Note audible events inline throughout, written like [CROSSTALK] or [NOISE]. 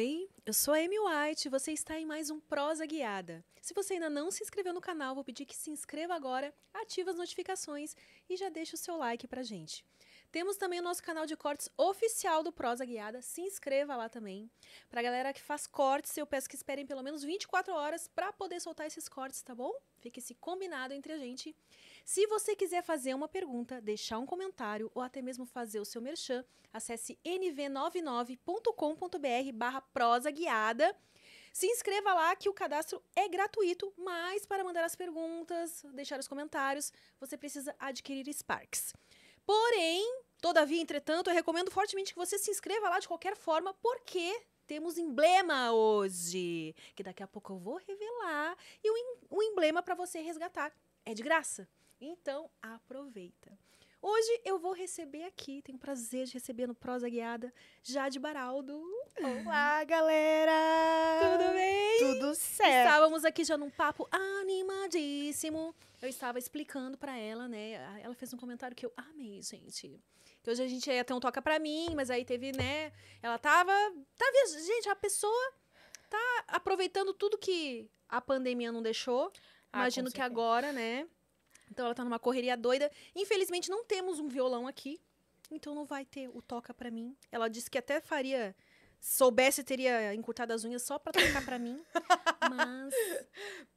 Oi, eu sou a Amy White e você está em mais um Prosa Guiada. Se você ainda não se inscreveu no canal, vou pedir que se inscreva agora, ative as notificações e já deixe o seu like pra gente. Temos também o nosso canal de cortes oficial do Prosa Guiada. Se inscreva lá também. Pra galera que faz cortes, eu peço que esperem pelo menos 24 horas para poder soltar esses cortes, tá bom? Fique esse combinado entre a gente. Se você quiser fazer uma pergunta, deixar um comentário ou até mesmo fazer o seu merchan, acesse nv99.com.br barra prosa guiada. Se inscreva lá que o cadastro é gratuito, mas para mandar as perguntas, deixar os comentários, você precisa adquirir Sparks. Porém, todavia, entretanto, eu recomendo fortemente que você se inscreva lá de qualquer forma, porque temos emblema hoje, que daqui a pouco eu vou revelar, e o um emblema para você resgatar. É de graça. Então, aproveita. Hoje eu vou receber aqui, tenho o prazer de receber no Prosa Guiada, Jade Baraldo. Olá, galera! Tudo bem? Tudo certo. Estávamos aqui já num papo animadíssimo. Eu estava explicando para ela, né? Ela fez um comentário que eu amei, gente. Que hoje a gente ia ter um toca para mim, mas aí teve, né? Ela tava, tava gente, a pessoa tá aproveitando tudo que a pandemia não deixou. Ah, Imagino que agora, né? Então ela tá numa correria doida. Infelizmente não temos um violão aqui, então não vai ter o toca para mim. Ela disse que até faria soubesse teria encurtado as unhas só para tocar para mim. [LAUGHS] Mas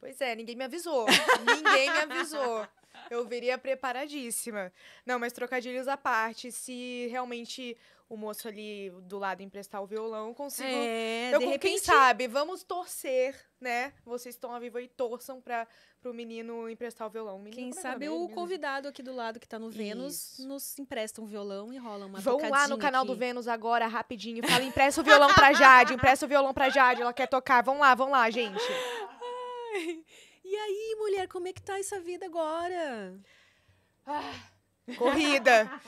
pois é, ninguém me avisou. ninguém me avisou. Eu viria preparadíssima. Não, mas trocadilhos à parte, se realmente o moço ali do lado emprestar o violão, eu consigo. É, eu, de com, repente... Quem sabe? Vamos torcer, né? Vocês estão a vivo e torçam para o menino emprestar o violão. menino, quem sabe é o convidado aqui do lado que tá no Vênus Isso. nos empresta um violão e rola uma Vão lá no canal aqui. do Vênus agora, rapidinho. Fala, empresta o violão pra Jade, empresta o violão pra Jade, ela quer tocar. Vão lá, vão lá, gente. [LAUGHS] Ai. E aí, mulher, como é que tá essa vida agora? Ah, corrida.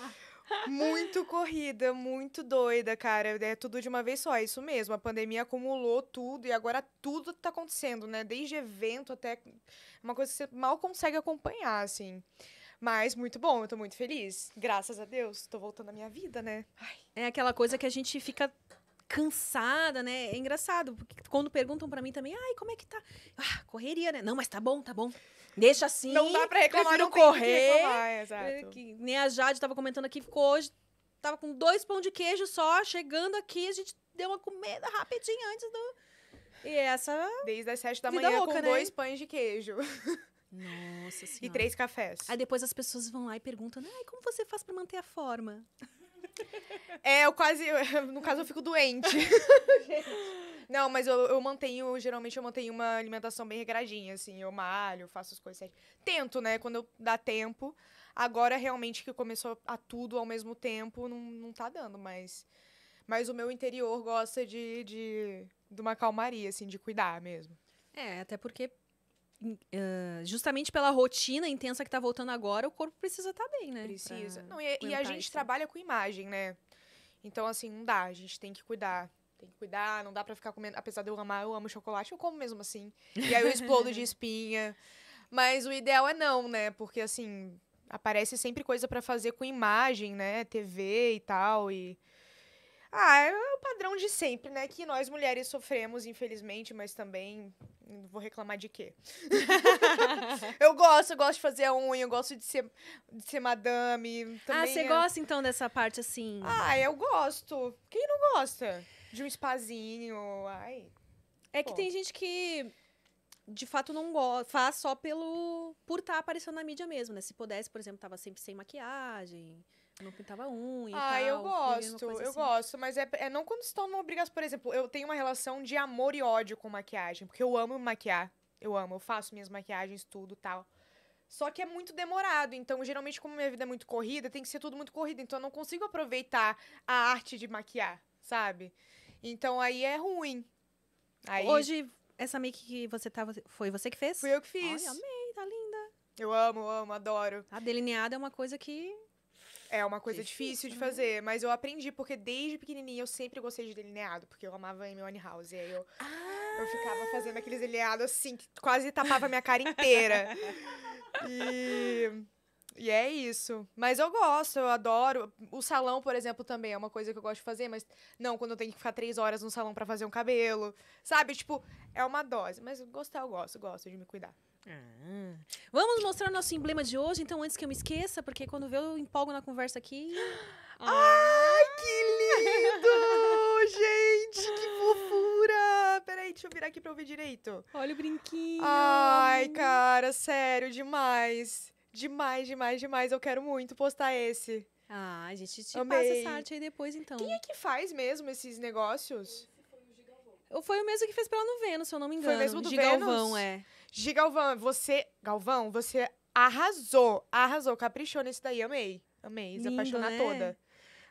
[LAUGHS] muito corrida, muito doida, cara. É tudo de uma vez só, é isso mesmo. A pandemia acumulou tudo e agora tudo tá acontecendo, né? Desde evento até uma coisa que você mal consegue acompanhar, assim. Mas muito bom, eu tô muito feliz. Graças a Deus, tô voltando à minha vida, né? Ai. É aquela coisa que a gente fica cansada, né? É engraçado, porque quando perguntam para mim também, ai, como é que tá? Ah, correria, né? Não, mas tá bom, tá bom. Deixa assim. Não dá pra reclamar, não correr. Que reclamar, é, exato. É, que, nem a Jade tava comentando aqui, ficou hoje, tava com dois pão de queijo só, chegando aqui, a gente deu uma comida rapidinho antes do... E essa... Desde as sete da manhã louca, com né? dois pães de queijo. Nossa [LAUGHS] senhora. E três cafés. Aí depois as pessoas vão lá e perguntam, ai, como você faz para manter a forma? [LAUGHS] É, eu quase. [LAUGHS] no caso, eu fico doente. [LAUGHS] Não, mas eu, eu mantenho, geralmente eu mantenho uma alimentação bem regradinha, assim. Eu malho, faço as coisas certas. Tento, né? Quando eu dá tempo. Agora, realmente, que começou a tudo ao mesmo tempo, não, não tá dando, mas. Mas o meu interior gosta de, de, de uma calmaria, assim, de cuidar mesmo. É, até porque uh, justamente pela rotina intensa que está voltando agora, o corpo precisa estar tá bem, né? Precisa. Não, e, e, a gente isso. trabalha com imagem, né? Então, assim, não dá, a gente tem que cuidar. Tem que cuidar, não dá para ficar comendo. Apesar de eu amar, eu amo chocolate, eu como mesmo assim. E aí eu explodo de [LAUGHS] espinha. Mas o ideal é não, né? Porque, assim, aparece sempre coisa para fazer com imagem, né? TV e tal. E. Ah, é o padrão de sempre, né? Que nós mulheres sofremos, infelizmente, mas também Vou reclamar de quê? [LAUGHS] eu gosto, eu gosto de fazer a unha, eu gosto de ser, de ser madame. ah, você é... gosta então dessa parte assim? Ah, eu gosto. Quem não gosta? De um spazinho, ai. É pô. que tem gente que de fato não gosta, faz só pelo por estar tá aparecendo na mídia mesmo, né? Se pudesse, por exemplo, tava sempre sem maquiagem. Não pintava unha ah, e tal. eu gosto, eu assim. gosto. Mas é, é não quando se torna uma obrigação. Por exemplo, eu tenho uma relação de amor e ódio com maquiagem. Porque eu amo maquiar. Eu amo, eu faço minhas maquiagens, tudo tal. Só que é muito demorado. Então, geralmente, como minha vida é muito corrida, tem que ser tudo muito corrido. Então, eu não consigo aproveitar a arte de maquiar, sabe? Então, aí é ruim. Aí... Hoje, essa make que você tava. Tá, foi você que fez? Fui eu que fiz. Ai, amei, tá linda. Eu amo, amo, adoro. A delineada é uma coisa que é uma coisa difícil, difícil de né? fazer, mas eu aprendi, porque desde pequenininha eu sempre gostei de delineado, porque eu amava Amy House, e aí eu, ah! eu ficava fazendo aqueles delineados assim, que quase tapava minha cara inteira. [LAUGHS] e... E é isso. Mas eu gosto, eu adoro. O salão, por exemplo, também é uma coisa que eu gosto de fazer, mas não quando eu tenho que ficar três horas no salão para fazer um cabelo. Sabe? Tipo, é uma dose. Mas gostar, eu gosto, gosto de me cuidar. Ah. Vamos mostrar nosso emblema de hoje, então, antes que eu me esqueça, porque quando vê eu empolgo na conversa aqui. Ah. [GASPS] Ai, que lindo! [LAUGHS] Gente, que fofura! Peraí, deixa eu virar aqui pra ouvir ver direito. Olha o brinquinho. Ai, cara, sério, demais. Demais, demais, demais. Eu quero muito postar esse. Ah, a gente te Amei. passa essa arte aí depois, então. Quem é que faz mesmo esses negócios? Foi o mesmo que fez pela no Vênus, se eu não me engano. Foi o mesmo do Gigalvão, Vênus? é. Gigi Galvão, você. Galvão, você arrasou. Arrasou, caprichou nesse daí. Amei. Amei. Se apaixonar né? toda.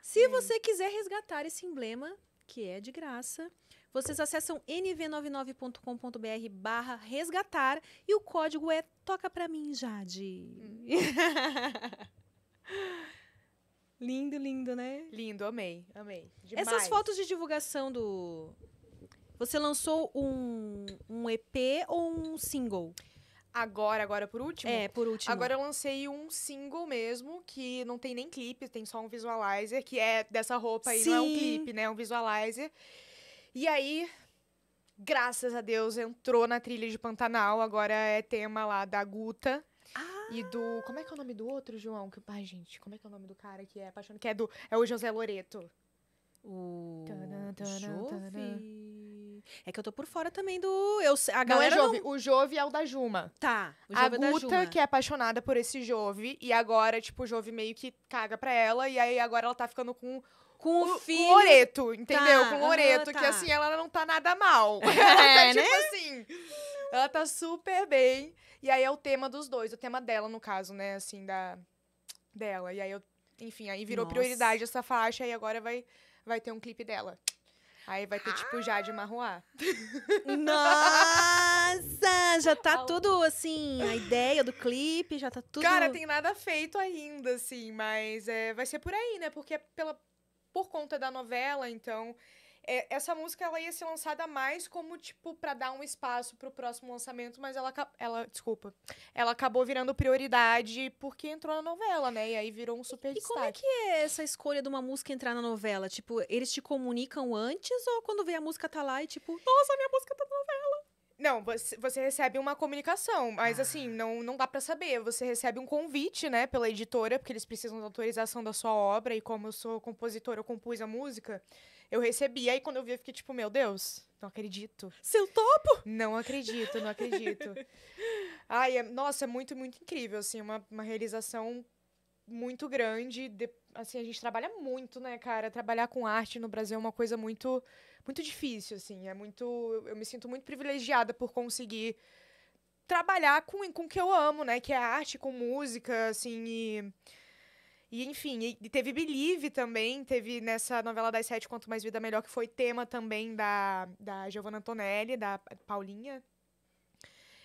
Se é. você quiser resgatar esse emblema, que é de graça, vocês acessam nv99.com.br barra resgatar e o código é Toca Pra Mim, Jade. [LAUGHS] lindo, lindo, né? Lindo, amei, amei. Demais. Essas fotos de divulgação do, você lançou um, um EP ou um single? Agora, agora por último? É, por último. Agora eu lancei um single mesmo, que não tem nem clipe, tem só um visualizer, que é dessa roupa aí, Sim. não é um clipe, né? É um visualizer. E aí, graças a Deus, entrou na trilha de Pantanal, agora é tema lá da Guta. Ah. E do. Ah! Como é que é o nome do outro, João? Que, ai, gente, como é que é o nome do cara que é apaixonado? Que é do. É o José Loreto. O. Tana, tana, Jove... É que eu tô por fora também do. Eu, a é galera. Não é Jove. Não... O Jove é o da Juma. Tá. O Jove é a Guta, da Juma. que é apaixonada por esse Jove. E agora, tipo, o Jove meio que caga pra ela. E aí agora ela tá ficando com com o, o filho. Tá, o Loreto, entendeu? Tá, com Loreto, ah, tá. que assim, ela não tá nada mal. É, [LAUGHS] [LAUGHS] ela tá, é, tipo né? tipo assim. Ela tá super bem. E aí é o tema dos dois, o tema dela, no caso, né? Assim, da. Dela. E aí eu. Enfim, aí virou Nossa. prioridade essa faixa e agora vai, vai ter um clipe dela. Aí vai ter tipo, tipo Jade Marruá. Nossa! Já tá tudo assim, a ideia do clipe, já tá tudo. Cara, tem nada feito ainda, assim, mas é, vai ser por aí, né? Porque é pela, por conta da novela, então é, essa música ela ia ser lançada mais como, tipo, para dar um espaço pro próximo lançamento, mas ela, ela. Desculpa. Ela acabou virando prioridade porque entrou na novela, né? E aí virou um super e, destaque. E como é que é essa escolha de uma música entrar na novela? Tipo, eles te comunicam antes ou quando vê a música tá lá e tipo, nossa, minha música tá na novela? Não, você, você recebe uma comunicação, mas assim, ah. assim, não, não dá para saber. Você recebe um convite, né, pela editora, porque eles precisam da autorização da sua obra, e como eu sou compositora, eu compus a música. Eu recebi, aí quando eu vi, eu fiquei tipo, meu Deus, não acredito. Seu topo? Não acredito, não acredito. [LAUGHS] Ai, é, nossa, é muito, muito incrível, assim, uma, uma realização muito grande. De, assim, a gente trabalha muito, né, cara? Trabalhar com arte no Brasil é uma coisa muito, muito difícil, assim. É muito. Eu me sinto muito privilegiada por conseguir trabalhar com, com o que eu amo, né? Que é arte, com música, assim, e e enfim, e teve Believe também, teve nessa novela das sete, Quanto Mais Vida Melhor, que foi tema também da, da Giovanna Antonelli, da Paulinha,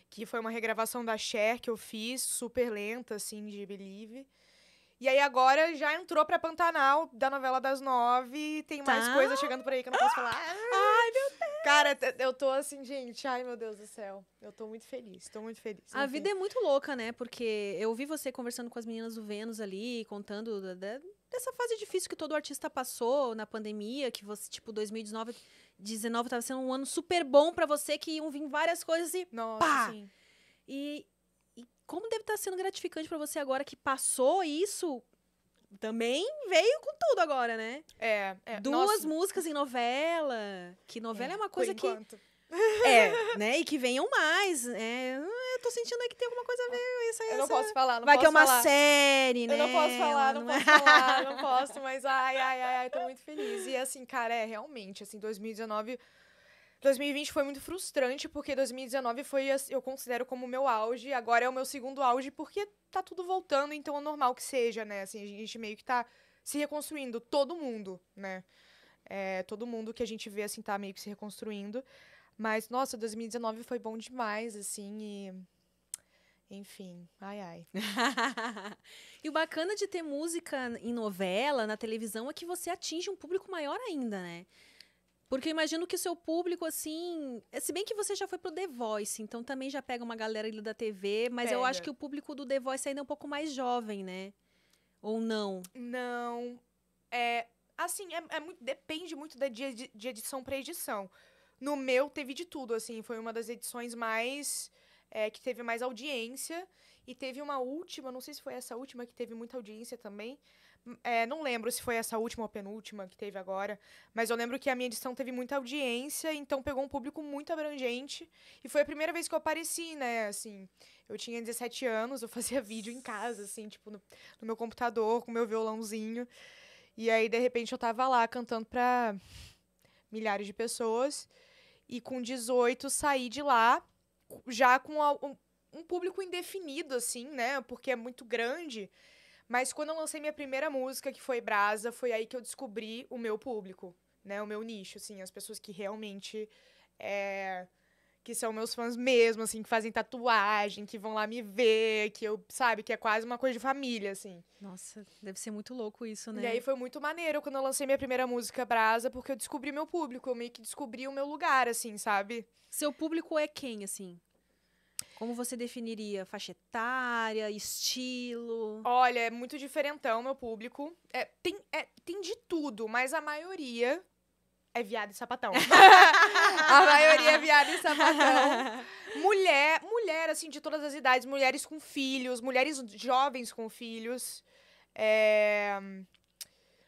que foi uma regravação da Cher que eu fiz, super lenta, assim, de Believe. E aí agora já entrou pra Pantanal, da novela das nove, tem mais tá. coisa chegando por aí que eu não posso falar. Ai, meu Cara, eu tô assim, gente, ai meu Deus do céu. Eu tô muito feliz, tô muito feliz. A vida é muito louca, né? Porque eu vi você conversando com as meninas do Vênus ali, contando da, da, dessa fase difícil que todo artista passou na pandemia, que você, tipo, 2019, 19 tava sendo um ano super bom para você, que iam vir várias coisas e Nossa, pá! Sim. E, e como deve estar tá sendo gratificante para você agora que passou isso também veio com tudo agora, né? É. é Duas nossa. músicas em novela. Que novela é, é uma coisa que. Enquanto. [LAUGHS] É, né? E que venham mais. É, eu tô sentindo aí que tem alguma coisa a ver isso aí. Eu essa... não posso falar, não Vai posso que é uma falar. série, né? Eu não né? posso falar, não, não posso [LAUGHS] falar, não posso, mas ai, ai, ai, ai, tô muito feliz. E assim, cara, é realmente, assim, 2019 2020 foi muito frustrante, porque 2019 foi, eu considero como o meu auge, agora é o meu segundo auge, porque tá tudo voltando, então é normal que seja, né? Assim, a gente meio que tá se reconstruindo, todo mundo, né? É, todo mundo que a gente vê, assim, tá meio que se reconstruindo. Mas, nossa, 2019 foi bom demais, assim, e. Enfim, ai ai. [LAUGHS] e o bacana de ter música em novela, na televisão, é que você atinge um público maior ainda, né? Porque imagino que o seu público, assim. Eh, se bem que você já foi pro The Voice, então também já pega uma galera ali da TV, mas pega. eu acho que o público do The Voice ainda é um pouco mais jovem, né? Ou não? Não. É. Assim, é, é muito, depende muito da dia de, de edição para edição. No meu, teve de tudo, assim. Foi uma das edições mais. É, que teve mais audiência. E teve uma última, não sei se foi essa última que teve muita audiência também, é, não lembro se foi essa última ou penúltima que teve agora, mas eu lembro que a minha edição teve muita audiência, então pegou um público muito abrangente. E foi a primeira vez que eu apareci, né? Assim, eu tinha 17 anos, eu [LAUGHS] fazia vídeo em casa, assim, tipo, no, no meu computador, com meu violãozinho. E aí, de repente, eu tava lá cantando pra milhares de pessoas. E com 18, saí de lá, já com a, um, um público indefinido, assim, né? Porque é muito grande. Mas quando eu lancei minha primeira música, que foi Brasa, foi aí que eu descobri o meu público, né? O meu nicho, assim, as pessoas que realmente. É, que são meus fãs mesmo, assim, que fazem tatuagem, que vão lá me ver, que eu, sabe, que é quase uma coisa de família, assim. Nossa, deve ser muito louco isso, né? E aí foi muito maneiro quando eu lancei minha primeira música Brasa, porque eu descobri meu público, eu meio que descobri o meu lugar, assim, sabe? Seu público é quem, assim? Como você definiria faixa etária, estilo? Olha, é muito diferentão meu público. É, tem, é, tem de tudo, mas a maioria é viado e sapatão. [LAUGHS] a maioria é viado e sapatão. Mulher, mulher, assim, de todas as idades, mulheres com filhos, mulheres jovens com filhos. É...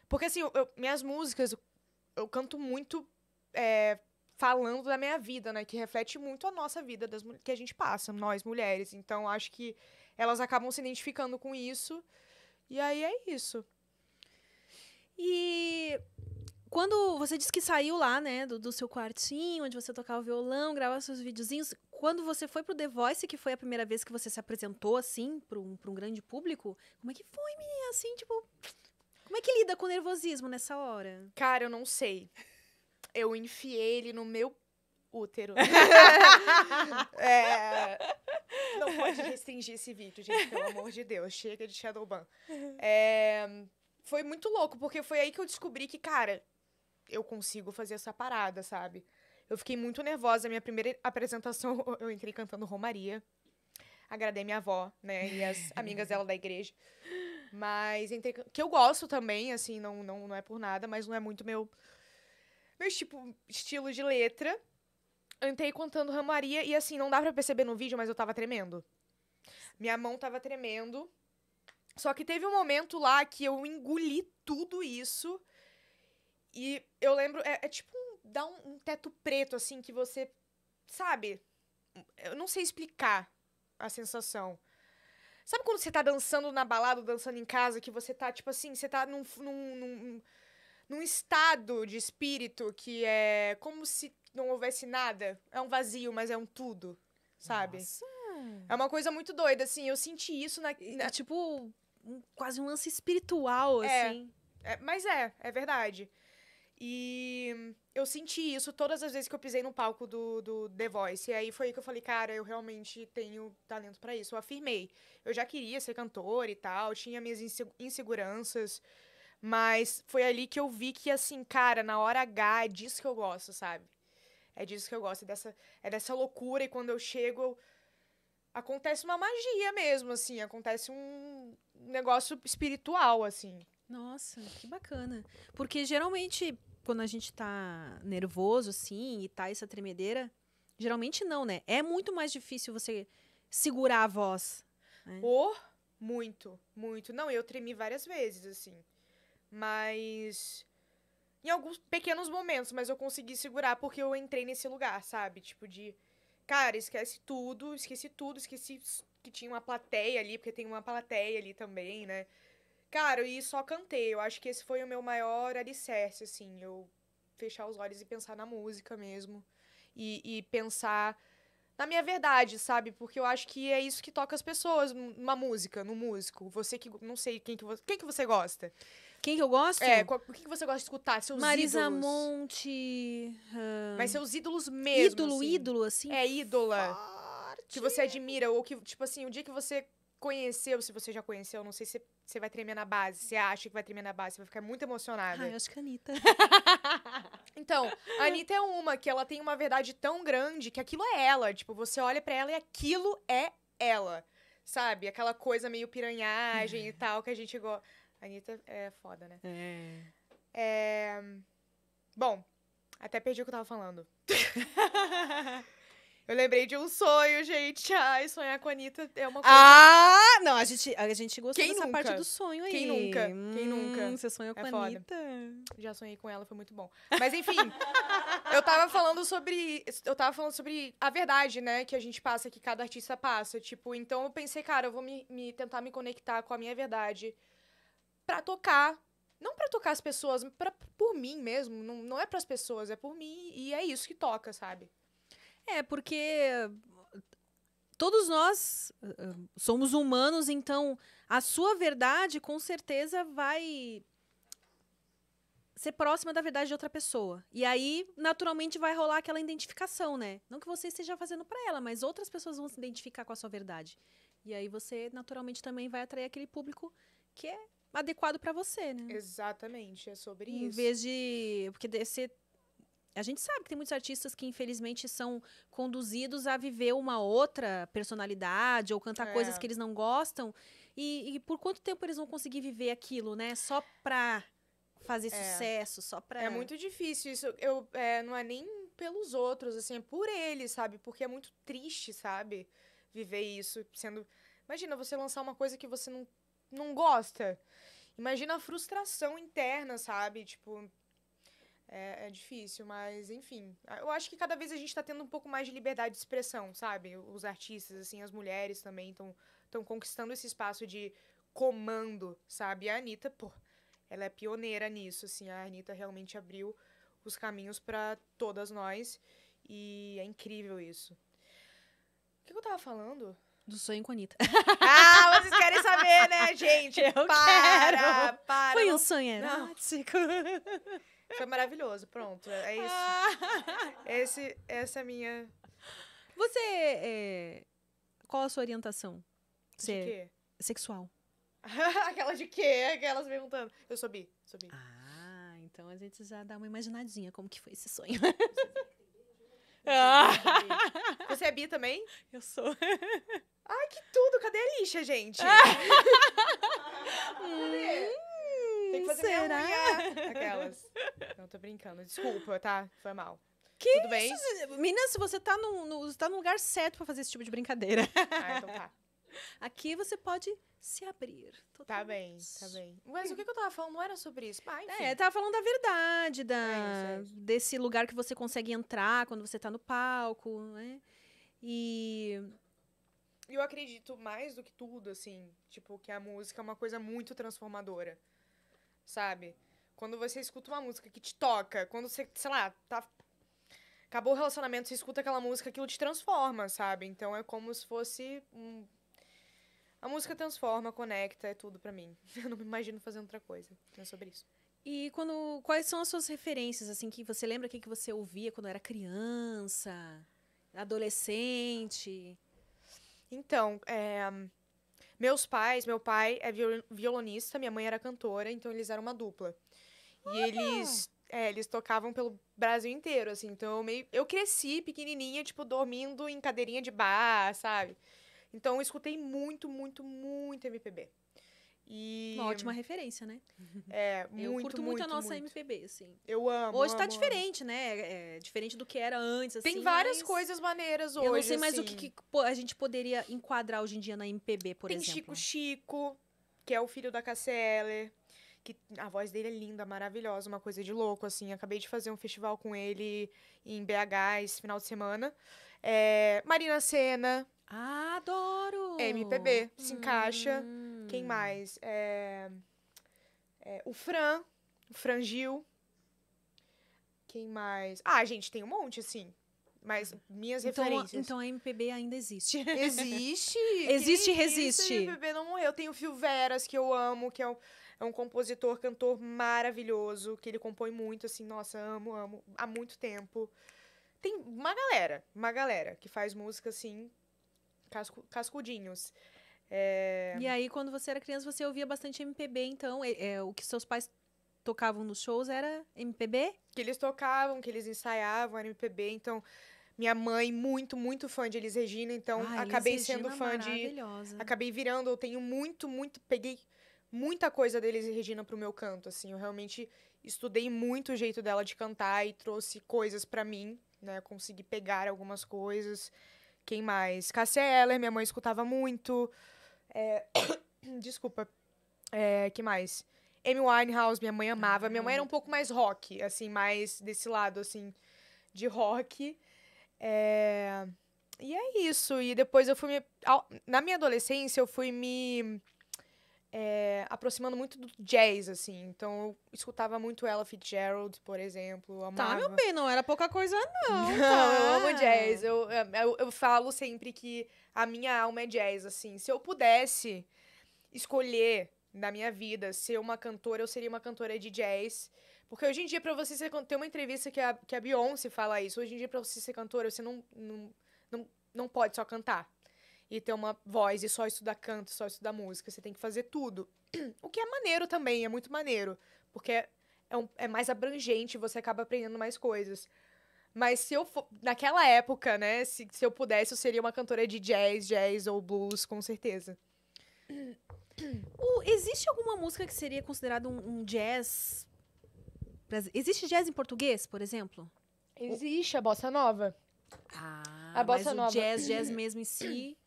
Porque, assim, eu, eu, minhas músicas, eu, eu canto muito é, falando da minha vida, né? Que reflete muito a nossa vida das, que a gente passa, nós mulheres. Então, acho que elas acabam se identificando com isso. E aí é isso. E quando você disse que saiu lá, né, do, do seu quartinho, onde você tocava o violão, gravava seus videozinhos, quando você foi pro The Voice, que foi a primeira vez que você se apresentou, assim, pra um, pra um grande público, como é que foi, menina? Assim, tipo, como é que lida com o nervosismo nessa hora? Cara, eu não sei eu enfiei ele no meu útero. [LAUGHS] é... Não pode restringir esse vídeo, gente, pelo amor de Deus. Chega de Shadowban. É... Foi muito louco, porque foi aí que eu descobri que, cara, eu consigo fazer essa parada, sabe? Eu fiquei muito nervosa. A minha primeira apresentação, [LAUGHS] eu entrei cantando Romaria. Agradei minha avó, né? E as [LAUGHS] amigas dela da igreja. Mas entrei... Que eu gosto também, assim, não, não, não é por nada, mas não é muito meu meus, tipo, estilos de letra. Antei contando ramaria e assim, não dá para perceber no vídeo, mas eu tava tremendo. Minha mão tava tremendo. Só que teve um momento lá que eu engoli tudo isso. E eu lembro, é, é tipo um, dá um, um, teto preto, assim, que você, sabe? Eu não sei explicar a sensação. Sabe quando você tá dançando na balada, dançando em casa, que você tá, tipo assim, você tá num, num, num num estado de espírito que é como se não houvesse nada. É um vazio, mas é um tudo, sabe? Nossa. É uma coisa muito doida, assim. Eu senti isso na. na... É tipo, um, quase um lance espiritual, é. assim. É, mas é, é verdade. E eu senti isso todas as vezes que eu pisei no palco do, do The Voice. E aí foi aí que eu falei, cara, eu realmente tenho talento para isso. Eu afirmei. Eu já queria ser cantora e tal, tinha minhas inseguranças. Mas foi ali que eu vi que, assim, cara, na hora H é disso que eu gosto, sabe? É disso que eu gosto, é dessa, é dessa loucura. E quando eu chego, eu... acontece uma magia mesmo, assim. Acontece um negócio espiritual, assim. Nossa, que bacana. Porque geralmente, quando a gente tá nervoso, assim, e tá essa tremedeira, geralmente não, né? É muito mais difícil você segurar a voz. Né? Ou oh, muito, muito. Não, eu tremi várias vezes, assim. Mas. Em alguns pequenos momentos, mas eu consegui segurar porque eu entrei nesse lugar, sabe? Tipo, de. Cara, esquece tudo, esqueci tudo, esqueci que tinha uma plateia ali, porque tem uma plateia ali também, né? Cara, e só cantei. Eu acho que esse foi o meu maior alicerce, assim. Eu fechar os olhos e pensar na música mesmo. E, e pensar na minha verdade, sabe? Porque eu acho que é isso que toca as pessoas numa música, no músico. Você que. Não sei quem que você. Quem que você gosta? Quem que eu gosto? É, qual, o que você gosta de escutar? Seus Marisa ídolos. Monte. Hum... Mas seus ídolos mesmo. Ídolo, assim. ídolo, assim? É, ídola. Forte. Que você admira, ou que, tipo assim, o dia que você conheceu, se você já conheceu, não sei se você vai tremer na base, você acha que vai tremer na base, você vai ficar muito emocionada. Ai, ah, eu acho que a Anitta. [LAUGHS] então, a Anitta é uma que ela tem uma verdade tão grande que aquilo é ela. Tipo, você olha para ela e aquilo é ela. Sabe? Aquela coisa meio piranhagem e uhum. tal que a gente gosta. A Anitta é foda, né? É. é... Bom, até perdi o que eu tava falando. [LAUGHS] eu lembrei de um sonho, gente. Ai, sonhar com a Anitta é uma coisa. Ah! Não, a gente, a gente gostou Quem dessa nunca? parte do sonho aí. Quem nunca? Hum, Quem nunca? Você sonhou é com a Anitta? Já sonhei com ela, foi muito bom. Mas enfim, [LAUGHS] eu tava falando sobre. Eu tava falando sobre a verdade, né? Que a gente passa, que cada artista passa. Tipo, então eu pensei, cara, eu vou me, me tentar me conectar com a minha verdade para tocar. Não para tocar as pessoas, para por mim mesmo. Não, não é para as pessoas, é por mim. E é isso que toca, sabe? É, porque todos nós eh, somos humanos, então a sua verdade com certeza vai ser próxima da verdade de outra pessoa. E aí, naturalmente, vai rolar aquela identificação, né? Não que você esteja fazendo para ela, mas outras pessoas vão se identificar com a sua verdade. E aí você, naturalmente, também vai atrair aquele público que é adequado para você, né? Exatamente, é sobre em isso. Em vez de. Porque você a gente sabe que tem muitos artistas que infelizmente são conduzidos a viver uma outra personalidade ou cantar é. coisas que eles não gostam e, e, por quanto tempo eles vão conseguir viver aquilo, né? Só pra fazer é. sucesso, só pra... É muito difícil isso, eu, é, não é nem pelos outros, assim, é por eles, sabe? Porque é muito triste, sabe? Viver isso sendo... Imagina você lançar uma coisa que você não não gosta. Imagina a frustração interna, sabe? Tipo, é, é, difícil, mas enfim. Eu acho que cada vez a gente tá tendo um pouco mais de liberdade de expressão, sabe? Os artistas, assim, as mulheres também estão conquistando esse espaço de comando, sabe? E a Anitta, pô, ela é pioneira nisso, assim. A Anitta realmente abriu os caminhos para todas nós e é incrível isso. O que eu tava falando? Do sonho com a Anitta. Ah, vocês querem [LAUGHS] saber, né, gente? Eu para, quero. para. Foi um sonho erótico. [LAUGHS] Foi maravilhoso, pronto. É isso. Ah. Esse, essa é a minha. Você. É... Qual a sua orientação? Você... De quê? Sexual. [LAUGHS] Aquela de quê? Aquelas perguntando. Eu sou bi, Ah, então a gente já dá uma imaginadinha como que foi esse sonho. Você é bi ah. é também? Eu sou. Ai, que tudo! Cadê a lixa, gente? Cadê? [LAUGHS] Hum, Tem que fazer Será? minha unha. Aquelas. Não, tô brincando. Desculpa, tá? Foi mal. Que Tudo bem? Isso? Minas, se você tá no, no, tá no lugar certo pra fazer esse tipo de brincadeira. Ah, então tá. [LAUGHS] Aqui você pode se abrir. Tá bem, tá bem. Mas o que, eu tava falando não era sobre isso. Ah, enfim. É, tava falando da verdade, da, é isso, é desse lugar que você consegue entrar quando você tá no palco, né? E e eu acredito mais do que tudo, assim, tipo, que a música é uma coisa muito transformadora. Sabe? Quando você escuta uma música que te toca, quando você, sei lá, tá. Acabou o relacionamento, você escuta aquela música, aquilo te transforma, sabe? Então é como se fosse um. A música transforma, conecta, é tudo para mim. [LAUGHS] Eu não me imagino fazendo outra coisa. É sobre isso. E quando quais são as suas referências assim que você lembra que que você ouvia quando era criança, adolescente? Então, é, meus pais, meu pai é violonista, minha mãe era cantora, então eles eram uma dupla. E Olha. eles é, eles tocavam pelo Brasil inteiro, assim. Então eu meio. Eu cresci pequenininha, tipo, dormindo em cadeirinha de bar, sabe? Então eu escutei muito, muito, muito MPB. E... Uma ótima referência, né? [LAUGHS] É, muito, Eu curto muito, muito a nossa muito. MPB, assim. Eu amo. Hoje tá amo, tá diferente, né? É, é diferente do que era antes, assim, Tem várias mas... coisas maneiras hoje. Eu não sei mais assim. o que, assim. que, a gente poderia enquadrar hoje em dia na MPB, por Tem exemplo. Tem Chico Chico, que é o filho da Cassieller. Que a voz dele é linda, maravilhosa, uma coisa de louco, assim. Acabei de fazer um festival com ele em BH esse final de semana. É, Marina Senna. Ah, adoro! MPB, se hum. encaixa. Quem hum. mais? É, é, o Fran, o Frangil Quem mais? Ah, gente, tem um monte, assim. Mas minhas então, referências. Então a MPB ainda existe. [LAUGHS] Existe. [LAUGHS] existe e resiste. A MPB não morreu. Tem o Fio Veras, que eu amo, que é um, é um compositor, cantor maravilhoso, que ele compõe muito, assim, nossa, amo, amo, há muito tempo. Tem uma galera, uma galera que faz música, assim, cascudinhos. É... E aí, quando você era criança, você ouvia bastante MPB, então? É, é, o que seus pais tocavam nos shows era MPB? Que eles tocavam, que eles ensaiavam, era MPB, então... Minha mãe, muito, muito fã de Elis Regina, então ah, acabei Elis sendo Regina fã de. Acabei virando, eu tenho muito, muito. Peguei muita coisa da Elis Regina pro meu canto, assim. Eu realmente estudei muito o jeito dela de cantar e trouxe coisas para mim, né? Consegui pegar algumas coisas. Quem mais? Cassia Eller, minha mãe escutava muito. É... [COUGHS] Desculpa. É, que mais? Amy Winehouse, minha mãe amava. Minha mãe era um pouco mais rock, assim, mais desse lado, assim, de rock. É... E é isso. E depois eu fui me... Na minha adolescência, eu fui me é, aproximando muito do jazz, assim. Então, eu escutava muito Ella Fitzgerald, por exemplo. Amava. Tá, meu bem, não era pouca coisa, não. Não, tá. eu amo jazz. Eu, é, é, eu, eu falo sempre que a minha alma é jazz, assim. Se eu pudesse escolher na minha vida ser uma cantora, eu seria uma cantora de jazz. Porque hoje em dia, pra você ser... Tem uma entrevista que a, que a Beyoncé fala isso. Hoje em dia, pra você ser cantora, você não, não, não, não pode só cantar e ter uma voz e só estudar canto, só estudar música. Você tem que fazer tudo. [CLEARS THROAT] O que é maneiro também, é muito maneiro. Porque é, um, é mais abrangente, você acaba aprendendo mais coisas. Mas se eu for, naquela época, né, se, se eu pudesse, eu seria uma cantora de jazz, jazz ou blues, com certeza. Uh, existe alguma música que seria considerada um, um, jazz? Existe jazz em português, por exemplo? Existe, a bossa nova. Ah, a bossa mas nova. o jazz, jazz [CLEARS THROAT] mesmo em si...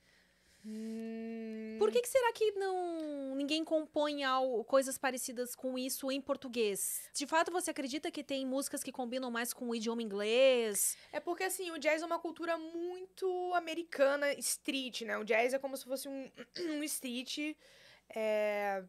Hum. Por que, que, será que não ninguém compõe ao, coisas parecidas com isso em português? De fato, você acredita que tem músicas que combinam mais com o idioma inglês? É porque, assim, o jazz é uma cultura muito americana, street, né? O jazz é como se fosse um, [CLEARS THROAT] um street. É...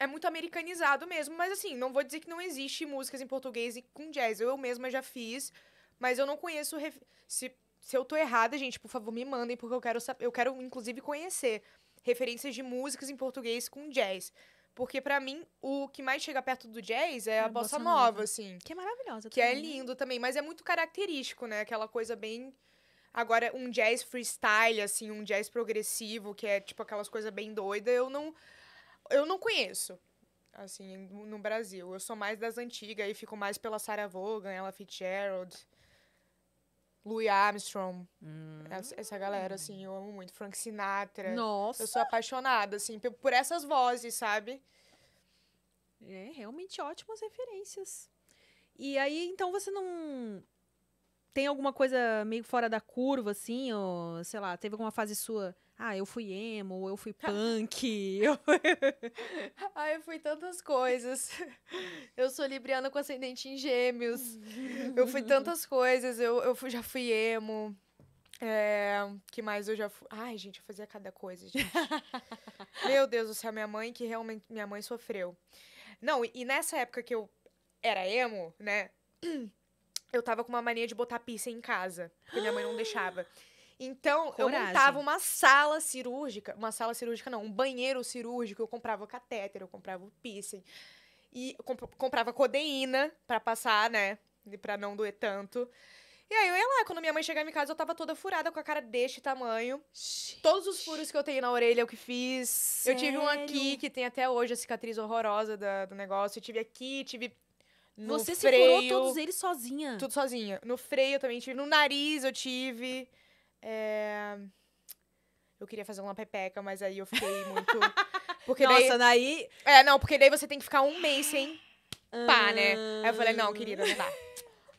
é muito americanizado mesmo, mas assim, não vou dizer que não existe músicas em português com jazz. Eu mesma já fiz, mas eu não conheço. Ref... Se se eu tô errada, gente, por favor, me mandem, porque eu quero, eu quero inclusive, conhecer referências de músicas em português com jazz. Porque para mim, o que mais chega perto do jazz é, é a, bossa, bossa nova, nova, assim. Que é maravilhosa Que é também. é lindo também, mas é muito característico, né? Aquela coisa bem... Agora, um jazz freestyle, assim, um jazz progressivo, que é, tipo, aquelas coisas bem doidas, eu não... Eu não conheço, assim, no Brasil. Eu sou mais das antigas e fico mais pela Sarah Vaughan, ela Fitzgerald... Louis Armstrong, hum. essa, essa, galera, assim, eu amo muito. Frank Sinatra. Nossa! Eu sou apaixonada, assim, por essas vozes, sabe? É, realmente ótimas referências. E aí, então, você não... Tem alguma coisa meio fora da curva, assim, ou, sei lá, teve alguma fase sua ah, eu fui emo, eu fui [LAUGHS] punk. eu... [LAUGHS] ah, eu fui tantas coisas. [LAUGHS] Eu sou libriana com ascendente em gêmeos. Eu fui tantas coisas. Eu, eu fui, já fui emo. É, que mais eu já fui. Ai, gente, eu fazia cada coisa, gente. Meu Deus do céu, minha mãe, que realmente. Minha mãe sofreu. Não, e, e nessa época que eu era emo, né? [CLEARS THROAT] Eu tava com uma mania de botar pizza em casa. Porque minha mãe não deixava. [GASPS] Então, Coragem. eu montava uma sala cirúrgica, uma sala cirúrgica não, um banheiro cirúrgico, eu comprava catéter, eu comprava piercing, e comp comprava codeína para passar, né, para não doer tanto. E aí eu ia lá, quando minha mãe chegava em casa, eu tava toda furada com a cara deste tamanho. Gente. Todos os furos que eu tenho na orelha eu que fiz. Sério? Eu tive um aqui, que tem até hoje a cicatriz horrorosa da, do negócio. Eu tive aqui, tive no Você freio. Você furou todos eles sozinha? Tudo sozinha. No freio eu também tive. No nariz eu tive. É... Eu queria fazer uma pepeca, mas aí eu fiquei muito. [LAUGHS] Porque Nossa, daí... daí. É, não, porque daí você tem que ficar um mês sem pá, né? Aí eu falei, não, ah. querida, não dá.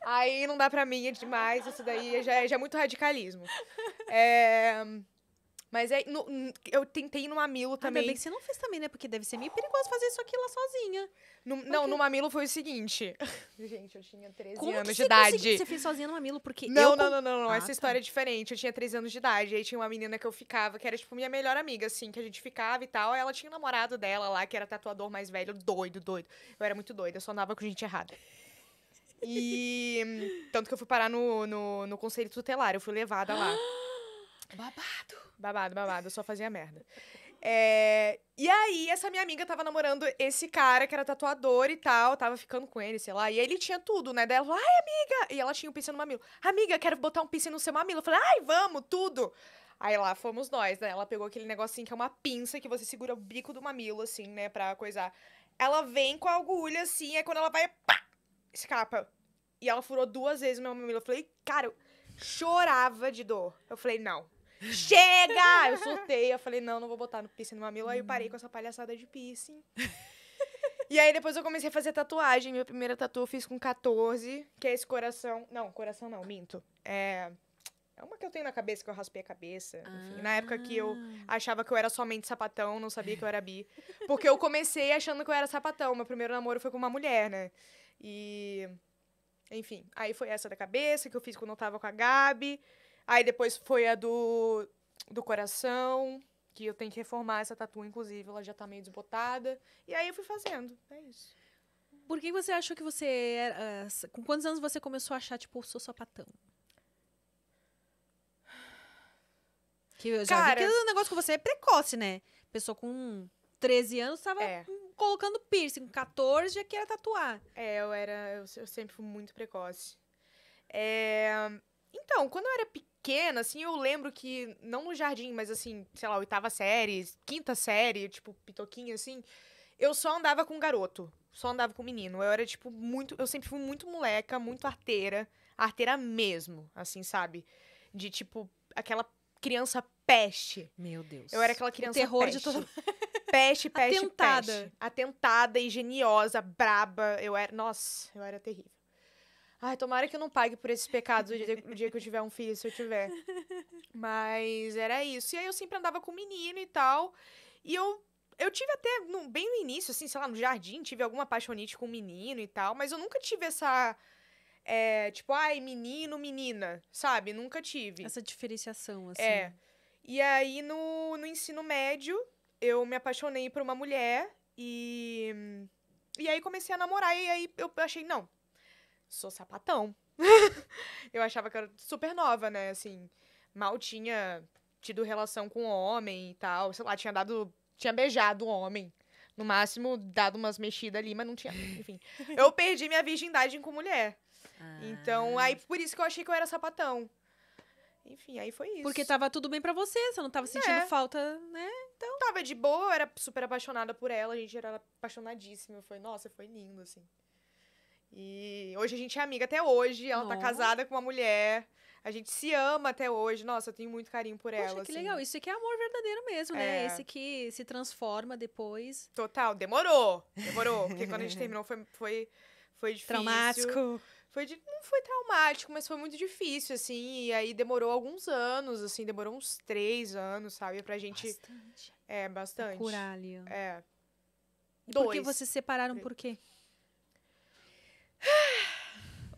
aí não dá pra mim, é demais, isso daí já, é, já é muito radicalismo. É... Mas é, no, eu tentei no mamilo também. Ainda bem que você não fez também, né? Porque deve ser meio perigoso fazer isso aqui lá sozinha. No, Não, no mamilo foi o seguinte. [LAUGHS] Gente, eu tinha 13 Como anos de idade. Você fez sozinha no mamilo porque. Não, eu... não, não, não, não. Ah, Essa tá. história é diferente. Eu tinha 13 anos de idade. Aí tinha uma menina que eu ficava, que era, tipo, minha melhor amiga, assim, que a gente ficava e tal. Ela tinha um namorado dela lá, que era tatuador mais velho, doido, doido. Eu era muito doida, eu só andava com gente errada. E. Tanto que eu fui parar no, no, no conselho tutelar, eu fui levada lá. [GASPS] Babado! Babado, babado. Eu só fazia merda. É... E aí, essa minha amiga tava namorando esse cara que era tatuador e tal, tava ficando com ele, sei lá. E ele tinha tudo, né? Daí ela falou, ai, amiga! E ela tinha um piercing no mamilo. Amiga, quero botar um piercing no seu mamilo. Eu falei, ai, vamos, tudo! Aí lá fomos nós, né? Ela pegou aquele negocinho que é uma pinça que você segura o bico do mamilo, assim, né? Pra coisar. Ela vem com a agulha, assim, é quando ela vai, pá! Escapa. E ela furou duas vezes o meu mamilo. Eu falei, cara, eu chorava de dor. Eu falei, não, Chega! Eu surtei. Eu falei, não, não vou botar no piercing no mamilo. Aí eu parei com essa palhaçada de piercing. [LAUGHS] E aí depois eu comecei a fazer tatuagem. Minha primeira tatu eu fiz com 14, que é esse coração. Não, coração não, minto. É. É uma que eu tenho na cabeça, que eu raspei a cabeça. Enfim, ah. na época que eu ah. achava que eu era somente sapatão, não sabia que eu era bi. Porque eu comecei achando que eu era sapatão. Meu primeiro namoro foi com uma mulher, né? E. Enfim, aí foi essa da cabeça que eu fiz quando eu tava com a Gabi. Aí depois foi a do, do coração, que eu tenho que reformar essa tatu, inclusive, ela já tá meio desbotada. E aí eu fui fazendo. É isso. Por que você achou que você era. Ah, com quantos anos você começou a achar, tipo, sou sapatão? Que eu já Cara, vi que o é negócio com você é precoce, né? Pessoa com 13 anos tava é. Hum, colocando piercing, com 14 já queria tatuar. É, eu era. Eu, eu sempre fui muito precoce. É, então, quando eu era pequena pequena, assim, eu lembro que, não no jardim, mas assim, sei lá, oitava série, quinta série, tipo, pitoquinha, assim, eu só andava com garoto. Só andava com menino. Eu era, tipo, muito. Eu sempre fui muito moleca, muito arteira. Arteira mesmo, assim, sabe? De, tipo, aquela criança peste. Meu Deus. Eu era aquela criança o terror peste. de todo Peste, peste, Atentada. Peste. Atentada, ingeniosa, braba. Eu era. Nossa, eu era terrível. Ai, tomara que eu não pague por esses pecados o dia, o dia que eu tiver um filho, se eu tiver. Mas era isso. E aí eu sempre andava com o menino e tal. E eu eu tive até, no, bem no início, assim, sei lá, no jardim, tive alguma paixonite com um menino e tal, mas eu nunca tive essa. É, tipo, ai, menino, menina, sabe? Nunca tive. Essa diferenciação, assim. É. E aí, no, no ensino médio, eu me apaixonei por uma mulher e. E aí comecei a namorar, e aí eu achei, não, sou sapatão. [LAUGHS] eu achava que era super nova, né? Assim, mal tinha tido relação com homem e tal. Sei lá, tinha dado. Tinha beijado o homem. No máximo, dado umas mexidas ali, mas não tinha. Enfim. [LAUGHS] eu perdi minha virgindade com mulher. Ah. Então, aí por isso que eu achei que eu era sapatão. Enfim, aí foi isso. Porque tava tudo bem para você, você não tava sentindo é. falta, né? Então. Tava de boa, eu era super apaixonada por ela, a gente era apaixonadíssima. Foi, nossa, foi lindo, assim. E hoje a gente é amiga até hoje. Ela tá Nossa. tá casada com uma mulher. A gente se ama até hoje. Nossa, eu tenho muito carinho por Poxa, ela. que assim. legal. Isso aqui é amor verdadeiro mesmo, né? é. né? Esse que se transforma depois. Total. Demorou. Demorou. porque quando a gente terminou foi, foi, foi difícil. Traumático. Foi de, não foi traumático, mas foi muito difícil, assim. E aí demorou alguns anos, assim. Demorou uns três anos, sabe? Pra gente... Bastante. É, bastante. Pra curar ali. É. E Dois. por que vocês separaram? Por quê?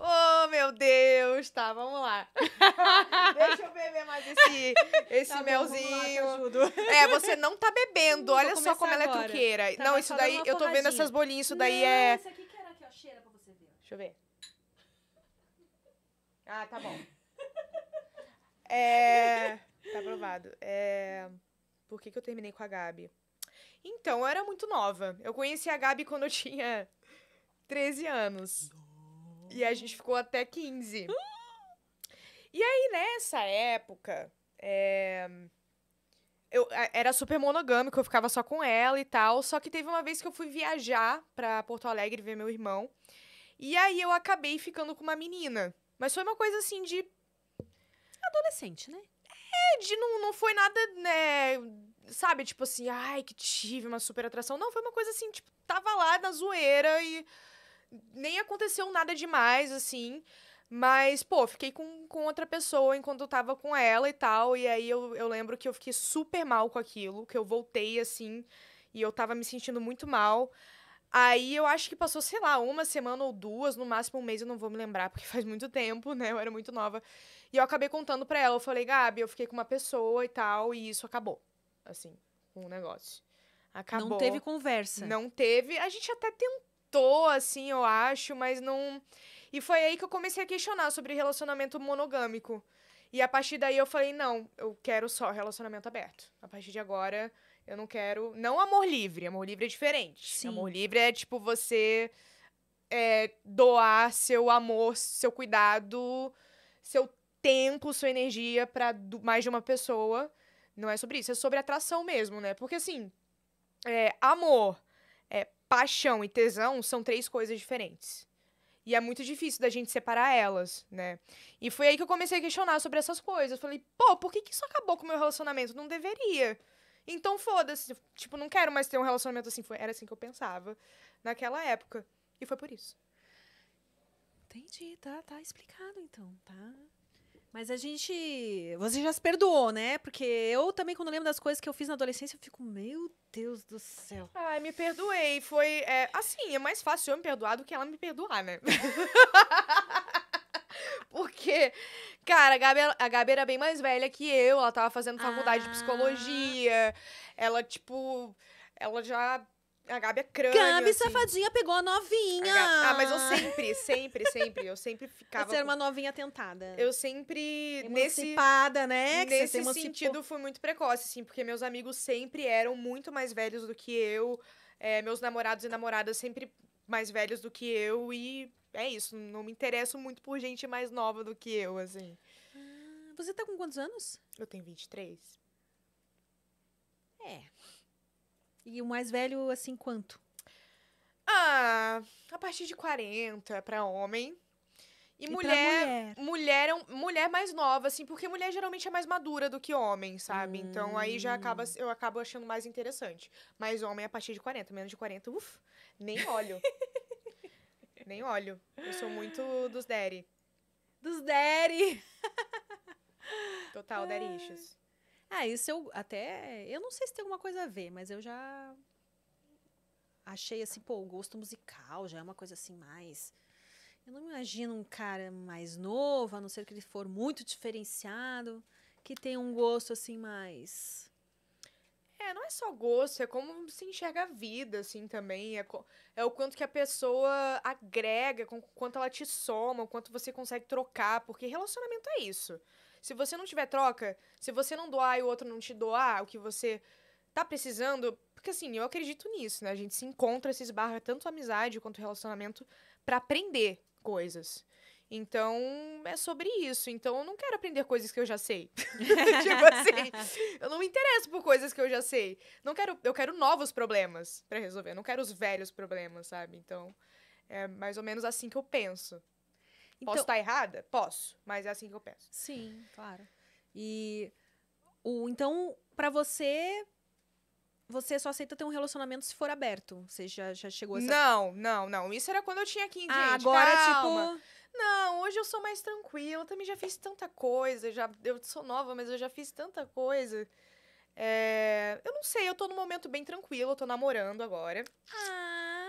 Oh, meu Deus! Tá, vamos lá. [LAUGHS] Deixa eu beber mais esse, tá esse tá melzinho. Lá, [LAUGHS] é, você não tá bebendo. Olha só como ela é truqueira. Tá, não, isso daí, eu tô vendo essas bolinhas. Isso daí não, é. Essa aqui que era aqui, ó. Cheira pra você ver. Deixa eu ver. Ah, tá bom. [LAUGHS] É. Tá aprovado. É... Por que, que eu terminei com a Gabi? Então, eu era muito nova. Eu conheci a Gabi quando eu tinha 13 anos. E a gente ficou até 15. E aí, nessa época, é... eu era super monogâmico, eu ficava só com ela e tal. Só que teve uma vez que eu fui viajar pra Porto Alegre ver meu irmão. E aí eu acabei ficando com uma menina. Mas foi uma coisa assim de. Adolescente, né? É, de não, não foi nada, né? Sabe, tipo assim, ai, que tive uma super atração. Não, foi uma coisa assim, tipo, tava lá na zoeira e nem aconteceu nada demais, assim. Mas, pô, fiquei com, com outra pessoa enquanto eu tava com ela e tal. E aí eu, eu lembro que eu fiquei super mal com aquilo, que eu voltei assim, e eu tava me sentindo muito mal. Aí eu acho que passou, sei lá, uma semana ou duas, no máximo um mês, eu não vou me lembrar, porque faz muito tempo, né? Eu era muito nova. E eu acabei contando pra ela. Eu falei, Gabi, eu fiquei com uma pessoa e tal, e isso acabou. Assim, com um o negócio. Acabou. Não teve conversa. Não teve. A gente até tentou tentou, assim, eu acho, mas não. E foi aí que eu comecei a questionar sobre relacionamento monogâmico. E a partir daí eu falei, não, eu quero só relacionamento aberto. A partir de agora, eu não quero. Não amor livre. Amor livre é diferente. Sim. Amor livre é tipo você é, doar seu amor, seu cuidado, seu tempo, sua energia para mais de uma pessoa. Não é sobre isso, é sobre atração mesmo, né? Porque assim, é, amor paixão e tesão são três coisas diferentes. E é muito difícil da gente separar elas, né? E foi aí que eu comecei a questionar sobre essas coisas. Falei, pô, por que, que isso acabou com o meu relacionamento? Não deveria. Então foda-se. Tipo, não quero mais ter um relacionamento assim. Foi, era assim que eu pensava naquela época. E foi por isso. Entendi, tá, tá explicado então, tá? Mas a gente. Você já se perdoou, né? Porque eu também, quando lembro das coisas que eu fiz na adolescência, eu fico, meu Deus do céu. Ai, me perdoei. Foi. É, assim, é mais fácil eu me perdoar do que ela me perdoar, né? [LAUGHS] Porque, cara, a Gabi, a Gabi era bem mais velha que eu, ela tava fazendo faculdade ah. de psicologia, ela, tipo, ela já a Gabi é crânio, Gabi, assim. safadinha, pegou a novinha. A Gabi... Ah, mas eu sempre, sempre, sempre, eu sempre ficava... Você era uma novinha tentada. Eu sempre... Emancipada, nesse, né? nesse você sentido, fui muito precoce, assim. Porque meus amigos sempre eram muito mais velhos do que eu. É, meus namorados e namoradas sempre mais velhos do que eu. E é isso, não me interesso muito por gente mais nova do que eu, assim. Ah, você tá com quantos anos? Eu tenho 23. É... E o mais velho, assim, quanto? Ah, a partir de 40 para homem. E, e mulher, mulher. Mulher, é mulher mais nova, assim, porque mulher geralmente é mais madura do que homem, sabe? Hum. Então aí já acaba, hum. eu acabo achando mais interessante. Mas homem é a partir de 40, menos de 40, uff, nem olho. [LAUGHS] nem olho. Eu sou muito dos Daddy. Dos Daddy! Total, Daddy [LAUGHS] issues. Ah, isso eu até. Eu não sei se tem alguma coisa a ver, mas eu já achei assim, pô, o gosto musical já é uma coisa assim mais. Eu não me imagino um cara mais novo, a não ser que ele for muito diferenciado, que tenha um gosto assim mais. É, não é só gosto, é como se enxerga a vida, assim, também. É, é o quanto que a pessoa agrega, com, quanto ela te soma, o quanto você consegue trocar, porque relacionamento é isso. Se você não tiver troca, se você não doar e o outro não te doar o que você tá precisando, porque assim, eu acredito nisso, né? A gente se encontra, se esbarra tanto amizade quanto relacionamento para aprender coisas. Então, é sobre isso. Então, eu não quero aprender coisas que eu já sei. [LAUGHS] tipo assim, eu não me interesso por coisas que eu já sei. Não quero, eu quero novos problemas para resolver, eu não quero os velhos problemas, sabe? Então, é mais ou menos assim que eu penso. Então, Posso tá estar errada? Posso, mas é assim que eu penso. Sim, claro. E o então para você você só aceita ter um relacionamento se for aberto. Você já, já chegou a essa... Não, não, não. Isso era quando eu tinha 15 anos. Ah, agora, calma. tipo... Não, hoje eu sou mais tranquila. Eu também já fiz tanta coisa. Já, eu sou nova, mas eu já fiz tanta coisa. É... Eu não sei, eu tô num momento bem tranquilo. Eu tô namorando agora. Ah!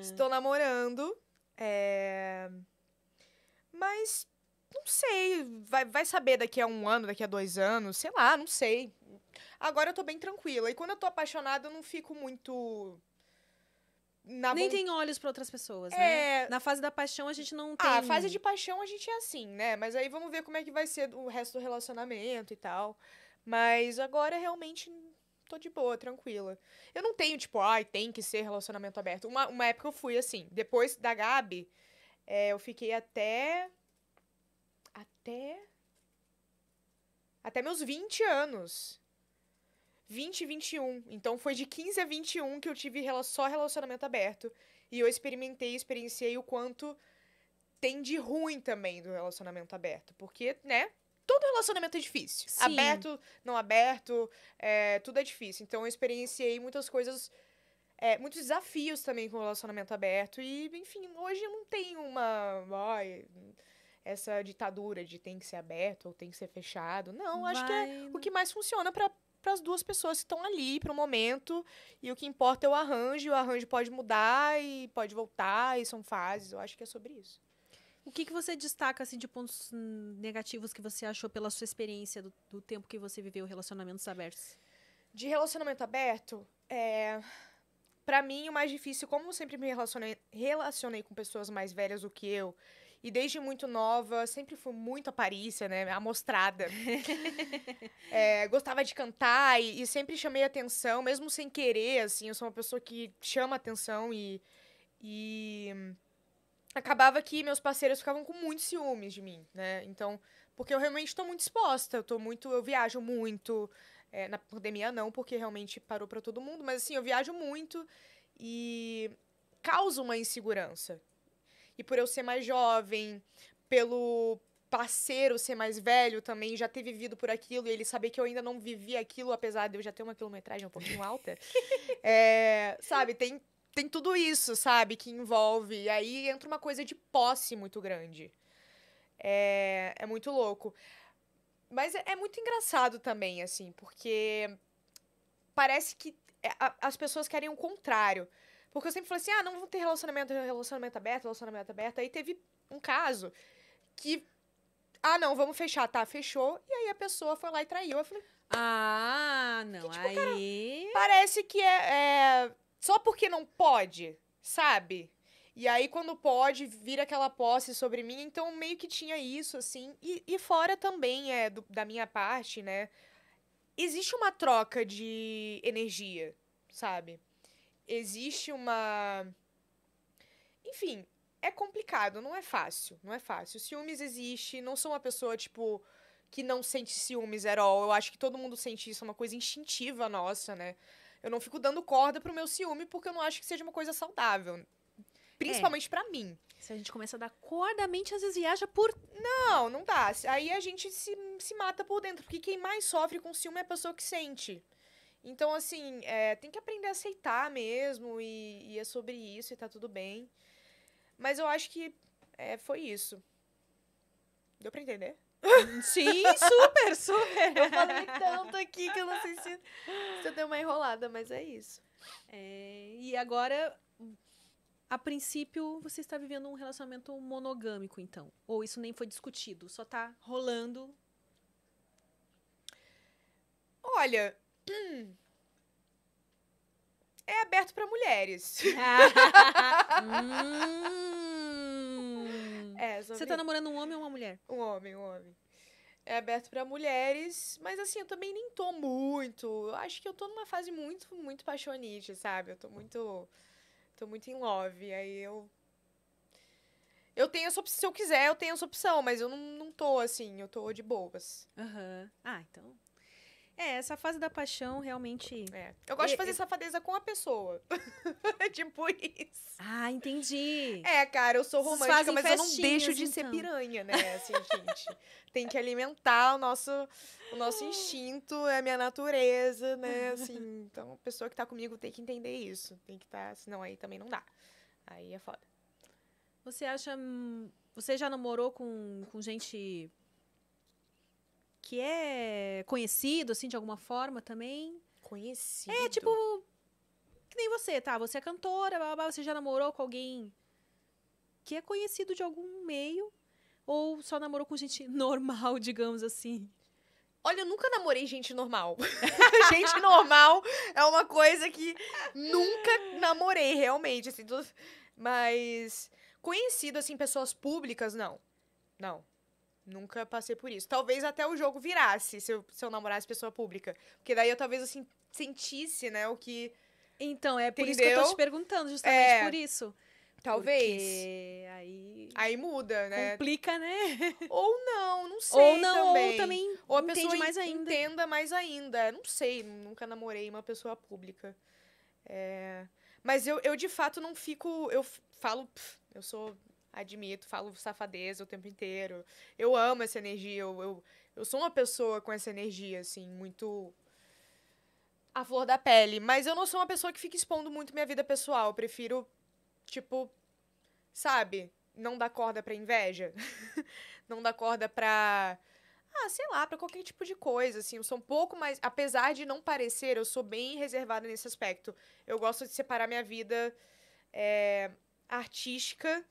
Estou namorando. É... Mas não sei, vai, vai saber daqui a um ano, daqui a dois anos, sei lá, não sei. Agora eu tô bem tranquila. E quando eu tô apaixonada, eu não fico muito. Na Nem tem olhos para outras pessoas, né? é... né? Na fase da paixão a gente não ah, tem. Ah, a fase de paixão a gente é assim, né? Mas aí vamos ver como é que vai ser o resto do relacionamento e tal. Mas agora realmente tô de boa, tranquila. Eu não tenho, tipo, ai, tem que ser relacionamento aberto. Uma, uma época eu fui assim. Depois da Gabi, é, eu fiquei até. Até. Até meus 20 anos. 20 e 21. Então foi de 15 a 21 que eu tive só relacionamento aberto. E eu experimentei, experienciei o quanto tem de ruim também do relacionamento aberto. Porque, né? todo relacionamento é difícil. Sim. Aberto, não aberto, é, tudo é difícil. Então eu experienciei muitas coisas, é, muitos desafios também com o relacionamento aberto. E, enfim, hoje eu não tenho uma. Ai, essa ditadura de tem que ser aberto ou tem que ser fechado. Não, Vai. acho que é o né? que mais funciona para para as duas pessoas que estão ali para o momento e o que importa é o arranjo, o arranjo pode mudar e pode voltar e são fases, eu acho que é sobre isso. O que, que você destaca assim, de pontos negativos que você achou pela sua experiência do, do tempo que você viveu relacionamentos abertos? De relacionamento aberto, é... para mim o mais difícil, como eu sempre me relacionei, relacionei com pessoas mais velhas do que eu, e desde muito nova, sempre fui muito aparícia, né? Amostrada. [LAUGHS] é, gostava de cantar e, e, sempre chamei atenção, mesmo sem querer, assim. Eu sou uma pessoa que chama atenção e. E acabava que meus parceiros ficavam com muitos ciúmes de mim, né? Então, porque eu realmente estou muito exposta, eu tô muito, eu viajo muito. É, na pandemia não, porque realmente parou para todo mundo, mas assim, eu viajo muito e causa uma insegurança. E por eu ser mais jovem, pelo parceiro ser mais velho também, já ter vivido por aquilo, e ele saber que eu ainda não vivi aquilo, apesar de eu já ter uma quilometragem um pouquinho [LAUGHS] alta. é, sabe, tem, tem tudo isso, sabe, que envolve. E aí entra uma coisa de posse muito grande. É, é muito louco. Mas é, é muito engraçado também, assim, porque parece que é, as pessoas querem o contrário. Porque eu sempre falei assim, ah, não vou ter relacionamento, relacionamento aberto, relacionamento aberto. Aí teve um caso que, ah, não, vamos fechar, tá, fechou. E aí a pessoa foi lá e traiu. Eu falei... Ah, não, que, tipo, aí... Cara, parece que é, é só porque não pode, sabe? E aí, quando pode, vira aquela posse sobre mim. Então, meio que tinha isso, assim. E, e fora também, é, do, da minha parte, né? Existe uma troca de energia, sabe? Existe uma. Enfim, é complicado, não é fácil. Não é fácil. Ciúmes existe. Não sou uma pessoa, tipo, que não sente ciúmes at all. Eu acho que todo mundo sente isso, é uma coisa instintiva nossa, né? Eu não fico dando corda pro meu ciúme porque eu não acho que seja uma coisa saudável. Principalmente é. para mim. Se a gente começa a dar corda, a mente às vezes viaja por. Não, não dá. Aí a gente se, se mata por dentro. Porque quem mais sofre com ciúme é a pessoa que sente. Então, assim, é, tem que aprender a aceitar mesmo. E, e, é sobre isso e tá tudo bem. Mas eu acho que é, foi isso. Deu pra entender? Sim, super, super. Eu falei tanto aqui que eu não sei se, se eu dei uma enrolada, mas é isso. É, e agora, a princípio, você está vivendo um relacionamento monogâmico, então. Ou isso nem foi discutido, só está rolando. Olha. Hum, é aberto para mulheres. [LAUGHS] [LAUGHS] hum. É, sobre... [LAUGHS] Você tá namorando um homem ou uma mulher? Um homem, um homem. É aberto para mulheres, mas assim, eu também nem tô muito. Eu acho que eu tô numa fase muito, muito paixonite, sabe? Eu tô muito. Tô muito em love. Aí eu. Eu tenho essa opção. Se eu quiser, eu tenho essa opção, mas eu não, não tô assim, eu tô de boas. Aham. Uhum. Ah, então é, essa fase da paixão realmente. É. Eu gosto de é, fazer e... É safadeza com a pessoa. [LAUGHS] tipo isso. Ah, entendi. É, cara, eu sou romântica, mas eu não deixo de então. ser piranha, né? Assim, gente. Tem que alimentar o nosso, o nosso instinto, é a minha natureza, né? Assim, então a pessoa que tá comigo tem que entender isso. Tem que estar. Tá, senão aí também não dá. Aí é foda. Você acha. Hum, você já namorou com, com gente que é conhecido, assim, de alguma forma também? Conhecido? É, tipo, que nem você, tá? Você é cantora, blá, blá, você já namorou com alguém que é conhecido de algum meio ou só namorou com gente [LAUGHS] normal, digamos assim? Olha, eu nunca namorei gente normal. [LAUGHS] gente normal é uma coisa que nunca namorei, realmente. Assim, Mas conhecido, assim, pessoas públicas, não. Não. Nunca passei por isso. Talvez até o jogo virasse se eu, se eu namorasse pessoa pública. Porque daí eu talvez assim, sentisse, né, o que. Então, é por isso que eu tô te perguntando, justamente é, por isso. Talvez. Porque aí. Aí muda, né? Complica, né? [LAUGHS] Ou não, não sei. Ou não, também. ou também. Ou a pessoa mais ainda. entenda mais ainda. Não sei, nunca namorei uma pessoa pública. É... Mas eu, eu, de fato, não fico. Eu falo. Pff, eu sou Admito, falo safadeza o tempo inteiro. Eu amo essa energia, eu, eu, eu sou uma pessoa com essa energia, assim, muito a flor da pele. Mas eu não sou uma pessoa que fica expondo muito minha vida pessoal. Eu prefiro, tipo, sabe? Não dar corda pra inveja. [LAUGHS] não dar corda pra. Ah, sei lá, pra qualquer tipo de coisa, assim. Eu sou um pouco mais. Apesar de não parecer, eu sou bem reservada nesse aspecto. Eu gosto de separar minha vida é... artística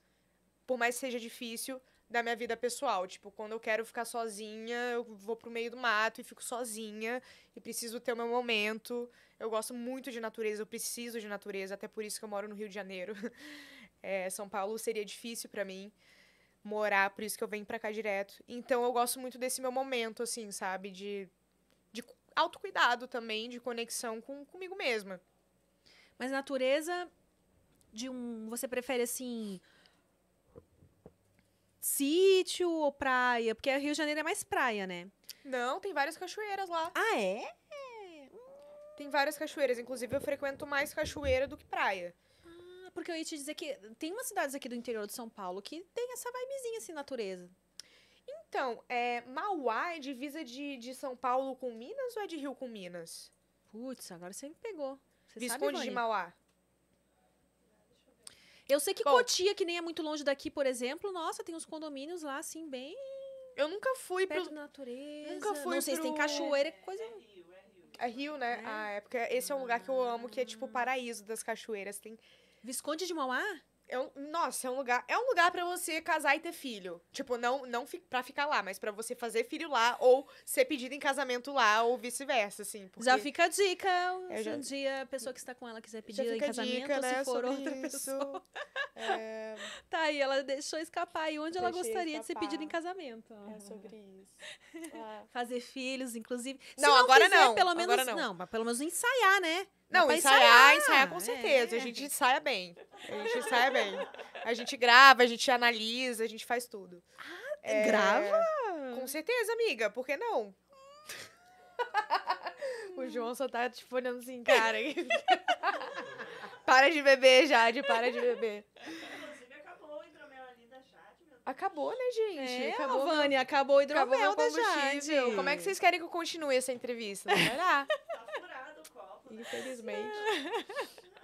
por mais que seja difícil, da minha vida pessoal. Tipo, quando eu quero ficar sozinha, eu vou pro meio do mato e fico sozinha e preciso ter o meu momento. Eu gosto muito de natureza, eu preciso de natureza, até por isso que eu moro no Rio de Janeiro. [LAUGHS] É, São Paulo seria difícil para mim morar, por isso que eu venho pra cá direto. Então eu gosto muito desse meu momento, assim, sabe? De, de autocuidado também, de conexão com, comigo mesma. Mas natureza de um. Você prefere assim sítio ou praia? Porque Rio de Janeiro é mais praia, né? Não, tem várias cachoeiras lá. Ah, é? Tem várias cachoeiras. Inclusive, eu frequento mais cachoeira do que praia. Ah, porque eu ia te dizer que tem umas cidades aqui do interior de São Paulo que tem essa vibezinha, assim, natureza. Então, é, Mauá é divisa de, de São Paulo com Minas ou é de Rio com Minas? Putz, agora você me pegou. Você Visconde sabe, de Mauá. Eu sei que Bom, Cotia, que nem é muito longe daqui, por exemplo, nossa, tem uns condomínios lá, assim, bem. Eu nunca fui perto pro... da natureza. Nunca fui. Não sei pro... se tem cachoeira, é coisa. É Rio, é é né? É. Ah, é porque esse é um lugar que eu amo, que é tipo o paraíso das cachoeiras. Tem Visconde de Mauá? É um, nossa, é um lugar, é um lugar para você casar e ter filho. Tipo, não não fi, para ficar lá, mas para você fazer filho lá ou ser pedido em casamento lá ou vice-versa, assim. Já fica a dica. Se já... um dia a pessoa que está com ela quiser pedir em casamento, dica, né, se for outra isso. pessoa. É... [LAUGHS] tá aí, ela deixou escapar e onde Deixei ela gostaria escapar. de ser pedida em casamento. É sobre isso. É. [LAUGHS] Fazer filhos, inclusive. Não, não agora quiser, não. Pelo menos agora não. não, mas pelo menos ensaiar, né? Não, ensaiar, ensaiar, ensaiar, com certeza. É. A gente ensaia bem. A gente ensaia bem. A gente grava, a gente analisa, a gente faz tudo. Ah, é... grava? Com certeza, amiga. Por que não? [LAUGHS] o João só tá te olhando assim, cara. [LAUGHS] para de beber, Jade, para de beber. Acabou, né, gente? É, acabou, Vânia, acabou o hidromel acabou da Jade. Como é que vocês querem que eu continue essa entrevista? Vai lá. Infelizmente.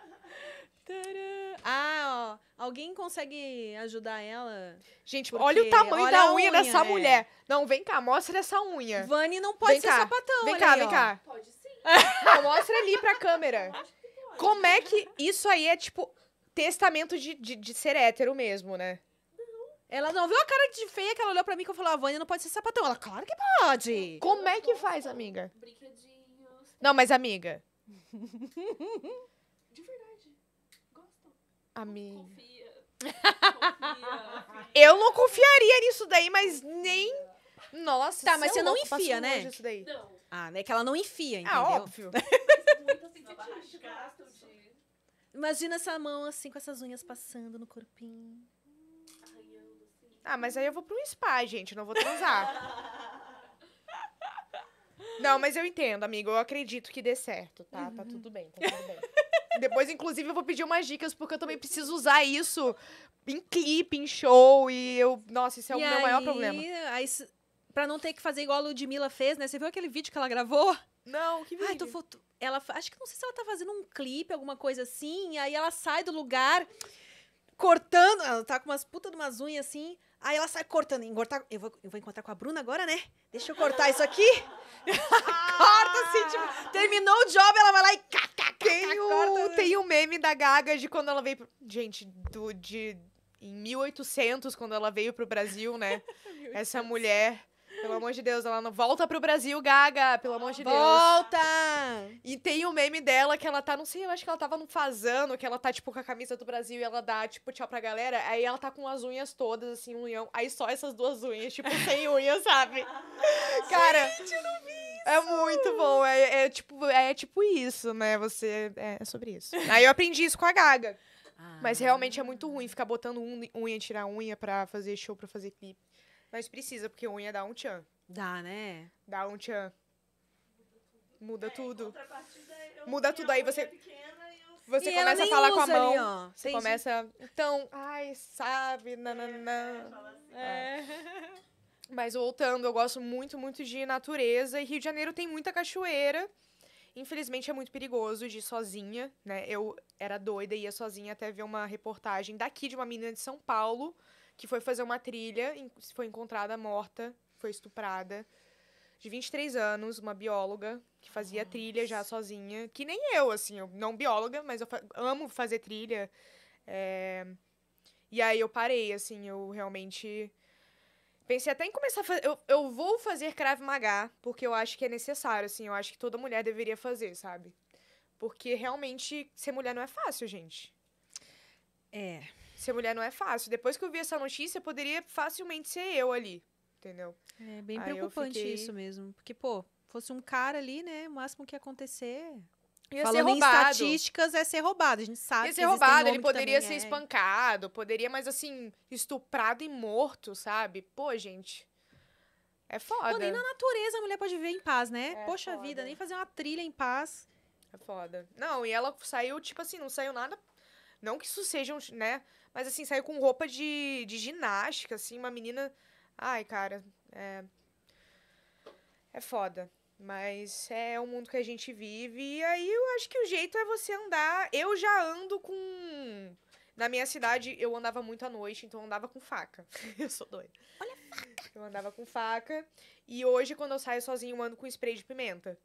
[LAUGHS] ah, ó. Alguém consegue ajudar ela? Gente, Porque olha o tamanho olha da unha, unha, dessa é. mulher. Não, vem cá, mostra essa unha. Vani não pode vem ser cá. sapatão, Vem cá, aí, vem ó. cá. Pode sim. mostra ali pra câmera. Como é que isso aí é tipo testamento de, de, de ser hétero mesmo, né? Ela não viu a cara de feia que ela olhou pra mim que eu falei, a ah, Vânia não pode ser sapatão. Ela, claro que pode. Como é que faz, amiga? Brinquedinhos. Não, mas amiga, [LAUGHS] De verdade. Gostam. Amiga. Confia. Confia. Eu não confiaria nisso daí, mas nem. Nossa, Tá, mas você não enfia, né? Isso daí. Não. Ah, né? Que ela não enfia, ah, entendeu? Ah, óbvio. de. [LAUGHS] Imagina essa mão assim, com essas unhas passando no corpinho. Ah, mas aí eu vou pra um spa, gente. Não vou transar. [LAUGHS] Não, mas eu entendo, amigo. Eu acredito que dê certo, tá? tá uhum. Tá tudo bem, tá tudo bem. [LAUGHS] Depois, inclusive, eu vou pedir umas dicas, porque eu também preciso usar isso em clipe, em show. E eu. Nossa, isso é e o meu aí, maior problema. Aí, pra não ter que fazer igual a Ludmilla fez, né? Você viu aquele vídeo que ela gravou? Não, que vídeo? Ai, tô foto... Ela. Acho que não sei se ela tá fazendo um clipe, alguma coisa assim. aí ela sai do lugar cortando. Ela tá com umas putas de umas unhas assim. Aí ela sai cortando. Engortar, eu, vou, eu vou encontrar com a Bruna agora, né? Deixa eu cortar isso aqui. [LAUGHS] corta assim, tipo, terminou o job, ela vai lá e cá, cá, cá, tem, o, corta, né? tem o um meme da Gaga de quando ela veio. Pro... Gente, do, de em 1800, quando ela veio pro Brasil, né? [LAUGHS] Essa mulher pelo amor de Deus, ela não volta pro Brasil, Gaga, pelo amor de volta! Deus. Volta! E tem o meme dela que ela tá, não sei, eu acho que ela tava num fazano, que ela tá tipo com a camisa do Brasil e ela dá tipo tchau pra galera, aí ela tá com as unhas todas assim, um leão. aí só essas duas unhas, tipo sem unha, sabe? [LAUGHS] Cara, Gente, eu não vi. É muito bom. É, é, tipo, é, é tipo isso, né? Você. É, é sobre isso. [LAUGHS] Aí eu aprendi isso com a Gaga. Ah. Mas realmente é muito ruim ficar botando unha, tirar unha pra fazer show, pra fazer clipe. Mas precisa, porque unha dá um tchan. Dá, né? Dá um tchan. Muda é, tudo. Muda é, tudo, Muda tudo aí você. Pequena, eu... Você e começa a falar com a mão. Ali, você Entendi. começa. Então, ai, sabe, nananã. É, assim, assim. é. [LAUGHS] Mas voltando, eu gosto muito, muito de natureza. E Rio de Janeiro tem muita cachoeira. Infelizmente é muito perigoso de ir sozinha, né? Eu era doida e ia sozinha até ver uma reportagem daqui de uma menina de São Paulo que foi fazer uma trilha, foi encontrada morta, foi estuprada. De 23 anos, uma bióloga que fazia Nossa. trilha já sozinha. Que nem eu, assim, eu não bióloga, mas eu fa amo fazer trilha. É... E aí eu parei, assim, eu realmente. Pensei até em começar a fazer. Eu, eu vou fazer Krav Maga, porque eu acho que é necessário, assim. Eu acho que toda mulher deveria fazer, sabe? Porque realmente ser mulher não é fácil, gente. É ser mulher não é fácil. Depois que eu vi essa notícia, poderia facilmente ser eu ali, entendeu? É bem Aí preocupante fiquei... isso mesmo. Porque, pô, fosse um cara ali, né? O máximo que ia acontecer. Ia Falando ser roubado. em estatísticas, é ser roubado. A gente sabe Ia ser roubado, ele poderia ser é. espancado, poderia, mas assim, estuprado e morto, sabe? Pô, gente. É foda. Pô, nem na natureza a mulher pode viver em paz, né? É Poxa foda. vida, nem fazer uma trilha em paz. É foda. Não, e ela saiu, tipo assim, não saiu nada. Não que isso seja, né? Mas assim, saiu com roupa de, de ginástica, assim, uma menina. Ai, cara, é. É foda. Mas é o mundo que a gente vive. E aí eu acho que o jeito é você andar. Eu já ando com. Na minha cidade, eu andava muito à noite, então eu andava com faca. [LAUGHS] eu sou doida. Olha a faca! Eu andava com faca. E hoje, quando eu saio sozinho, eu ando com spray de pimenta.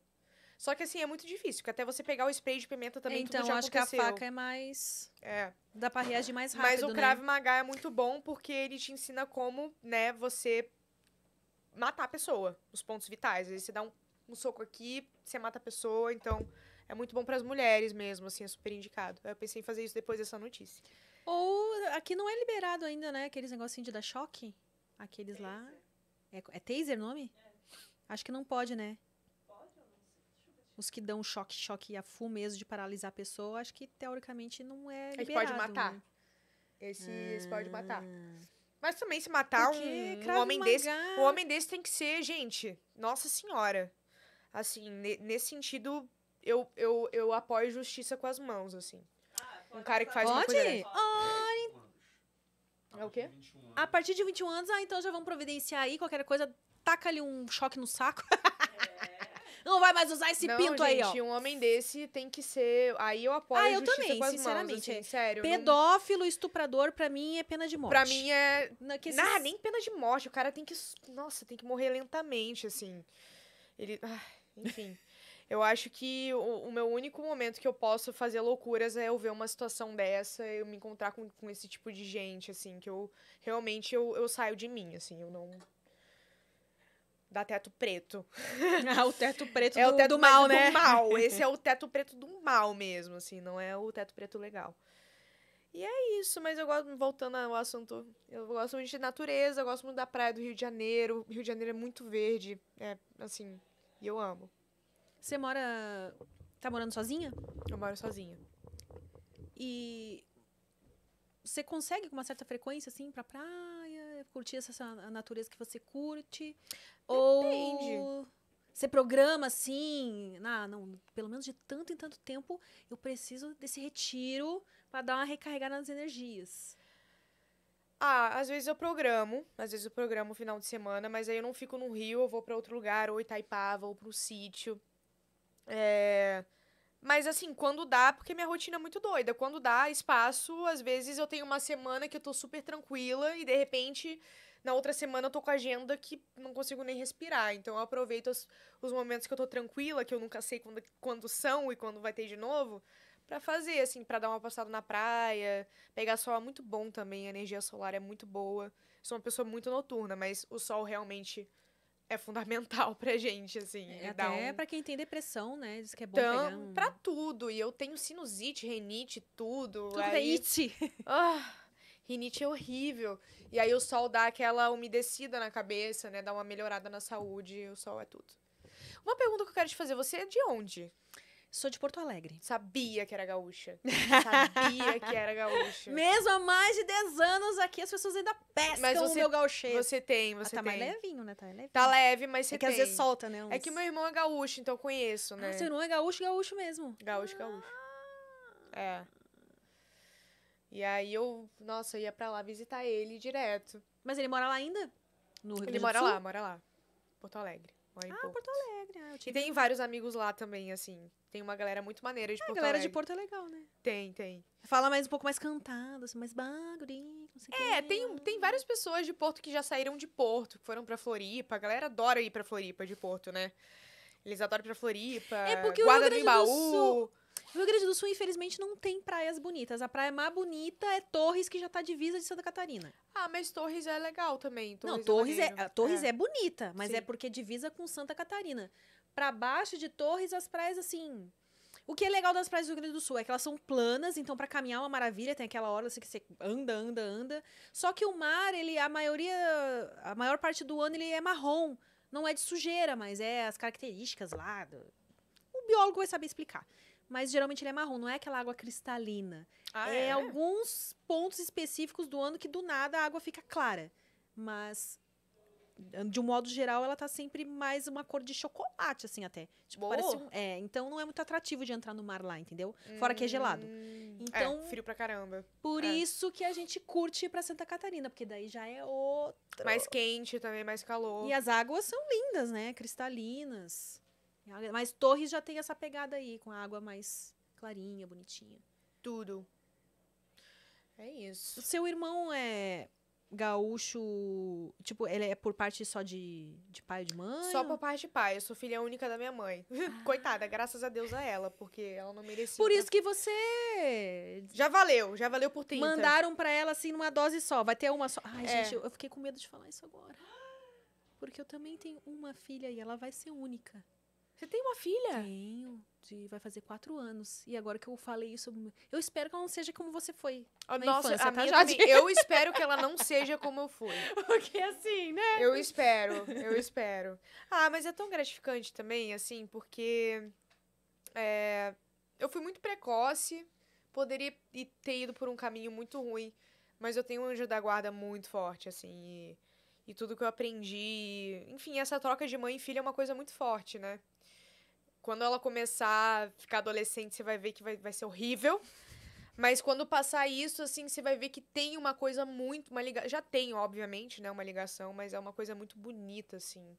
Só que assim, é muito difícil, porque até você pegar o spray de pimenta também então, tudo já acho aconteceu. que a faca é mais. É. Dá pra reagir mais rápido. Mas o né? Krav né? Maga é muito bom porque ele te ensina como, né, você matar a pessoa, os pontos vitais. Aí você dá um, um soco aqui, você mata a pessoa, então é muito bom para as mulheres mesmo, assim, é super indicado. Eu pensei em fazer isso depois dessa notícia. Ou aqui não é liberado ainda, né? Aqueles negocinhos de dar choque. Aqueles taser. lá. É, é taser o nome? É. Acho que não pode, né? os que dão choque, choque a full mesmo de paralisar a pessoa, acho que teoricamente não é liberado. Ele pode matar. Né? Esse, ah. esse pode matar. Mas também se matar um, um, homem desse, um homem desse tem que ser, gente, nossa senhora. Assim, nesse sentido, eu, eu, eu apoio justiça com as mãos, assim. Ah, um cara que faz pode? uma coisa É o quê? A partir de 21 anos, ah, então já vamos providenciar aí qualquer coisa, taca ali um choque no saco. [LAUGHS] Não vai mais usar esse não, pinto gente, aí, ó. um homem desse tem que ser. Aí eu apoio ah, eu também, sinceramente. Mãos, assim, é. sério. Pedófilo, não... estuprador, pra mim é pena de morte. Pra mim é. Não, que esses... Não, nem pena de morte. O cara tem que. Nossa, tem que morrer lentamente, assim. Ele. Ah, enfim. [LAUGHS] Eu acho que o, o, meu único momento que eu posso fazer loucuras é eu ver uma situação dessa, eu me encontrar com, com esse tipo de gente, assim, que eu realmente eu, eu saio de mim, assim, eu não da Teto Preto. [LAUGHS] ah, o Teto Preto [LAUGHS] é do, o teto do mal, né? Do mal. [LAUGHS] Esse é o Teto Preto do mal mesmo, assim, não é o Teto Preto legal. E é isso, mas eu gosto, voltando ao assunto, eu gosto muito de natureza, eu gosto muito da praia do Rio de Janeiro. Rio de Janeiro é muito verde, é assim, e eu amo. Você mora. Tá morando sozinha? Eu moro sozinha. E você consegue com uma certa frequência assim para praia, curtir essa, natureza que você curte? Depende. Ou você programa assim, ah, não, pelo menos de tanto em tanto tempo eu preciso desse retiro para dar uma recarregada nas energias. Ah, às vezes eu programo, às vezes eu programo o final de semana, mas aí eu não fico no Rio, eu vou para outro lugar, ou Itaipava, ou um sítio. É... Mas assim, quando dá, porque minha rotina é muito doida. Quando dá espaço, às vezes eu tenho uma semana que eu tô super tranquila e de repente na outra semana eu tô com a agenda que não consigo nem respirar. Então eu aproveito os, os momentos que eu tô tranquila, que eu nunca sei quando, quando são e quando vai ter de novo, para fazer, assim, para dar uma passada na praia, pegar sol é muito bom também, a energia solar é muito boa. Sou uma pessoa muito noturna, mas o sol realmente é fundamental [LAUGHS] pra gente, assim. É, até um... pra quem tem depressão, né? Diz que é bom então, pegar um... Pra tudo. E eu tenho sinusite, renite, tudo. Tudo aí... é [LAUGHS] rinite é horrível. E aí o sol dá aquela umedecida na cabeça, né? Dá uma melhorada na saúde. O sol é tudo. Uma pergunta que eu quero te fazer. Você é de onde? Sou de Porto Alegre. Sabia que era gaúcha. [LAUGHS] Sabia que era gaúcha. Mesmo há mais de 10 anos aqui, as pessoas ainda pescam mas você, o meu gauchês. Você tem, ah, você ah, tá tem. Tá mais levinho, né? Tá levinho. Tá leve, mas é você é que tem. às vezes solta, né? Uns... É que meu irmão é gaúcho, então eu conheço, né? Ah, seu irmão é gaúcho, gaúcho mesmo. Gaúcho, gaúcho. Ah. É. E aí eu, nossa, eu ia pra lá visitar ele direto. Mas ele mora lá ainda? No Rio Ele mora lá, mora lá. Porto Alegre ah, Porto, Porto Alegre. Ah, e tem vários amigos lá também, assim. Tem uma galera muito maneira de ah, Porto Alegre. A galera de Porto é legal, né? Tem, tem. Fala mais um pouco mais cantado, assim, mais bagulho, não sei É, tem, é. tem várias pessoas de Porto que já saíram de Porto, que foram pra Floripa. A galera adora ir pra Floripa de Porto, né? Eles adoram ir pra Floripa. É porque Guarda o Rio Grande do Sul... O Rio Grande do Sul, infelizmente, não tem praias bonitas. A praia mais bonita é Torres, que já tá divisa de Santa Catarina. Ah, mas Torres é legal também. Torres não, Torres, é, Torres é. é bonita, mas Sim. é porque divisa com Santa Catarina. Para baixo de Torres, as praias, assim, o que é legal das praias do Rio Grande do Sul é que elas são planas, então para caminhar é uma maravilha, tem aquela hora assim, que você anda, anda, anda. Só que o mar, ele a maioria, a maior parte do ano ele é marrom, não é de sujeira, mas é as características lá. Do... O biólogo vai saber explicar mas geralmente ele é marrom, não é aquela água cristalina. Ah, é, é alguns pontos específicos do ano que do nada a água fica clara. Mas de um modo geral, ela tá sempre mais uma cor de chocolate, assim, até. Tipo, Boa. parece um, é, então não é muito atrativo de entrar no mar lá, entendeu? Hum. Fora hum, que é gelado. É, então, é, frio pra caramba. Por é. isso que a gente curte ir pra Santa Catarina, porque daí já é outro. Mais quente também, é mais calor. E as águas são lindas, né? Cristalinas. Mas Torres já tem essa pegada aí, com a água mais clarinha, bonitinha. Tudo. É isso. O seu irmão é gaúcho, tipo, ele é por parte só de, de pai e de mãe? Só ou? por parte de pai, eu sou filha única da minha mãe. [LAUGHS] Ah. Coitada, graças a Deus a ela, porque ela não merecia. Por isso que você... Já valeu, já valeu por ter Mandaram pra ela, assim, numa dose só, vai ter uma só. Ai, é. gente, eu fiquei com medo de falar isso agora. Porque eu também tenho uma filha e ela vai ser única. Você tem uma filha? Tenho. De, vai fazer quatro anos. E agora que eu falei isso, eu espero que ela não seja como você foi. Ah, na nossa, infância, a tá minha Jade? também, eu [LAUGHS] espero que ela não seja como eu fui. [LAUGHS] Porque é assim, né? Eu espero, eu espero. Ah, mas é tão gratificante também, assim, porque é, eu fui muito precoce, poderia ter ido por um caminho muito ruim, mas eu tenho um anjo da guarda muito forte, assim, e, e tudo que eu aprendi. Enfim, essa troca de mãe e filha é uma coisa muito forte, né? quando ela começar a ficar adolescente, você vai ver que vai, vai ser horrível. Mas quando passar isso, assim, você vai ver que tem uma coisa muito. Uma liga... Já tem, obviamente, né? Uma ligação, mas é uma coisa muito bonita, assim.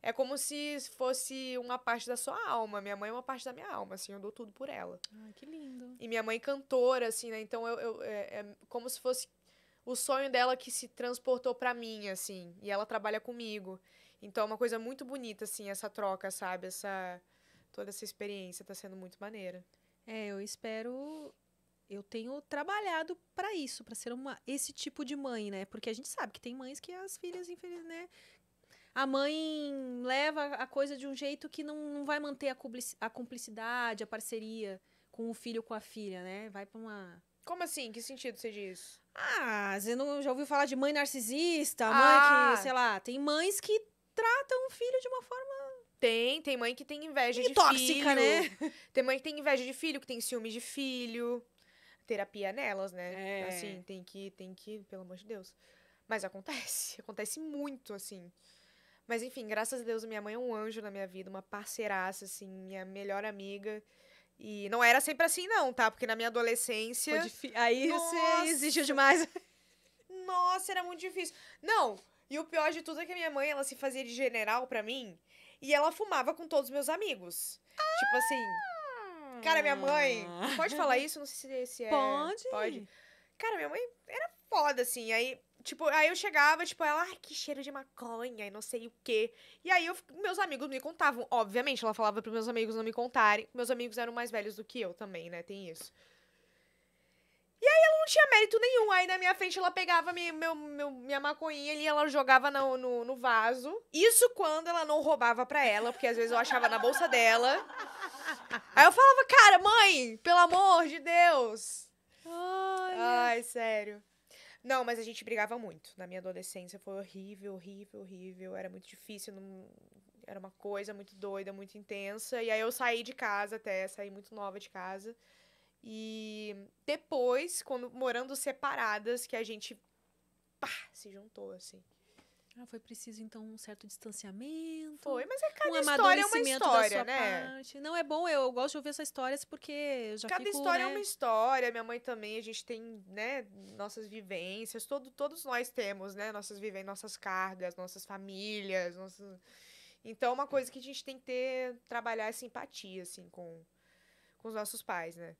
É como se fosse uma parte da sua alma. Minha mãe é uma parte da minha alma, assim, eu dou tudo por ela. Ai, que lindo. E minha mãe cantora, assim, né? Então eu, eu é, é como se fosse o sonho dela que se transportou para mim, assim. E ela trabalha comigo. Então é uma coisa muito bonita, assim, essa troca, sabe? Essa toda essa experiência está sendo muito maneira. É, eu espero. Eu tenho trabalhado para isso, para ser uma esse tipo de mãe, né? Porque a gente sabe que tem mães que as filhas infelizmente, né? A mãe leva a coisa de um jeito que não, não vai manter a, a cumplicidade, a parceria com o filho com a filha, né? Vai para uma como assim? Que sentido você diz? Ah, você não já ouviu falar de mãe narcisista, mãe ah. que, sei lá, tem mães que tratam o filho de uma forma tem, tem mãe que tem inveja e de tóxica, né? filho. tóxica, né? Tem mãe que tem inveja de filho, que tem ciúme de filho. Terapia nelas, né? É. Assim, tem que, tem que, pelo amor de Deus. Mas acontece, [LAUGHS] acontece muito, assim. Mas enfim, graças a Deus, minha mãe é um anjo na minha vida, uma parceiraça, assim, minha melhor amiga. E não era sempre assim, não, tá? Porque na minha adolescência. Difi... Aí você exigiu demais. [LAUGHS] Nossa, era muito difícil. Não, e o pior de tudo é que a minha mãe, ela se fazia de general para mim. E ela fumava com todos os meus amigos. Ah! Tipo assim. Cara, minha mãe. Ah. Pode falar isso? Não sei se, se é. Pode. Pode. Cara, minha mãe era foda, assim. Aí, tipo, aí eu chegava, tipo, ela, ai, que cheiro de maconha e não sei o quê. E aí eu, meus amigos me contavam. Obviamente, ela falava para meus amigos não me contarem. Meus amigos eram mais velhos do que eu também, né? Tem isso tinha mérito nenhum. Aí na minha frente ela pegava minha, meu, meu, minha maconhinha ali, ela jogava no, no, no, vaso. Isso quando ela não roubava pra ela, porque às vezes eu achava na bolsa dela. Aí eu falava, cara, mãe, pelo amor de Deus. Ai, Ai sério. Não, mas a gente brigava muito. Na minha adolescência foi horrível, horrível, horrível. Era muito difícil, não... era uma coisa muito doida, muito intensa. E aí eu saí de casa até, saí muito nova de casa. E depois, quando morando separadas, que a gente pá, se juntou, assim. Ah, foi preciso, então, um certo distanciamento. Foi, mas é cada um história é uma história, né? Parte. Não, é bom, eu, eu, gosto de ouvir essas histórias porque eu já Cada fico, história é né? é uma história, minha mãe também, a gente tem, né, nossas vivências, todo, todos nós temos, né, nossas vivências, nossas cargas, nossas famílias, nossas... Então, é uma coisa que a gente tem que ter, trabalhar essa empatia assim, com, com os nossos pais, né?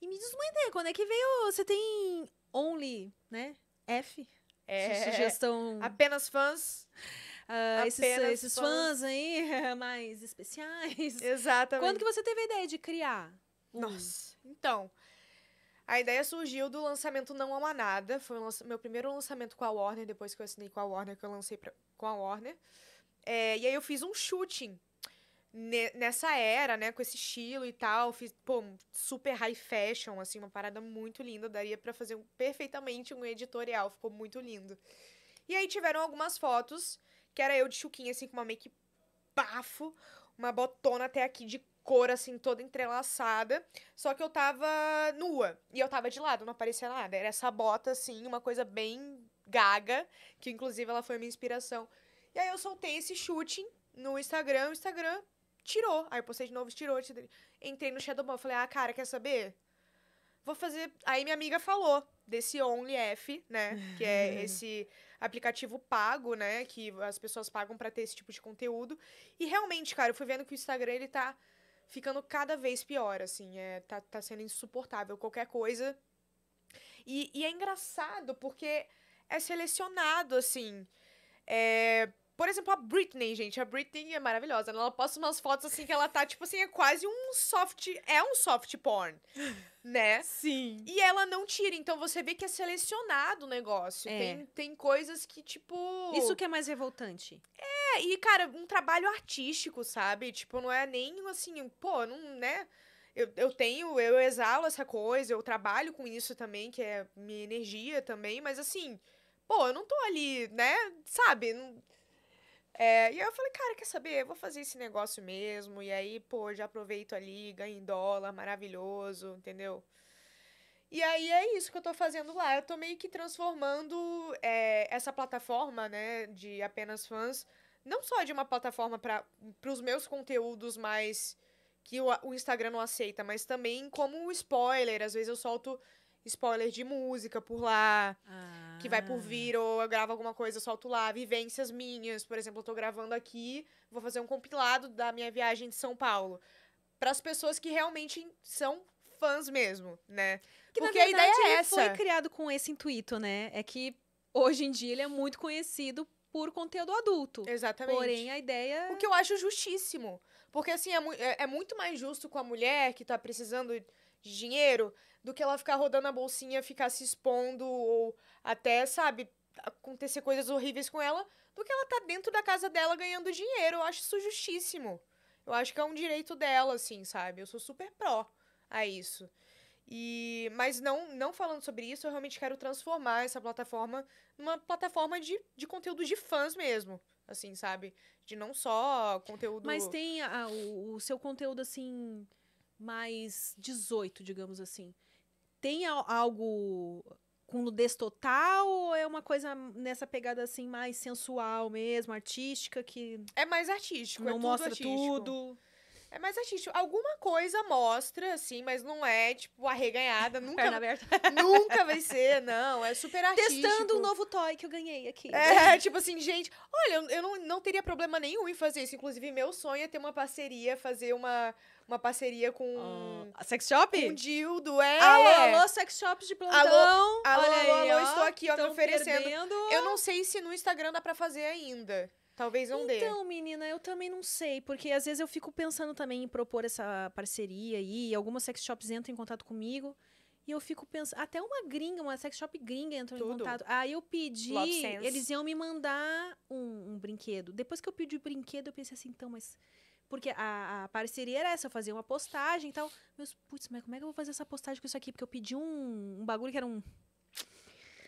E me diz uma ideia, quando é que veio? Você tem Only, né? F? É. Sugestão. Apenas fãs. Uh, esses, esses fãs. aí [LAUGHS] mais especiais. Exatamente. Quando que você teve a ideia de criar? Um? Nossa, então. A ideia surgiu do lançamento Não Ama Nada. Foi o meu primeiro lançamento com a Warner, depois que eu assinei com a Warner, que eu lancei pra... com a Warner. É, e aí eu fiz um shooting nessa era, né, com esse estilo e tal, fiz, pô, super high fashion, assim, uma parada muito linda, daria para fazer um, perfeitamente um editorial, ficou muito lindo. E aí tiveram algumas fotos, que era eu de chuquinha, assim, com uma make bafo, uma botona até aqui de cor, assim, toda entrelaçada, só que eu tava nua, e eu tava de lado, não aparecia nada, era essa bota, assim, uma coisa bem gaga, que inclusive ela foi minha inspiração. E aí eu soltei esse shooting no Instagram, o Instagram tirou. Aí eu postei de novo, tirou. tirou. Entrei no Shadowban, falei, ah, cara, quer saber? Vou fazer... Aí minha amiga falou desse OnlyF, né? Que é [LAUGHS] esse aplicativo pago, né? Que as pessoas pagam para ter esse tipo de conteúdo. E realmente, cara, eu fui vendo que o Instagram, ele tá ficando cada vez pior, assim. É, tá, tá sendo insuportável. Qualquer coisa... E, e é engraçado, porque é selecionado, assim... É, por exemplo, a Britney, gente. A Britney é maravilhosa. Ela posta umas fotos assim que ela tá, tipo assim, é quase um soft. É um soft porn, [LAUGHS] né? Sim. E ela não tira. Então você vê que é selecionado o negócio. É. Tem, tem coisas que, tipo. Isso que é mais revoltante. É, e, cara, um trabalho artístico, sabe? Tipo, não é nem assim, pô, não, né? Eu, eu tenho, eu exalo essa coisa, eu trabalho com isso também, que é minha energia também, mas assim, pô, eu não tô ali, né? Sabe? Não é, e aí eu falei, cara, quer saber? Eu vou fazer esse negócio mesmo. E aí, pô, já aproveito ali, ganho em dólar, maravilhoso, entendeu? E aí é isso que eu tô fazendo lá. Eu tô meio que transformando é, essa plataforma, né, de apenas fãs, não só de uma plataforma para os meus conteúdos mais que o, o Instagram não aceita, mas também como spoiler. Às vezes eu solto spoiler de música por lá, ah. que vai por ah. vir, ou eu gravo alguma coisa, solto lá, vivências minhas. Por exemplo, eu tô gravando aqui, vou fazer um compilado da minha viagem de São Paulo. para as pessoas que realmente são fãs mesmo, né? Que, Porque verdade, a ideia é essa. foi criado com esse intuito, né? É que hoje em dia ele é muito conhecido por conteúdo adulto. Exatamente. Porém, a ideia. O que eu acho justíssimo. Porque, assim, é, mu é, é muito mais justo com a mulher que tá precisando de dinheiro do que ela ficar rodando a bolsinha, ficar se expondo ou até, sabe, acontecer coisas horríveis com ela, do que ela tá dentro da casa dela ganhando dinheiro. Eu acho isso justíssimo. Eu acho que é um direito dela, assim, sabe? Eu sou super pró a isso. E, mas não, não falando sobre isso, eu realmente quero transformar essa plataforma numa plataforma de, de conteúdo de fãs mesmo. Assim, sabe? De não só conteúdo. Mas tem a, o, o seu conteúdo, assim, mais 18, digamos assim. Tem algo com nudez total ou é uma coisa nessa pegada assim mais sensual mesmo, artística que É mais artístico, não é tudo mostra artístico. tudo. É mais artístico. Alguma coisa mostra, assim, mas não é, tipo, arreganhada. [LAUGHS] Nunca, [LAUGHS] nunca vai ser, não. É super artístico. Testando um novo toy que eu ganhei aqui. É, tipo assim, gente, olha, eu não, não teria problema nenhum em fazer isso. Inclusive, meu sonho é ter uma parceria, fazer uma, uma parceria com. Uh, sex shop? Um dildo, é. Alô, alô, sex shops de plantão. Alô, alô, Olha alô, aí, alô estou aqui, ó, me oferecendo. Perdendo. Eu não sei se no Instagram dá pra fazer ainda. Talvez não então, dê. Então, menina, eu também não sei, porque às vezes eu fico pensando também em propor essa parceria aí, algumas sex shops entram em contato comigo. E eu fico pensando. Até uma gringa, uma sex shop gringa entrou Tudo. em contato. Aí eu pedi. Eles iam me mandar um, um, brinquedo. Depois que eu pedi o brinquedo, eu pensei assim, então, mas porque a, a parceria era essa, eu fazia uma postagem e tal. Meus, putz, mas como é que eu vou fazer essa postagem com isso aqui? Porque eu pedi um, um bagulho que era um.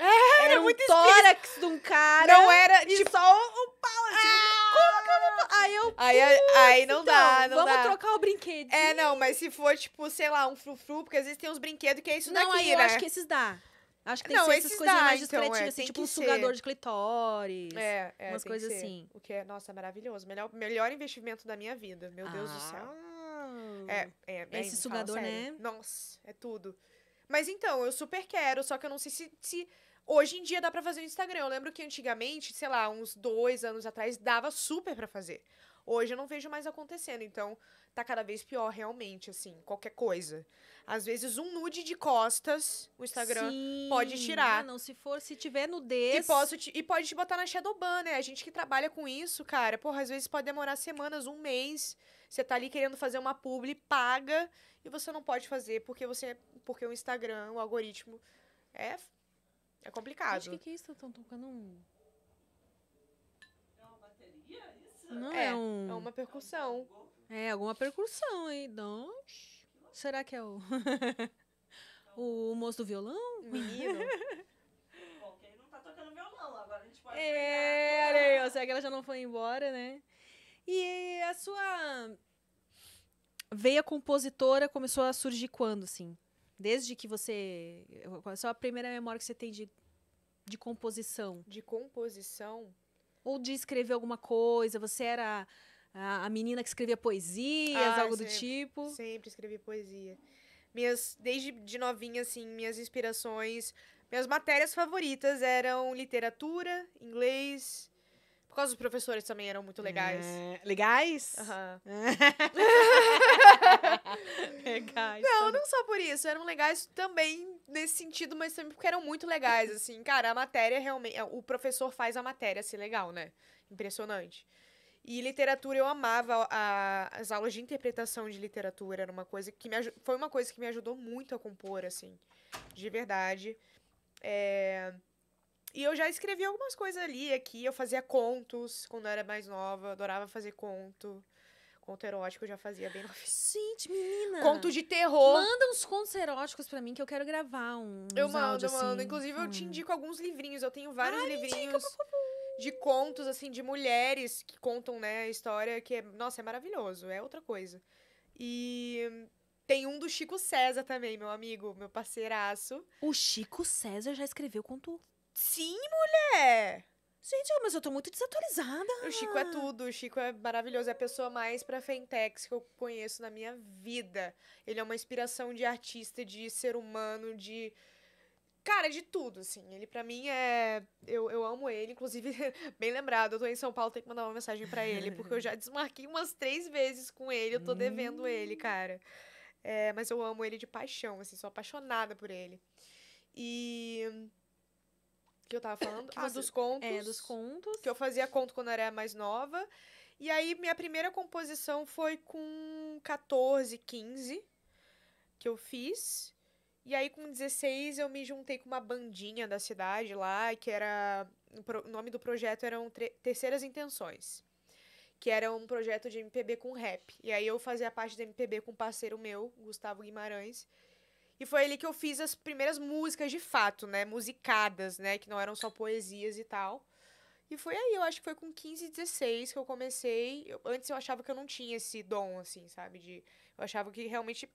É, era, era um muito tórax de um cara. Não era, tipo... só o, pau. Assim, ah, como que eu vou... Aí eu... Aí, é, aí não então, dá, não vamos dá. trocar o brinquedo. É, não, mas se for, tipo, sei lá, um frufru, porque às vezes tem uns brinquedos que é isso não, daqui, Não, aí né? eu acho que esses dá. Acho que tem não, que ser essas coisas dá, mais então, é, assim, tipo um ser. sugador de clitóris. É, é umas coisas assim. O que é, nossa, é maravilhoso. Melhor, melhor investimento da minha vida. Meu ah. Deus do céu. Ah. É, é, é Esse sugador, né? Nossa, é tudo. Mas então, eu super quero, só que eu não sei se, se hoje em dia dá para fazer o Instagram. Eu lembro que antigamente, sei lá, uns dois anos atrás, dava super para fazer. Hoje eu não vejo mais acontecendo. Então, tá cada vez pior, realmente, assim, qualquer coisa. Às vezes, um nude de costas, o Instagram Sim. pode tirar. Ah, não, se for, se tiver nudez... E, posso te, e pode te botar na shadowban, né? A gente que trabalha com isso, cara, porra, às vezes pode demorar semanas, um mês. Você tá ali querendo fazer uma publi paga e você não pode fazer porque você porque o Instagram, o algoritmo, é, é complicado. Acho que que é isso? Estão tocando um... É uma bateria, é isso? Não é, é, um... é uma percussão. É um é, alguma percussão aí. Não. Será que é o. [LAUGHS] o moço do violão? Menino. [LAUGHS] tá tocando agora a gente pode. É, olha aí, ó, será que ela já não foi embora, né? E a sua veia compositora começou a surgir quando, assim? Desde que você. Qual é a primeira memória que você tem de, de composição? De composição? Ou de escrever alguma coisa? Você era a, a menina que escrevia poesias, ah, algo sempre, do tipo. Sempre escrevi poesia. Minhas, desde de novinha, assim, minhas inspirações, minhas matérias favoritas eram literatura, inglês, por causa dos professores também eram muito legais. É, legais? Aham. Uhum. [LAUGHS] legais. Não, não só por isso. Eram legais também nesse sentido, mas também porque eram muito legais, assim. Cara, a matéria realmente... O professor faz a matéria ser assim, legal, né? Impressionante. E literatura eu amava a, as aulas de interpretação de literatura, era uma coisa que me foi uma coisa que me ajudou muito a compor assim, de verdade. É... E eu já escrevi algumas coisas ali aqui, eu fazia contos quando eu era mais nova, eu adorava fazer conto. Conto erótico eu já fazia bem novinha. Gente, menina! Conto de terror. Manda uns contos eróticos para mim que eu quero gravar um. Eu mando, eu assim, mando. Assim. Inclusive, hum. eu te hum. indico alguns livrinhos. Eu tenho vários Ai, livrinhos. Indica, por favor de contos, assim, de mulheres que contam, né, a história, que é, nossa, é maravilhoso, é outra coisa. E tem um do Chico César também, meu amigo, meu parceiraço. O Chico César já escreveu conto? Sim, mulher! Gente, mas eu tô muito desatualizada. O Chico é tudo, o Chico é maravilhoso, é a pessoa mais pra Fentex que eu conheço na minha vida. Ele é uma inspiração de artista, de ser humano, de Cara, de tudo, assim. Ele, para mim, é. Eu, eu amo ele. Inclusive, [LAUGHS] bem lembrado, eu tô em São Paulo, tenho que mandar uma mensagem para ele, porque eu já desmarquei umas três vezes com ele. Eu tô devendo ele, hum. cara. É, mas eu amo ele de paixão, assim, sou apaixonada por ele. E. Que eu tava falando? Que ah, você... dos contos. É, dos contos. Que eu fazia conto quando era mais nova. E aí, minha primeira composição foi com 14, 15, que eu fiz. E aí, com 16, eu me juntei com uma bandinha da cidade lá, que era. O nome do projeto eram Terceiras Intenções, que era um projeto de MPB com rap. E aí eu fazia parte do MPB com um parceiro meu, Gustavo Guimarães. E foi ali que eu fiz as primeiras músicas de fato, né? Musicadas, né? Que não eram só poesias e tal. E foi aí, eu acho que foi com 15, 16 que eu comecei. Eu, antes eu achava que eu não tinha esse dom, assim, sabe? De, eu achava que realmente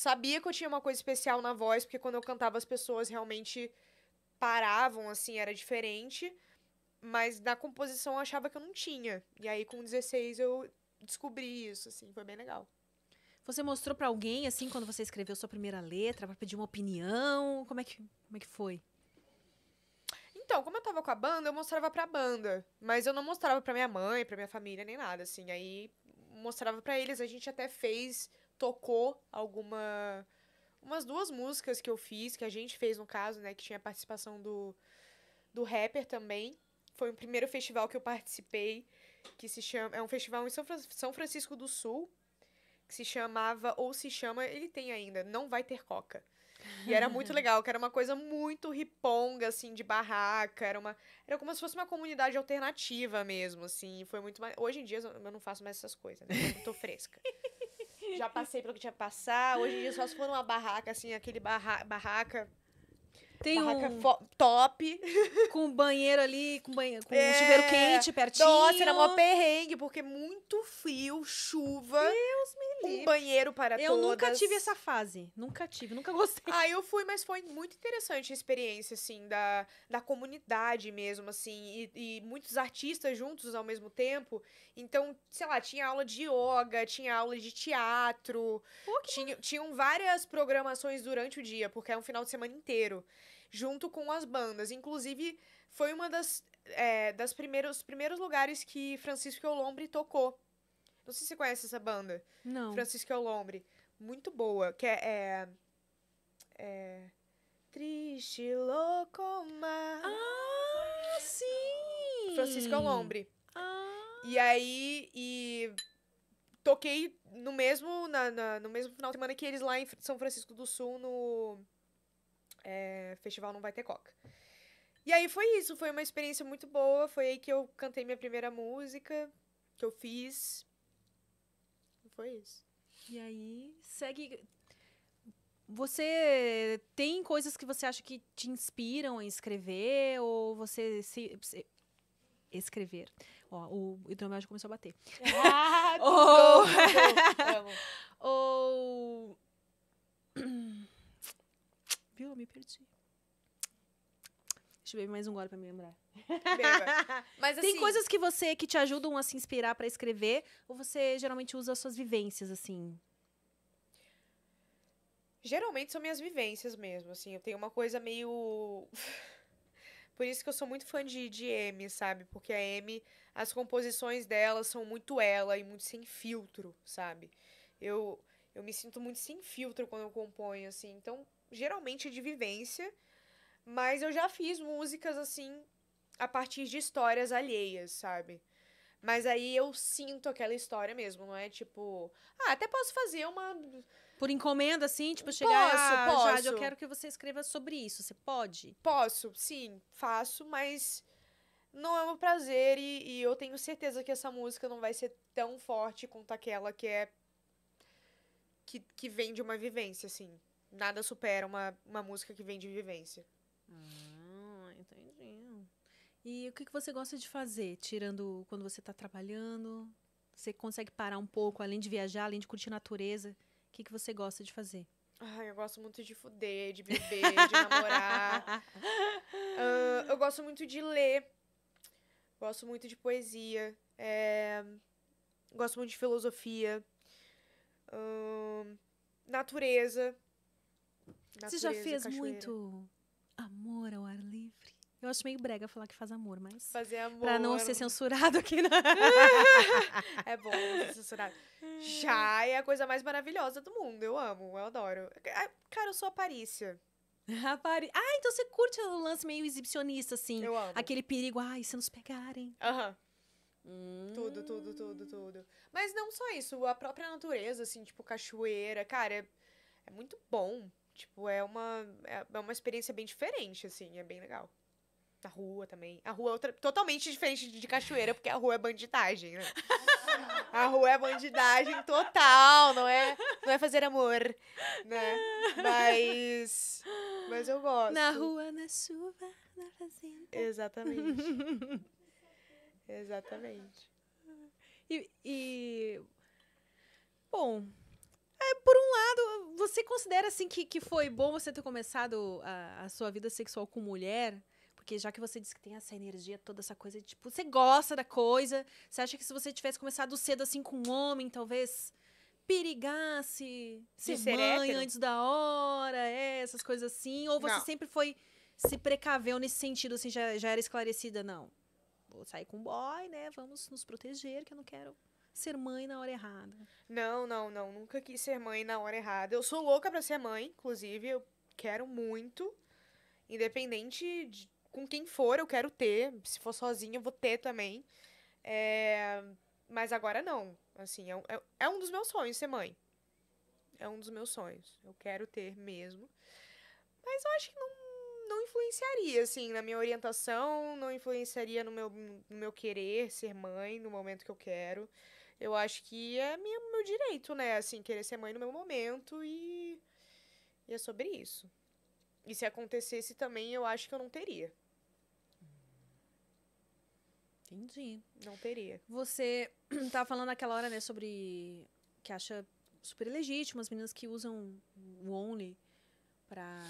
sabia que eu tinha uma coisa especial na voz, porque quando eu cantava as pessoas realmente paravam, assim, era diferente. Mas na composição eu achava que eu não tinha. E aí com 16 eu descobri isso, assim, foi bem legal. Você mostrou para alguém, assim, quando você escreveu sua primeira letra, para pedir uma opinião? Como é, que, como é que foi? Então, como eu tava com a banda, eu mostrava pra banda. Mas eu não mostrava pra minha mãe, pra minha família, nem nada, assim. Aí mostrava para eles, a gente até fez tocou alguma. Umas duas músicas que eu fiz, que a gente fez no caso, né? Que tinha participação do, do rapper também. Foi o primeiro festival que eu participei, que se chama. É um festival em São Francisco do Sul, que se chamava, ou se chama, ele tem ainda, Não Vai Ter Coca. E era muito [LAUGHS] legal, que era uma coisa muito riponga, assim, de barraca. Era uma. Era como se fosse uma comunidade alternativa mesmo, assim. Foi muito mais. Hoje em dia eu não faço mais essas coisas, né? Eu tô fresca. [LAUGHS] já passei pelo que tinha que passar. Hoje em dia só se for numa barraca, assim, aquele barra barraca tem barraca um... top. [LAUGHS] Com banheiro ali, com, banheiro, com é... um chuveiro quente pertinho. Nossa, era mó perrengue, porque muito frio, chuva. Deus me livre. Um banheiro para eu todas. Eu nunca tive essa fase. Nunca tive, nunca gostei. Ah, eu fui, mas foi muito interessante a experiência, assim, da, da comunidade mesmo, assim. E, e muitos artistas juntos ao mesmo tempo. Então, sei lá, tinha aula de yoga, tinha aula de teatro. Pô, que... tinha, tinham várias programações durante o dia, porque é um final de semana inteiro junto com as bandas. Inclusive, foi uma das, é, das primeiros, primeiros lugares que Francisco Olombre tocou. Não sei se você conhece essa banda. Não. Francisco Olombre. Muito boa. Que é... é, é... Triste Locomar. Ah, sim! Francisco Olombre. Ah. E aí... E toquei no mesmo, na, na, no mesmo final de semana que eles lá em São Francisco do Sul, no é, festival não vai ter coca. E aí foi isso, foi uma experiência muito boa. Foi aí que eu cantei minha primeira música, que eu fiz. Foi isso. E aí, segue. Você tem coisas que você acha que te inspiram a escrever? Ou você se. se escrever. Ó, o hidromel já começou a bater. Ah, [LAUGHS] ou... Tô, tô, tô, ou eu me perdi. Deixa eu beber mais um gole pra me lembrar. [LAUGHS] Mas, assim, Tem coisas que você que te ajudam a se inspirar para escrever, ou você geralmente usa as suas vivências, assim? Geralmente são minhas vivências mesmo, assim. Eu tenho uma coisa meio. [LAUGHS] Por isso que eu sou muito fã de, de Amy, sabe? Porque a Amy, as composições dela são muito ela e muito sem filtro, sabe? Eu, eu me sinto muito sem filtro quando eu componho, assim. Então, geralmente é de vivência, mas eu já fiz músicas assim a partir de histórias alheias, sabe? Mas aí eu sinto aquela história mesmo, não é tipo, ah, até posso fazer uma por encomenda assim, tipo chegar, posso, ah, posso. Jade, eu quero que você escreva sobre isso, você pode? Posso, sim, faço, mas não é um prazer e, e eu tenho certeza que essa música não vai ser tão forte quanto aquela que é que, que vem de uma vivência, assim nada supera uma, uma música que vem de vivência. Ah, entendi. E o que, que você gosta de fazer, tirando quando você está trabalhando? Você consegue parar um pouco, além de viajar, além de curtir natureza? O que, que você gosta de fazer? Ai, ah, eu gosto muito de fuder, de beber, de namorar. Uh, [LAUGHS] eu gosto muito de ler. Gosto muito de poesia. É... Gosto muito de filosofia. Uh, natureza. Você já fez muito amor ao ar livre? Eu acho meio brega falar que faz amor, mas. Fazer amor. Pra não ser censurado aqui, né? [LAUGHS] é bom ser censurado. Já é a coisa mais maravilhosa do mundo. Eu amo, eu adoro. Ah, cara, eu sou aparícia. [LAUGHS] Apari... Ah, então você curte o lance meio exibicionista, assim. Eu amo. Aquele perigo, ai, se nos pegarem. Aham. Hum. Tudo, tudo, tudo, tudo. Mas não só isso, a própria natureza, assim, tipo, cachoeira, cara, é, é muito bom. Tipo, é uma, é, é uma experiência bem diferente, assim, é bem legal. na rua também. A rua é outra, totalmente diferente de cachoeira, porque a rua é bandidagem, né? A rua é bandidagem total, não é, não é fazer amor, né? Mas, mas eu gosto. Na rua, na chuva, na fazenda. Exatamente. [LAUGHS] Exatamente. E, e... bom, é, por um lado, você considera assim que, que foi bom você ter começado a, a sua vida sexual com mulher? Porque já que você disse que tem essa energia, toda essa coisa, tipo, você gosta da coisa. Você acha que se você tivesse começado cedo assim com um homem, talvez perigasse ser, ser mãe antes da hora, é, essas coisas assim? Ou você não. sempre foi se precaveu nesse sentido, assim, já, já era esclarecida? Não. Vou sair com boy, né? Vamos nos proteger, que eu não quero ser mãe na hora errada. Não, não, não. Nunca quis ser mãe na hora errada. Eu sou louca pra ser mãe, inclusive. Eu quero muito. Independente de com quem for, eu quero ter. Se for sozinha, eu vou ter também. É... Mas agora não. Assim, é um, é, é um dos meus sonhos ser mãe. É um dos meus sonhos. Eu quero ter mesmo. Mas eu acho que não, não influenciaria, assim, na minha orientação, não influenciaria no meu, no meu querer ser mãe no momento que eu quero eu acho que é minha, meu direito, né? Assim, querer ser mãe no meu momento e, e é sobre isso. E se acontecesse também, eu acho que eu não teria. Entendi. Não teria. Você [CLEARS THROAT] tá falando naquela hora, né, sobre que acha super legítimo as meninas que usam o Only para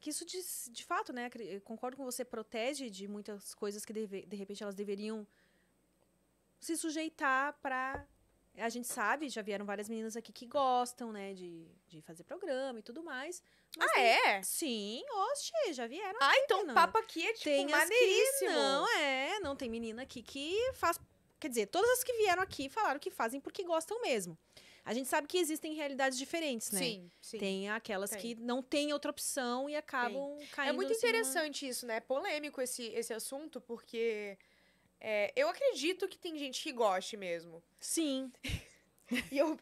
que isso de, de fato, né, concordo com você, protege de muitas coisas que deve, de repente elas deveriam se sujeitar para a gente sabe, já vieram várias meninas aqui que gostam, né, de, de fazer programa e tudo mais. ah, tem... é? Sim, oxe, já vieram. Ah, aqui, então o né? papo aqui é, tipo, tem maneiríssimo. não, é, não tem menina aqui que faz... Quer dizer, todas as que vieram aqui falaram que fazem porque gostam mesmo. A gente sabe que existem realidades diferentes, né? Sim, sim. Tem aquelas tem. que não têm outra opção e acabam tem. caindo... É muito interessante isso, né? É polêmico esse, esse assunto, porque... É, eu acredito que tem gente que goste mesmo. Sim. [LAUGHS] e eu,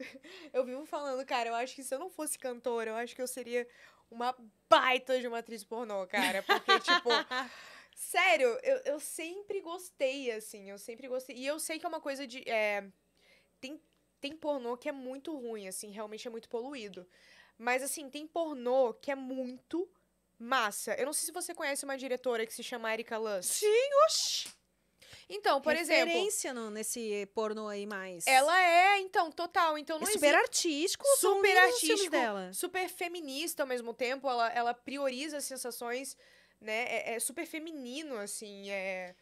eu vivo falando, cara, eu acho que se eu não fosse cantora, eu acho que eu seria uma baita de uma atriz pornô, cara. Porque, [LAUGHS] tipo. Sério, eu, eu sempre gostei, assim, eu sempre gostei. E eu sei que é uma coisa de. É, tem, tem pornô que é muito ruim, assim, realmente é muito poluído. Mas, assim, tem pornô que é muito massa. Eu não sei se você conhece uma diretora que se chama Erika Lance Sim, oxi! Então, por Referência exemplo. Referência nesse pornô aí mais. Ela é, então, total. Então é não é super existe... artístico, super artístico dela. Super feminista ao mesmo tempo. Ela, ela prioriza as sensações, né? É, é super feminino, assim. É...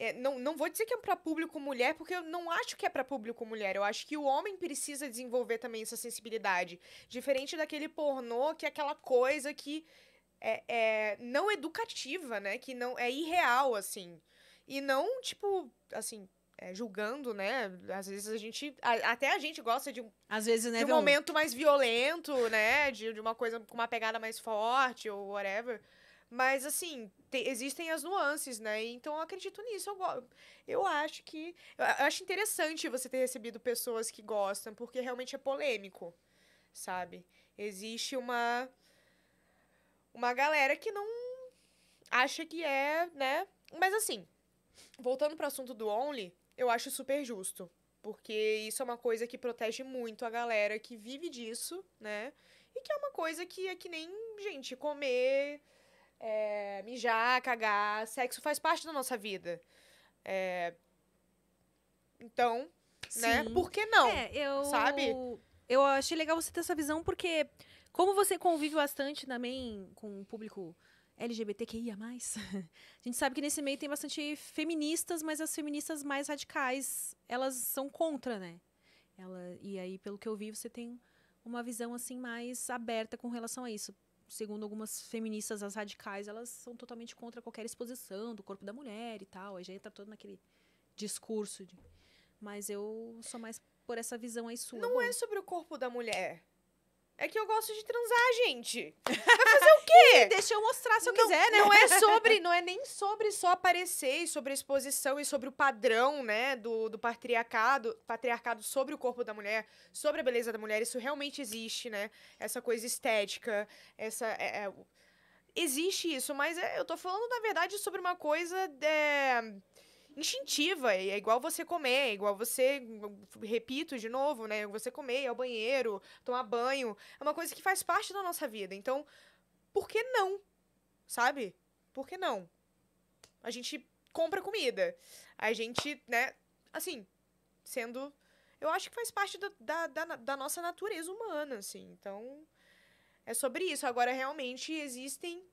É, não, não vou dizer que é para público mulher, porque eu não acho que é para público mulher. Eu acho que o homem precisa desenvolver também essa sensibilidade. Diferente daquele pornô, que é aquela coisa que é, é não educativa, né? Que não é irreal, assim. E não, tipo, assim, é, julgando, né? Às vezes a gente. A, até a gente gosta de, Às vezes, né, de um momento mais violento, né? De, de uma coisa com uma pegada mais forte ou whatever. Mas, assim, te, existem as nuances, né? Então eu acredito nisso. Eu, eu acho que. Eu acho interessante você ter recebido pessoas que gostam, porque realmente é polêmico, sabe? Existe uma. Uma galera que não acha que é, né? Mas assim, voltando para o assunto do Only, eu acho super justo. Porque isso é uma coisa que protege muito a galera que vive disso, né? E que é uma coisa que é que nem, gente, comer, é, mijar, cagar. Sexo faz parte da nossa vida. É, então, né, Sim. né? Por que não? É, eu... Sabe? Eu achei legal você ter essa visão, porque como você convive bastante também com o público LGBTQIA. [LAUGHS] A gente sabe que nesse meio tem bastante feministas, mas as feministas mais radicais, elas são contra, né? Ela, e aí, pelo que eu vi, você tem uma visão assim mais aberta com relação a isso. Segundo algumas feministas, as radicais, elas são totalmente contra qualquer exposição do corpo da mulher e tal. Aí já entra todo naquele discurso. De... Mas eu sou mais por essa visão aí sua. Não bom. é sobre o corpo da mulher. É que eu gosto de transar, gente. [LAUGHS] Vai fazer o quê? deixa eu mostrar se eu não, quiser, né? Não é sobre, [LAUGHS] não é nem sobre só aparecer e sobre a exposição e sobre o padrão, né, do, do patriarcado, patriarcado sobre o corpo da mulher, sobre a beleza da mulher. Isso realmente existe, né? Essa coisa estética, essa é, é, existe isso, mas é, eu tô falando na verdade sobre uma coisa é, instintiva. É igual você comer, é igual você, repito de novo, né? Você comer, ir ao banheiro, tomar banho. É uma coisa que faz parte da nossa vida. Então, por que não? Sabe? Por que não? A gente compra comida. A gente, né? Assim, sendo. Eu acho que faz parte da, da, da, da nossa natureza humana, assim. Então, é sobre isso. Agora, realmente, existem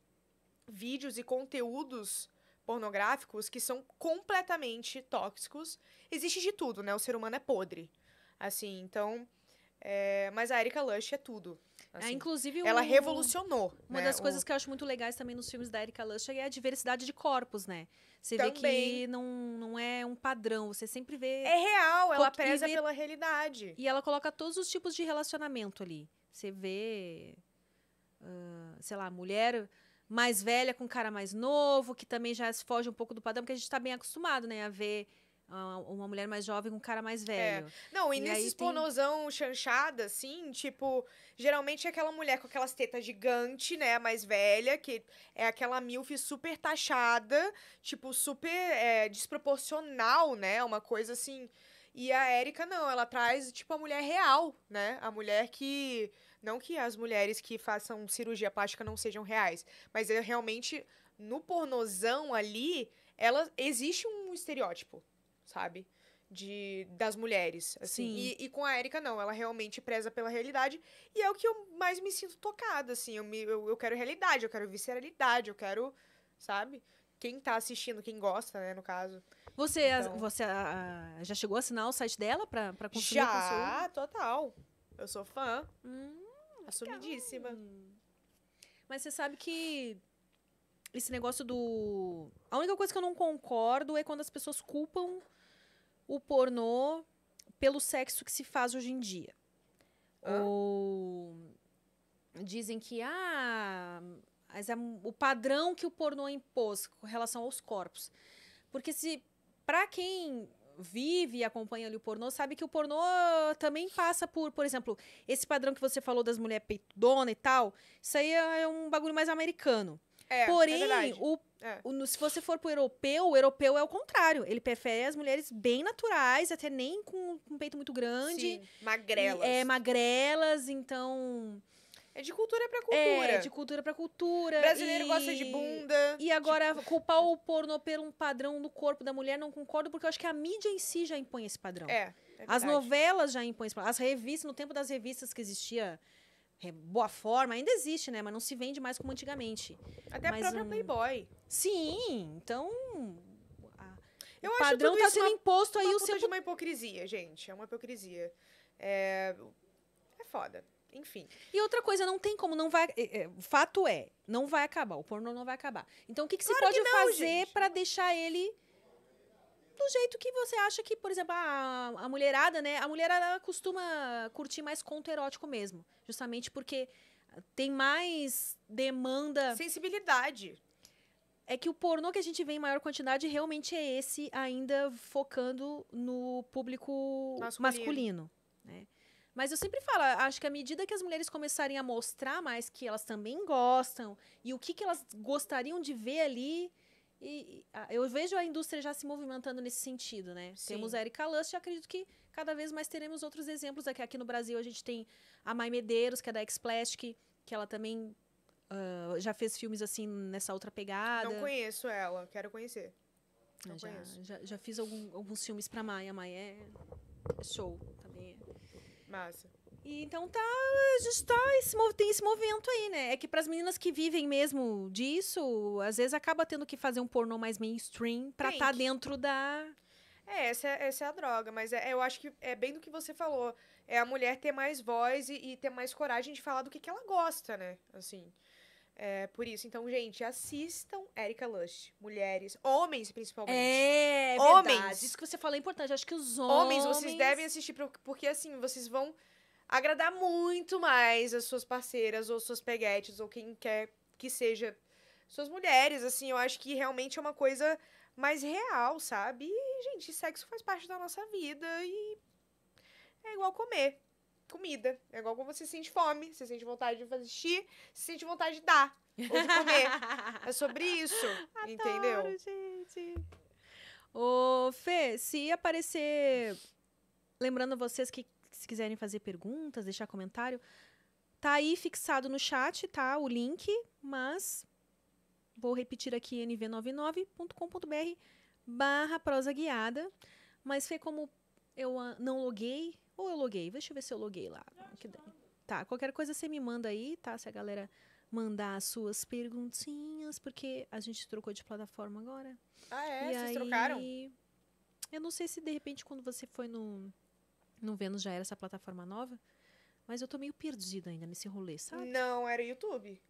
vídeos e conteúdos pornográficos que são completamente tóxicos. Existe de tudo, né? O ser humano é podre. Assim, então. É... mas a Erika Lush é tudo. É, assim. É, inclusive ela revolucionou. Uma né, das coisas que eu acho muito legais também nos filmes da Erika Lush é a diversidade de corpos, né? Você também. vê que não, não é um padrão, você sempre vê. É real, ela preza vê... pela realidade. E ela coloca todos os tipos de relacionamento ali. Você vê. Uh, sei lá, mulher mais velha com cara mais novo, que também já se foge um pouco do padrão, porque a gente está bem acostumado, né, a ver ah, uma mulher mais jovem com um cara mais é. velho. É. Não, e, e nesses tem... pornozão chanchada, assim, tipo, geralmente é aquela mulher com aquelas tetas gigante, né, mais velha, que é aquela milf super taxada, tipo, super é, desproporcional, né, uma coisa assim. E a Érica, não, ela traz, tipo, a mulher real, né, a mulher que não que as mulheres que façam cirurgia plástica não sejam reais, mas é realmente no pornozão ali, ela existe um estereótipo, sabe? De, das mulheres, assim. E, e, com a Erika, não. Ela realmente preza pela realidade. E é o que eu mais me sinto tocada, assim. Eu, me, eu, eu quero realidade, eu quero visceralidade, eu quero, sabe? Quem tá assistindo, quem gosta, né, no caso. Você, então... você a, já chegou a assinar o site dela pra, pra consumir já, conteúdo? Já, total. Eu sou fã. Hum. Assumidíssima. Mas você sabe que esse negócio do. A única coisa que eu não concordo é quando as pessoas culpam o pornô pelo sexo que se faz hoje em dia. Hã? Ou dizem que ah, mas é o padrão que o pornô impôs com relação aos corpos. Porque se para quem vive e acompanha ali o pornô sabe que o pornô também passa por, por exemplo, esse padrão que você falou das mulheres peidona e tal, isso aí é, é um bagulho mais americano. É, é Porém, é o, é. o, se você for pro europeu, o europeu é o contrário. Ele prefere as mulheres bem naturais, até nem com, com um peito muito grande. Sim, magrelas. E, é, magrelas, então. É de cultura pra é, cultura. É, de cultura pra cultura. brasileiro e... gosta de bunda. E agora, de... culpar [LAUGHS] o pornô por um padrão do corpo da mulher, não concordo, porque eu acho que a mídia em si já impõe esse padrão. É. é as novelas já impõem esse padrão. As revistas, no tempo das revistas que existia. É, Boa forma, ainda existe, né? Mas não se vende mais como antigamente. Até Mas a própria um... Playboy. Sim, então. A... Eu o padrão acho tá sendo uma, imposto aí uma o seu. É uma hipocrisia, gente. É uma hipocrisia. É, é foda enfim. E outra coisa, não tem como, não vai. É, é fato é, não vai acabar, o pornô não vai acabar. Então, o que, que claro se pode não, fazer para deixar ele do jeito que você acha que, por exemplo, a, a mulherada, né? A mulherada costuma curtir mais conto erótico mesmo. Justamente porque tem mais demanda. Sensibilidade. É que o pornô que a gente vê em maior quantidade realmente é esse, ainda focando no público masculino. masculino né? Mas eu sempre falo, acho que à medida que as mulheres começarem a mostrar mais que elas também gostam e o que, que elas gostariam de ver ali. E, eu vejo a indústria já se movimentando nesse sentido, né? Sim. Temos a Erika Lust, e acredito que cada vez mais teremos outros exemplos. Aqui, aqui no Brasil a gente tem a Mai Medeiros, que é da X-Plastic, que ela também uh, já fez filmes assim nessa outra pegada. Não conheço ela, quero conhecer. Já, já, já, fiz algum, alguns filmes pra Maia. A Maia é show. Massa. E então tá, a gente tá, esse, tem esse movimento aí, né? É que para as meninas que vivem mesmo disso, às vezes acaba tendo que fazer um pornô mais mainstream para estar tá dentro da. É essa, é, essa é a droga, mas é, eu acho que é bem do que você falou. É a mulher ter mais voz e, e ter mais coragem de falar do que, que ela gosta, né? Assim. É, por isso, então, gente, assistam Erika Lush. Mulheres, homens principalmente. É, é homens. Verdade. Isso que você falou é importante. Acho que os homens. Homens, vocês devem assistir, porque assim, vocês vão agradar muito mais as suas parceiras, ou suas peguetes, ou quem quer que seja suas mulheres. Assim, eu acho que realmente é uma coisa mais real, sabe? E, gente, sexo faz parte da nossa vida e é igual comer comida. É igual quando você sente fome, você sente vontade de fazer xixi, você sente vontade de dar ou de comer. é sobre isso, [LAUGHS] Adoro, entendeu? gente. Ô, Fê, se aparecer... Lembrando vocês que se quiserem fazer perguntas, deixar comentário, tá aí fixado no chat, tá? O link, mas vou repetir aqui nv99.com.br barra prosa guiada. Mas Fê, como eu não loguei ou eu loguei, deixa eu ver se eu loguei lá. Tá, qualquer coisa você me manda aí, tá? Se a galera mandar as suas perguntinhas, porque a gente trocou de plataforma agora. Ah, é? E Vocês aí... trocaram? Eu não sei se de repente quando você foi no, no Vênus já era essa plataforma nova, mas eu tô meio perdida ainda nesse rolê, sabe? Não, era YouTube.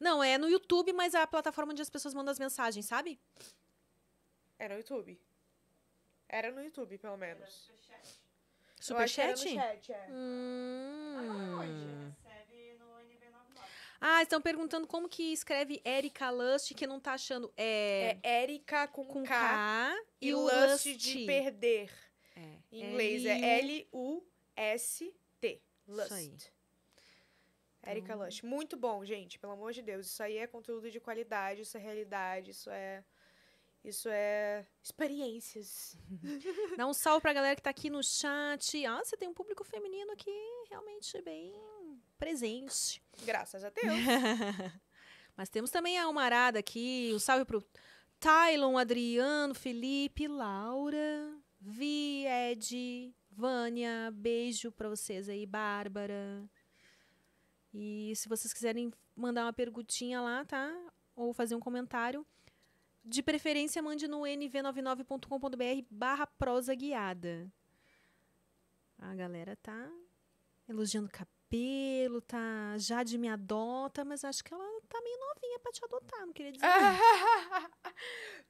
Não, é no YouTube, mas é a plataforma onde as pessoas mandam as mensagens, sabe? Era no YouTube. Era no YouTube, pelo menos. Era Superchat? Chat, é. Hum. Ah, estão perguntando como que escreve Erika Lust, que não tá achando. É, é Erika com, com K, K e, Lust, Lust de perder. É. Em inglês é L-U-S-T. Lust. Erika hum. Lust. Muito bom, gente. Pelo amor de Deus. Isso aí é conteúdo de qualidade, isso é realidade, isso é isso é experiências. [LAUGHS] Dá um salve pra galera que tá aqui no chat. Ah, você tem um público feminino aqui realmente é bem presente. Graças a Deus. [LAUGHS] Mas temos também a Almarada aqui. Um salve pro Tylon, Adriano, Felipe, Laura, Vi, Ed, Vânia. Beijo pra vocês aí, Bárbara. E se vocês quiserem mandar uma perguntinha lá, tá? Ou fazer um comentário, de preferência, mande no nv99.com.br barra prosa guiada. A galera tá elogiando cabelo, tá... Jade me adota, mas acho que ela tá meio novinha pra te adotar, não queria dizer. [LAUGHS]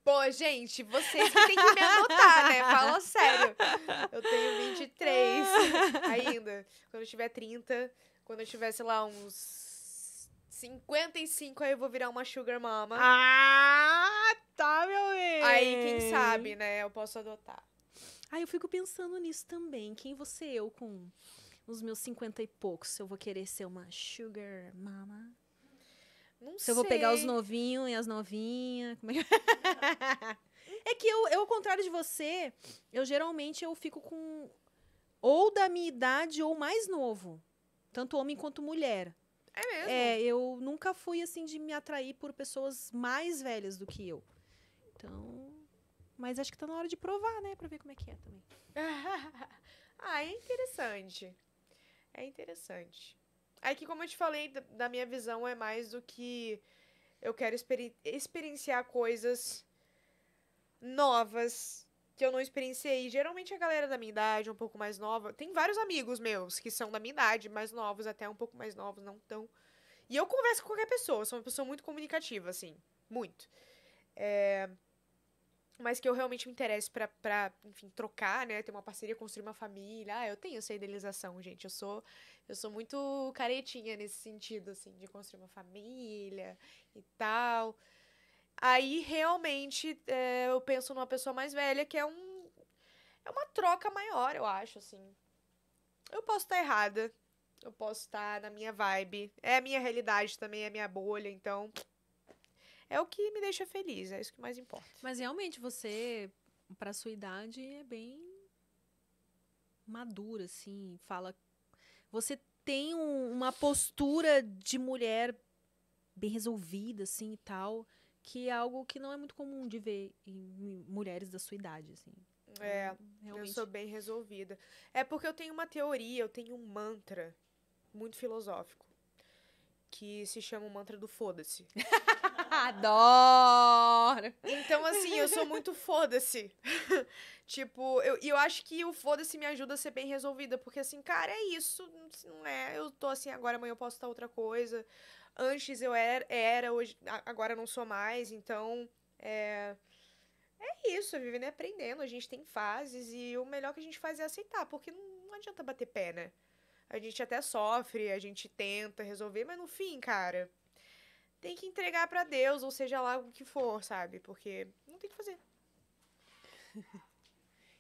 Pô, gente, vocês que têm que me adotar, né? Fala sério. Eu tenho 23 [LAUGHS] ainda. Quando eu tiver 30, quando eu tiver, sei lá, uns 55, aí eu vou virar uma sugar mama. Ah, adotar, tá, meu bem. Aí, quem sabe, né? Eu posso adotar. Aí ah, eu fico pensando nisso também. Quem você eu com os meus cinquenta e poucos? Eu vou querer ser uma sugar mama? Não Se sei. eu vou pegar os novinhos e as novinhas. Como é que... [LAUGHS] é que eu, eu, ao contrário de você, eu geralmente eu fico com ou da minha idade ou mais novo. Tanto homem quanto mulher. É mesmo? É, eu nunca fui assim de me atrair por pessoas mais velhas do que eu. Então. Mas acho que tá na hora de provar, né? Pra ver como é que é também. [LAUGHS] ah, é interessante. É interessante. aqui é que, como eu te falei, da minha visão é mais do que eu quero experi experienciar coisas novas que eu não experienciei. Geralmente a galera da minha idade, um pouco mais nova. Tem vários amigos meus que são da minha idade, mais novos, até um pouco mais novos, não tão. E eu converso com qualquer pessoa, sou uma pessoa muito comunicativa, assim. Muito. É mas que eu realmente me interesse pra, pra, enfim, trocar, né? Ter uma parceria, construir uma família. Ah, eu tenho essa idealização, gente. Eu sou, eu sou muito caretinha nesse sentido, assim, de construir uma família e tal. Aí, realmente, é, eu penso numa pessoa mais velha que é um... É uma troca maior, eu acho, assim. Eu posso estar tá errada. Eu posso estar tá na minha vibe. É a minha realidade também, é a minha bolha, então é o que me deixa feliz, é isso que mais importa. Mas realmente você, para sua idade, é bem madura, assim, fala. Você tem um, uma postura de mulher bem resolvida, assim, e tal, que é algo que não é muito comum de ver em mulheres da sua idade, assim. É, Realmente. eu sou bem resolvida. É porque eu tenho uma teoria, eu tenho um mantra muito filosófico, que se chama o mantra do foda-se. [LAUGHS] Adoro! Então, assim, eu sou muito foda-se. [LAUGHS] tipo, eu, eu acho que o foda-se me ajuda a ser bem resolvida. Porque, assim, cara, é isso. Não é. Eu tô assim agora, amanhã eu posso estar outra coisa. Antes eu era, era hoje, agora não sou mais. Então, é. É isso, vivendo e é aprendendo. A gente tem fases e o melhor que a gente faz é aceitar, porque não, não adianta bater pé, né? A gente até sofre, a gente tenta resolver, mas no fim, cara, tem que entregar para Deus, ou seja lá o que for, sabe? Porque não tem o que fazer. [LAUGHS]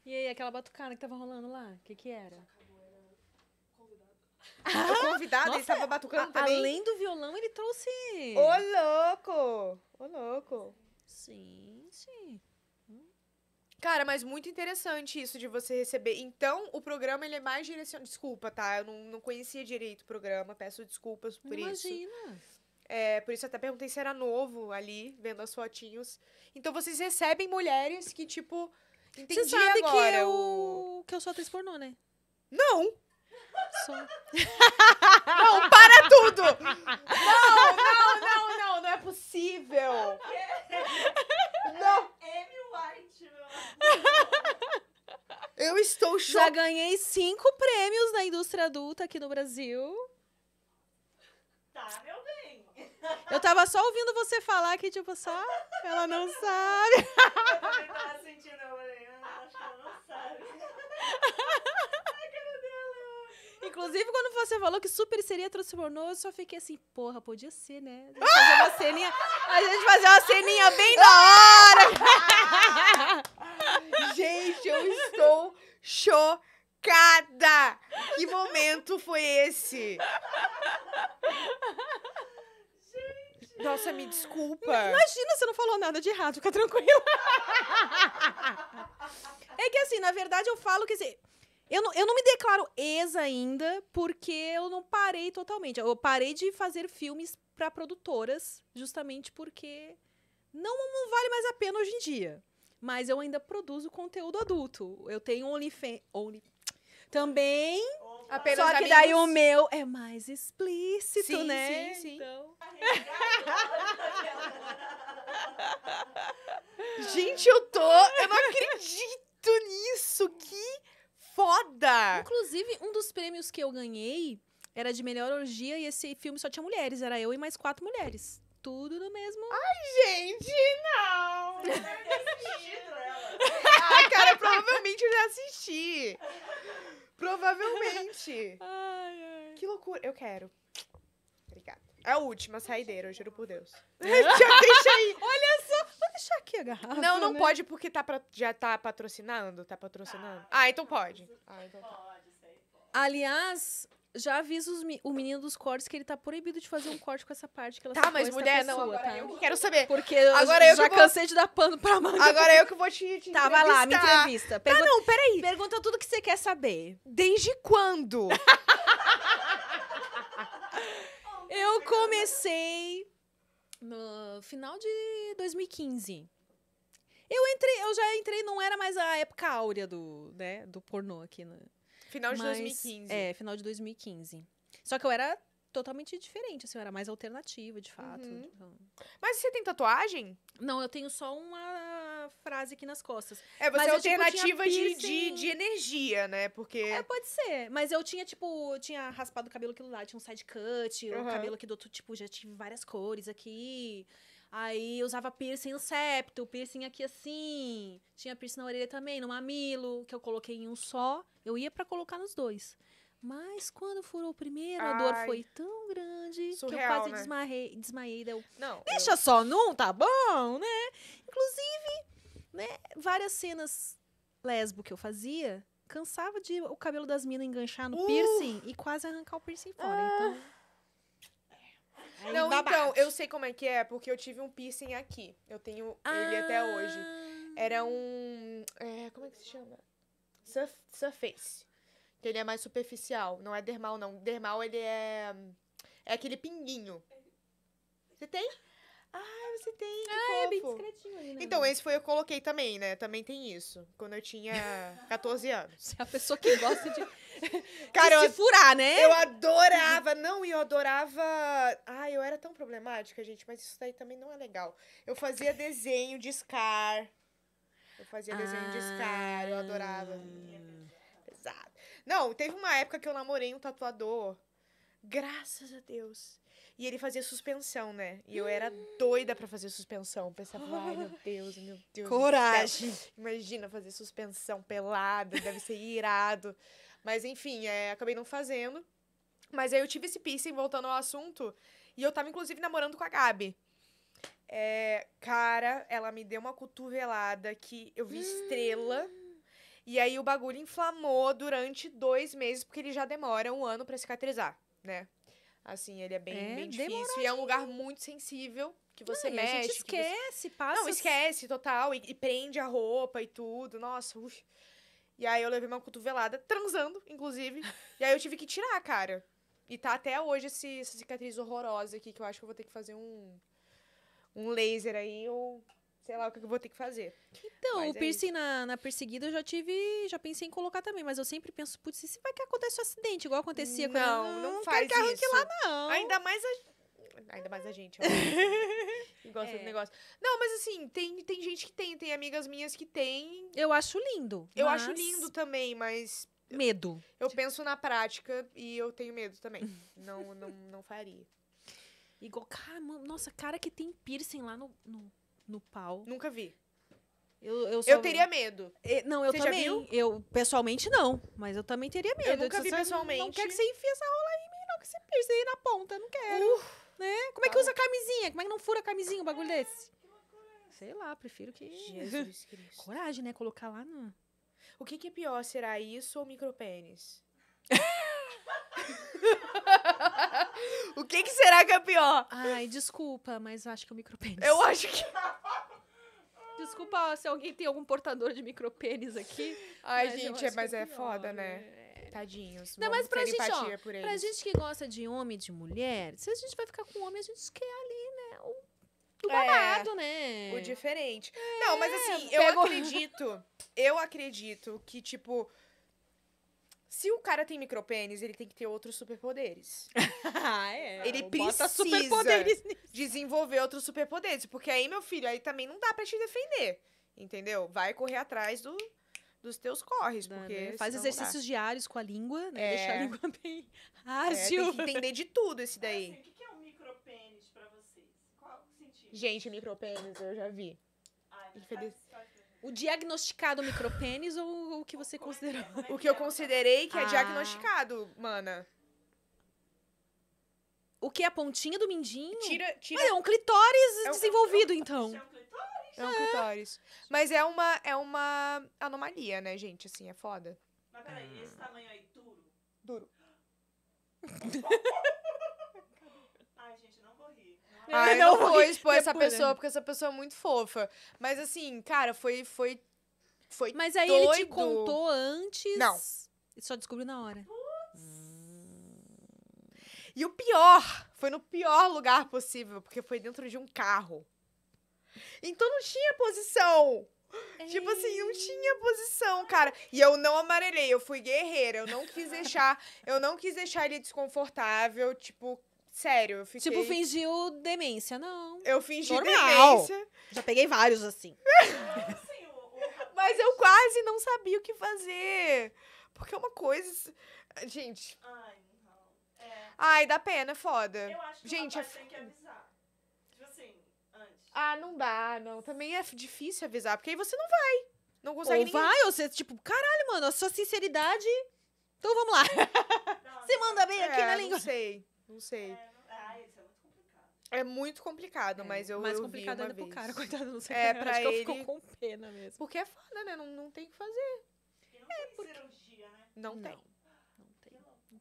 e aí, aquela batucada que tava rolando lá, o que que era? Ah, convidado, Nossa, ele tava batucando a, também? Além do violão, ele trouxe... Ô, louco! Ô, louco! Sim, sim. Cara, mas muito interessante isso de você receber. Então, o programa ele é mais direcionado. Desculpa, tá? Eu não, não conhecia direito o programa, peço desculpas por Imagina. isso. Imagina. É, por isso até perguntei se era novo ali, vendo as fotinhos. Então vocês recebem mulheres que, tipo, entendi Você sabe agora que eu... O... que eu sou atriz pornô, né? Não! Sou. Não, para tudo! [LAUGHS] Não, não, não, não, não é possível! Não! Amy White, meu eu estou chocada. Já ganhei cinco prêmios na indústria adulta aqui no Brasil. Tá, meu eu tava só ouvindo você falar que, tipo, só ela não sabe. Eu também tava sentindo, eu falei, ah, acho que ela não sabe. Ai, Inclusive, quando você falou que super seria transformou, eu só fiquei assim, porra, podia ser, né? A gente fazer uma ceninha, a gente fazer uma ceninha bem da hora. [LAUGHS] gente, eu estou chocada. Que momento foi esse? Nossa, me desculpa. Imagina, você não falou nada de errado, fica tranquila. [LAUGHS] é que assim, na verdade, eu falo que assim, eu, não, eu não me declaro ex ainda, porque eu não parei totalmente. Eu parei de fazer filmes para produtoras, justamente porque não, não vale mais a pena hoje em dia. Mas eu ainda produzo conteúdo adulto. Eu tenho OnlyFans. Only... Também Apenas Só que amigos. daí o meu é mais explícito, sim, né? Sim, sim, então... [LAUGHS] Gente, eu tô. Eu não acredito nisso! Que foda! Inclusive, um dos prêmios que eu ganhei era de melhor orgia e esse filme só tinha mulheres. Era eu e mais quatro mulheres. Tudo no mesmo. Ai, gente, não! Eu assistido ela. Ah, cara, provavelmente eu já assisti. Provavelmente. [LAUGHS] ai, ai. Que loucura. Eu quero. Obrigada. É a última saideira, eu juro por Deus. já [LAUGHS] aí Olha só. Vou deixar aqui a garrafa. Não, não né? pode porque tá pra- já tá patrocinando. Tá patrocinando. Ah, então pode. Ah, então tá. Aliás, já avisa o menino dos cortes que ele tá proibido de fazer um corte com essa parte que ela Tá, mas mulher, pessoa, não, agora tá? eu quero saber. Porque agora eu, já cansei de dar pano pra mão. Agora eu que vou te, te Tá, vai lá, me entrevista. Pergunta... Tá, não, peraí. Pergunta tudo que você quer saber. Desde quando? [LAUGHS] eu comecei no final de 2015. Eu entrei, eu já entrei, não era mais a época áurea do, né, do pornô aqui no, Final de mas, 2015. É, final de 2015. Só que eu era totalmente diferente, assim, eu era mais alternativa, de fato. Uhum. Então... Mas você tem tatuagem? Não, eu tenho só uma frase aqui nas costas. É, você mas é eu, tipo, alternativa tipo, de, de, de, energia, né? Porque. É, pode ser. Mas eu tinha, tipo, eu tinha raspado o cabelo aquilo lá, tinha um side cut, uhum. o cabelo aqui do outro, tipo, já tive várias cores aqui. Aí usava piercing no septo, piercing aqui assim. Tinha piercing na orelha também, no mamilo, que eu coloquei em um só. Eu ia para colocar nos dois. Mas quando furou o primeiro, Ai, a dor foi tão grande surreal, que eu quase né? desmarrei, desmaiei. Eu, não, Deixa eu... só num, tá bom, né? Inclusive, né, várias cenas lesbo que eu fazia, cansava de o cabelo das minas enganchar no uh. piercing e quase arrancar o piercing fora. Então ah. Então, Aí não, então, eu sei como é que é, porque eu tive um piercing aqui. Eu tenho ah. ele até ah. hoje. Era um. É, como é que se chama? Surf, surface. Que ele é mais superficial. Não é dermal, não. Dermal, ele é. É aquele pinguinho. Você tem? Ah, você tem. ah, fofo. é bem discretinho ali, né? Então, esse foi eu coloquei também, né? Também tem isso. Quando eu tinha 14 [LAUGHS] anos. Você é a pessoa que gosta de. [LAUGHS] Cara, se furar, né? Eu adorava. Não, e eu adorava. Ah, eu era tão problemática, gente, mas isso daí também não é legal. Eu fazia desenho de Scar. Eu fazia ah. desenho de Scar, eu adorava. Ah. Pesado. Não, teve uma época que eu namorei um tatuador. Graças a Deus. E ele fazia suspensão, né? E eu era [GASPS] doida para fazer suspensão. pensava, ai meu [LAUGHS] Deus, meu Deus. Coragem. Imagina fazer suspensão pelada, deve ser irado. Mas enfim, é, acabei não fazendo. Mas aí eu tive esse piercing, voltando ao assunto, e eu tava, inclusive, namorando com a Gabi. É, cara, ela me deu uma cotovelada que eu vi estrela. E aí o bagulho inflamou durante dois meses, porque ele já demora um ano para cicatrizar, né? Assim, ele é bem, é, bem difícil. E é um lugar muito sensível que você não, mexe. A gente esquece, você... passa. Não, esquece total. E, e, prende a roupa e tudo. Nossa, uff. E aí eu levei uma cotovelada, transando, inclusive. E aí eu tive que tirar a cara. E tá até hoje esse, essa cicatriz horrorosa aqui, que eu acho que eu vou ter que fazer um, um laser aí, ou sei lá o que eu vou ter que fazer. Então, mas o é piercing na, na perseguida eu já tive, já pensei em colocar também, mas eu sempre penso, putz, e se vai que acontece um acidente, igual acontecia não, quando... Não, não, não faz quero isso. que arranque lá, não. Ainda mais a Ainda mais a gente. gosta [LAUGHS] é. do negócio. Não, mas assim, tem, tem gente que tem, tem amigas minhas que tem. Eu acho lindo. Eu mas... acho lindo também, mas. Medo. Eu, eu penso na prática e eu tenho medo também. [LAUGHS] não, não, não faria. Igual, cara, nossa, cara que tem piercing lá no, no, no pau. Nunca vi. Eu, eu, eu, teria medo. É, não, eu você também. Eu, pessoalmente, não. Mas eu também teria medo. Eu nunca eu vi pessoalmente. Não quer que você enfie essa rola aí mim, não. Que você piercing aí na ponta. não quero. Né? Como é que usa camisinha? Como é que não fura camisinha um bagulho desse? Sei lá, prefiro que. Jesus [LAUGHS] Cristo. Coragem, né? Colocar lá no. O que, que é pior, será isso ou micropênis? [LAUGHS] o que, que será que é pior? Ai, desculpa, mas eu acho que é o micropênis. Eu acho que. [LAUGHS] Desculpa se alguém tem algum portador de micropênis aqui. Ai, mas gente, é, é mas é, é pior, foda, né? É Tadinhos. Não, mas pra gente, ó, pra gente que gosta de homem e de mulher, se a gente vai ficar com homem, a gente quer ali, né? O, o é, babado, é, né? O diferente. É, Não, mas assim, eu pego... acredito, eu acredito que, tipo, se o cara tem micropênis, ele tem que ter outros superpoderes. ah, [LAUGHS] é. Ele precisa superpoderes desenvolver outros superpoderes. Porque aí, meu filho, aí também não dá para te defender. Entendeu? Vai correr atrás do, dos teus corres, Dá, porque né? faz exercícios diários com a língua, né? É. Deixar a língua [LAUGHS] bem ágil. É, tem que entender de tudo esse daí. É assim, o que é um micropênis para vocês? Qual o sentido? Gente, micropênis eu já vi. Ai, Infeliz... O diagnosticado micropênis ou o que você Como considerou? É o que eu é? considerei que é ah. é diagnosticado, mana. O que é a pontinha do mindinho? Tira, tira... é um clitóris um... desenvolvido, então. É um clitóris. Mas é uma, é uma anomalia, né, gente? Assim, é foda. Mas peraí, hum. esse tamanho aí, duro? Duro. [LAUGHS] Ai, gente, não vou rir. Não é Ai, não, [LAUGHS] expor essa né? pessoa, porque essa pessoa é muito fofa. Mas assim, cara, foi. foi, foi Mas aí doido. ele te contou antes. Não. E só descobriu na hora. E o pior, foi no pior lugar possível, porque foi dentro de um carro. Então não tinha posição. Ei. É. Tipo assim, não tinha posição, cara. E eu não amarelei, eu fui guerreira. Eu não quis deixar, [LAUGHS] eu não quis deixar ele desconfortável, tipo, sério, eu tipo, fiquei Tipo, fingiu demência, não. Eu fingi Normal. demência. Já peguei vários assim. [LAUGHS] Mas eu quase não sabia o que fazer. Porque é uma coisa, gente. Ai, não. É. Ai, dá pena, é foda. Eu acho que Gente, o é rapaz é... tem que avisar. Ah, não dá, não. Também é difícil avisar, porque aí você não vai. Não consegue Ou ninguém... vai, ou você, tipo, caralho, mano, a sua sinceridade. Então vamos lá. Não, você manda bem é, aqui na língua. Não sei, não sei. É. É, é muito complicado, é, mas eu. Mais eu complicado ainda vez. pro cara, coitado, não sei é, [LAUGHS] pra Acho ele... que eu com pena mesmo. Porque é foda, né? Não, não tem o que fazer. Porque não é, tem porque... cirurgia, né? Não, não tem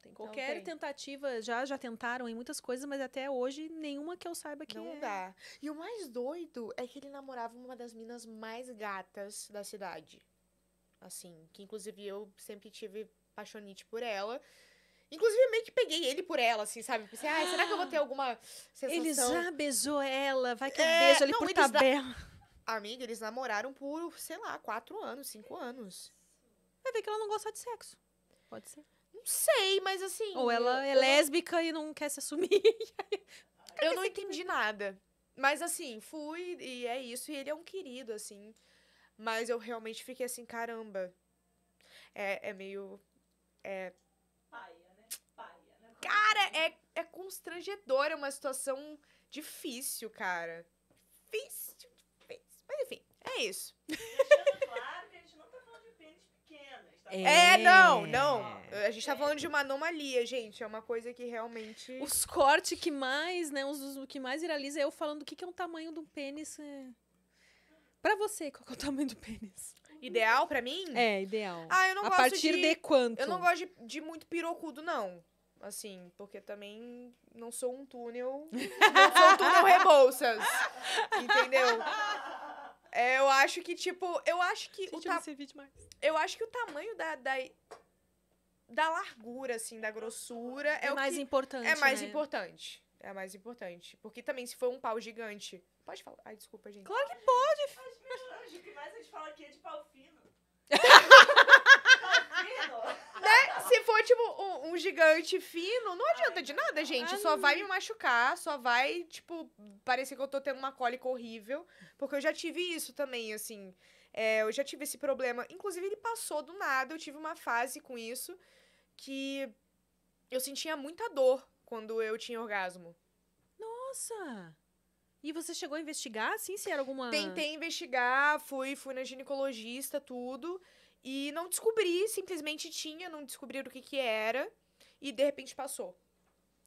tem. Então, Qualquer tem. tentativa, já já tentaram em muitas coisas, mas até hoje nenhuma que eu saiba que Não é. dá. E o mais doido é que ele namorava uma das minas mais gatas da cidade. Assim, que inclusive eu sempre tive paixonite por ela. Inclusive, eu meio que peguei ele por ela, assim, sabe? Pensei, ah, será que eu vou ter ah, alguma sensação? Ele já beijou ela, vai que eu é... beijo ele não, por tabela. Na... Amiga, eles namoraram por, sei lá, quatro anos, cinco anos. Vai ver que ela não gosta de sexo. Pode ser. Não sei, mas assim. Ou ela é eu, é lésbica eu... e não quer se assumir. [LAUGHS] eu não entendi nada. Mas assim, fui e é isso. E ele é um querido, assim. Mas eu realmente fiquei assim, caramba. É, é meio. É. Paia, né? Paia, né? Cara, é, é constrangedor. É uma situação difícil, cara. Difícil, difícil. Mas enfim, é isso. Deixando claro é, é não, não. A gente tá falando de uma anomalia, gente. É uma coisa que realmente. Os cortes que mais, né? Os, os que mais viraliza é eu falando o que, que é o tamanho do pênis. É... Pra você, qual é o tamanho do pênis? Ideal pra mim? É, ideal. Ah, eu não a gosto. A partir de, de, quanto? Eu não gosto de, de muito pirocudo, não assim, porque também não sou um túnel, não sou um túnel Rebouças, entendeu? É, eu acho que, tipo, eu acho que. Gente, o ta... Eu acho que o tamanho da, da, da largura, assim, da grossura é, é o mais importante. É mais né? importante. É mais importante. Porque também, se for um pau gigante. Pode falar. Ai, desculpa, gente. Claro que pode! Mas, que mais a gente fala aqui é de pau fino. [LAUGHS] pau fino? Se for, tipo, um, um, gigante fino, não adianta de nada, gente. Só vai me machucar, só vai, tipo, parecer que eu tô tendo uma cólica horrível. Porque eu já tive isso também, assim. É, eu já tive esse problema. Inclusive, ele passou do nada. Eu tive uma fase com isso que eu sentia muita dor quando eu tinha orgasmo. Nossa! E você chegou a investigar, assim, se era alguma... Tentei investigar, fui, fui na ginecologista, tudo. E não descobri, simplesmente tinha, não descobriram o que que era. E de repente passou.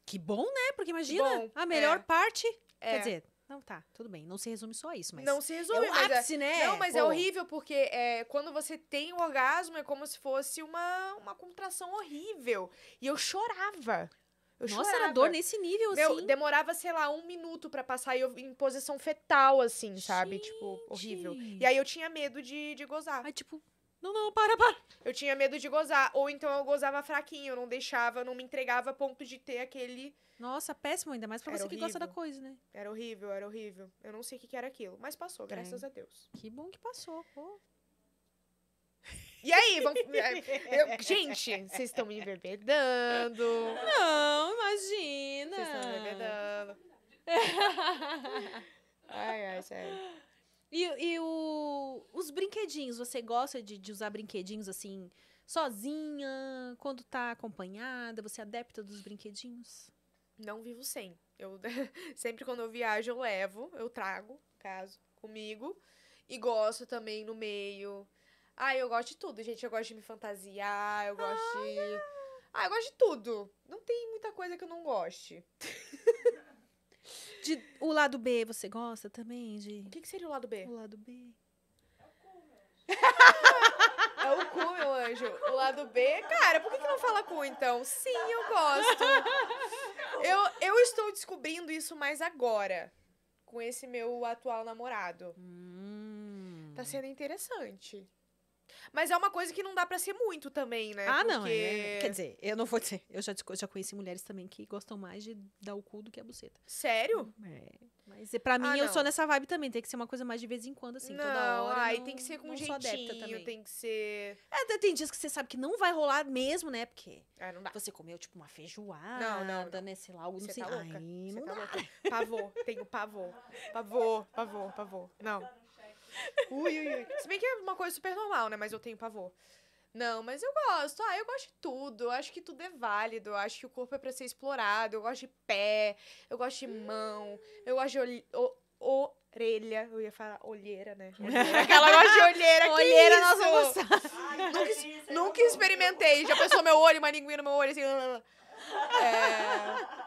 Que bom, né? Porque imagina, bom, a melhor é. parte. É. Quer dizer, não, tá, tudo bem. Não se resume só a isso, mas. Não se resume, é o é ápice, é, né? Não, mas é Pô. é horrível, porque é, quando você tem o orgasmo, é como se fosse uma, uma contração horrível. E eu chorava. Eu Nossa, chorava. era dor nesse nível, assim. demorava, sei lá, um minuto para passar e eu em posição fetal, assim, sabe? Gente. Tipo, horrível. E aí eu tinha medo de, de gozar. Ai, tipo, não, não, para, para. Eu tinha medo de gozar. Ou então eu gozava fraquinho, eu não deixava, não me entregava a ponto de ter aquele. Nossa, péssimo, ainda mais pra era você horrível. que gosta da coisa, né? Era horrível, era horrível. Eu não sei o que, era aquilo, mas passou, graças é. a Deus. Que bom que passou, pô. E aí, vamos... É, eu... gente, vocês estão me bebedando? Não, imagina. Vocês estão me bebedando? [LAUGHS] ai, ai, sério. E, e o, os brinquedinhos, você gosta de, de usar brinquedinhos assim, sozinha, quando tá acompanhada? Você é adepta dos brinquedinhos? Não vivo sem. Eu [LAUGHS] sempre quando eu viajo eu levo, eu trago, caso, comigo. E gosto também no meio. Ah, eu gosto de tudo, gente. Eu gosto de me fantasiar, eu gosto de. Ah, eu gosto de tudo. Não tem muita coisa que eu não goste. [LAUGHS] De, o lado B, você gosta também de... O que, que seria o lado B? O lado B... É, é o cu, meu anjo. O lado B, cara, por que, que não fala cu então? Sim, eu gosto. Eu, eu estou descobrindo isso mais agora, com esse meu atual namorado. Hum. Tá sendo interessante. Mas é uma coisa que não dá para ser muito também, né? Ah, é, Porque... não. É, é, quer dizer, eu não vou dizer. Eu já, já conheci mulheres também que gostam mais de dar o cu do que a buceta. Sério? É. Mas é, pra ah, mim, ah, eu sou nessa vibe também. Tem que ser uma coisa mais de vez em quando, assim, não, toda hora. Ai, não, tem que ser com jeitinho, também. tem que ser... É, tem dias que você sabe que não vai rolar mesmo, né? Porque não dá. você comeu, tipo, uma feijoada, não, não, não. né? Sei lá, algo, não sei. Assim. Tá ai, não tá dá. Louca. Pavor, tenho pavor. Pavor, pavor, pavor. Não. Ui, ui, ui. Se bem que é uma coisa super normal, né? Mas eu tenho pavor. Não, mas eu gosto. Ah, eu gosto de tudo. Eu acho que tudo é válido. Eu acho que o corpo é pra ser explorado. Eu gosto de pé. Eu gosto de mão. Eu gosto de o... orelha. Eu ia falar olheira, né? [LAUGHS] Aquela gosta de olheira. olheira, isso? nós vamos Ai, Nunca, isso é nunca experimentei. Já pensou meu olho, uma linguinha no meu olho, assim... [LAUGHS] É...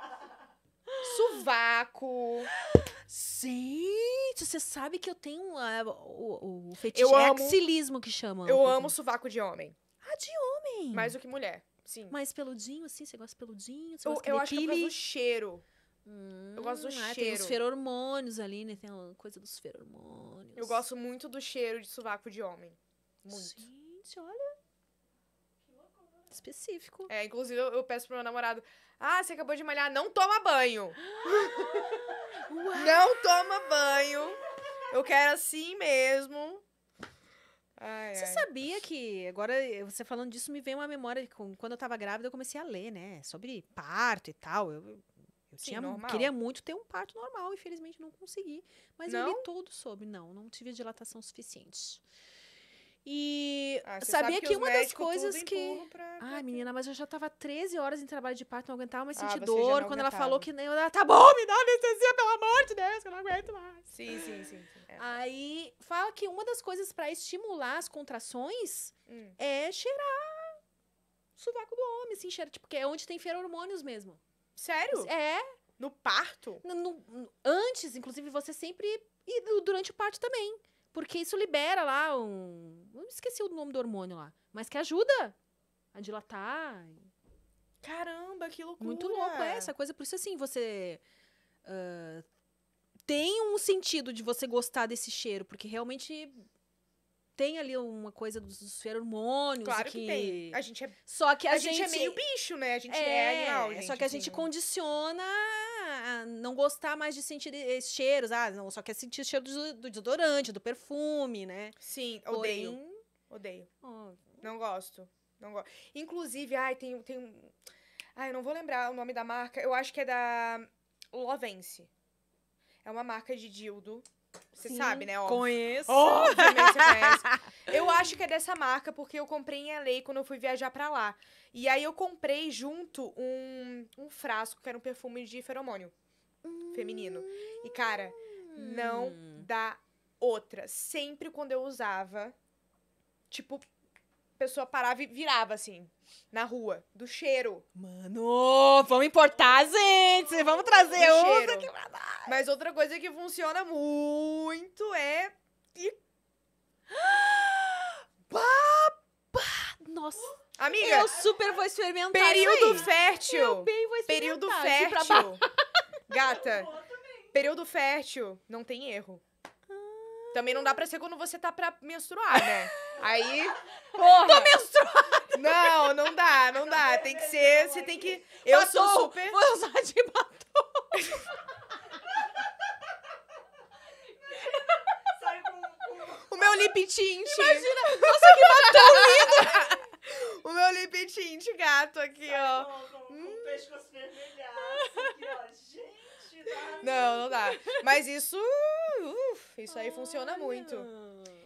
Sovaco. [LAUGHS] Gente, você sabe que eu tenho uh, o, o fetiche. Eu é amo, axilismo que chama. Eu amo sovaco de homem. Ah, de homem? Mais do que mulher, sim. Mais peludinho, assim? Você gosta peludinho? Você gosta eu, eu acho que eu gosto do cheiro. Hum, eu gosto do ah, cheiro. Tem os feromônios ali, né? Tem a coisa dos feromônios. Eu gosto muito do cheiro de sovaco de homem. Muito. Gente, olha. Específico. É, inclusive eu, eu peço pro meu namorado: Ah, você acabou de malhar, não toma banho. [LAUGHS] Não toma banho. Eu quero assim mesmo. Ai, você ai. sabia que, agora eh, você falando disso, me veio uma memória. Quando eu tava grávida, eu comecei a ler, né? Sobre parto e tal. Eu, eu Sim, tinha, queria muito ter um parto normal, infelizmente não consegui. Mas não? eu li tudo sobre. Não, não tive dilatação suficiente. E ah, sabia que, que uma das coisas que. Pra... Ai, menina, mas eu já tava 13 horas em trabalho de parto, não aguentava mais ah, sentir ah, dor. Quando ela falou que nem. Ela, tá bom, me dá anestesia, pelo amor de Deus, que eu não aguento mais. Sim, sim, sim. sim. É. Aí fala que uma das coisas para estimular as contrações hum. é cheirar o sovaco do homem, assim, cheira, tipo, que é onde tem feromônios mesmo. Sério? É. No parto? No, no, antes, inclusive, você sempre. E durante o parto também. Porque isso libera lá um. Eu esqueci o nome do hormônio lá. Mas que ajuda a dilatar. Caramba, que loucura! Muito louco é essa coisa. Por isso, assim, você. Uh, tem um sentido de você gostar desse cheiro, porque realmente tem ali uma coisa dos, dos feromônios. Claro que... que, tem. A gente é. Só que a, a gente, é gente, é meio bicho, né? A gente é, é animal. Gente, só que a gente assim, né? condiciona ah, não gostar mais de sentir esses eh, cheiros. Ah, não, só quer sentir o cheiro do, do desodorante, do perfume, né? Sim, odeio. Porém... Odeio. Oh. Não gosto. Não gosto. Inclusive, ai, tem, tem um. Ai, eu não vou lembrar o nome da marca. Eu acho que é da Lovense É uma marca de dildo você sabe, né? Óbvio. Conheço. Obviamente você conhece. [LAUGHS] Eu acho que é dessa marca, porque eu comprei em LA quando eu fui viajar pra lá. E aí eu comprei junto um, um frasco, que era um perfume de feromônio feminino. E, cara, não hum. dá outra. Sempre quando eu usava, tipo, pessoa parava e virava, assim, na rua, do cheiro. Mano, vamos importar, gente! Vamos trazer outra Mas outra coisa que funciona muito é. Nossa! Amiga, eu super vou experimentar. Período isso fértil. Eu bem vou experimentar. Período fértil. Gata. Período fértil, não tem erro. Ah. Também não dá pra ser quando você tá pra menstruar, né? Aí. Porra. Tô menstruada! Não, não dá, não dá. Tem que ser. Você tem que. Eu batom, sou super. Vou usar de batom. o meu lip tint. Imagina! Nossa, que batom lindo! o meu lip tint gato aqui, ó. Com, o hum. pescoço vermelhaço aqui, ó. Gente, dá. Não, não dá. [LAUGHS] Mas isso. Uf, isso aí ah, funciona muito. Ah.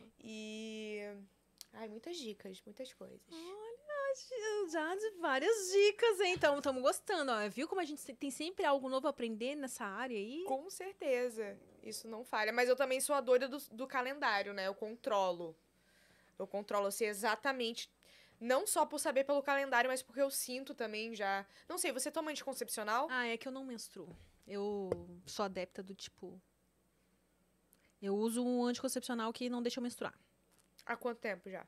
Ai, muitas dicas, muitas coisas. Olha, já de várias dicas, hein? Então, estamos gostando, ó. Viu como a gente tem sempre algo novo a aprender nessa área aí? Com certeza. Isso não falha. Mas eu também sou a doida do, do calendário, né? Eu controlo. Eu controlo, eu assim, sei exatamente. Não só por saber pelo calendário, mas porque eu sinto também já. Não sei, você é toma anticoncepcional? Ah, é que eu não menstruo. Eu sou adepta do tipo. Eu uso um anticoncepcional que não deixa eu menstruar. Há quanto tempo já?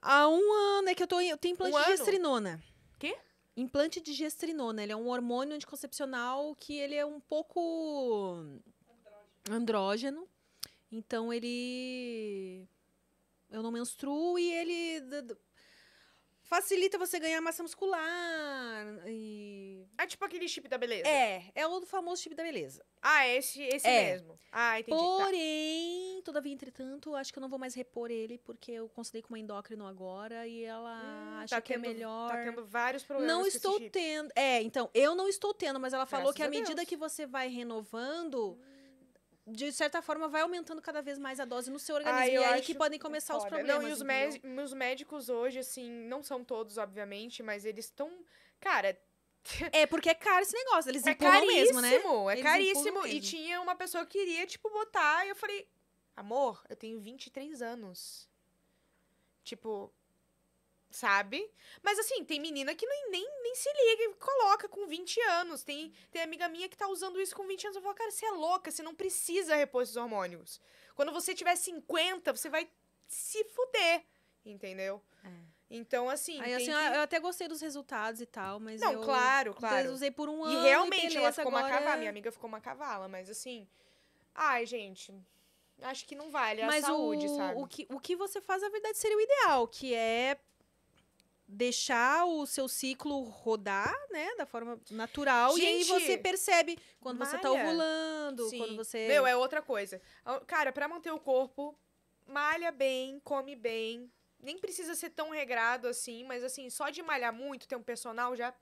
Há um ano é que eu, tô, eu tenho implante um de ano? gestrinona. Quê? Implante de gestrinona. Ele é um hormônio anticoncepcional que ele é um pouco andrógeno. andrógeno. Então ele. Eu não menstruo e ele facilita você ganhar massa muscular e... É tipo aquele chip da beleza. É, é o famoso chip da beleza. Ah, é esse, esse é. mesmo. Ah, entendi. Tá. Porém, tá. todavia, entretanto, acho que eu não vou mais repor ele, porque eu considerei como endócrino agora e ela hum, acha é tá que tendo, é melhor. Tá tendo vários problemas. Não estou tendo. É, então, eu não estou tendo, mas ela Graças falou que à medida que você vai renovando, hum de certa forma, vai aumentando cada vez mais a dose no seu organismo. Ah, e é aí que podem começar foda. os problemas. Não, e os, mé os médicos hoje, assim, não são todos, obviamente, mas eles estão. Cara, [LAUGHS] é porque é caro esse negócio, eles é caríssimo mesmo, né? É eles caríssimo, E tinha uma pessoa que queria, tipo, botar, e eu falei, amor, eu tenho 23 anos. Tipo, sabe? Mas assim, tem menina que nem, nem, nem se liga e coloca com 20 anos. Tem, tem amiga minha que tá usando isso com 20 anos. Eu falo, cara, você é louca, você não precisa repor esses hormônios. Quando você tiver 50, você vai se fuder, entendeu? É. Então, assim. Aí, assim que... Eu até gostei dos resultados e tal, mas. Não, eu claro, claro. usei por um e ano. Realmente, e realmente, ela ficou uma cavala. É minha amiga ficou uma cavala, mas assim. Ai, gente acho que não vale a saúde, o, sabe? O que, o que você faz, na verdade, seria o ideal, que é deixar o seu ciclo rodar, né, da forma natural Gente, e aí você percebe quando malha. você tá ovulando, Sim. quando você Meu, é outra coisa. Cara, para manter o corpo, malha bem, come bem. Nem precisa ser tão regrado assim, mas assim, só de malhar muito, ter um personal já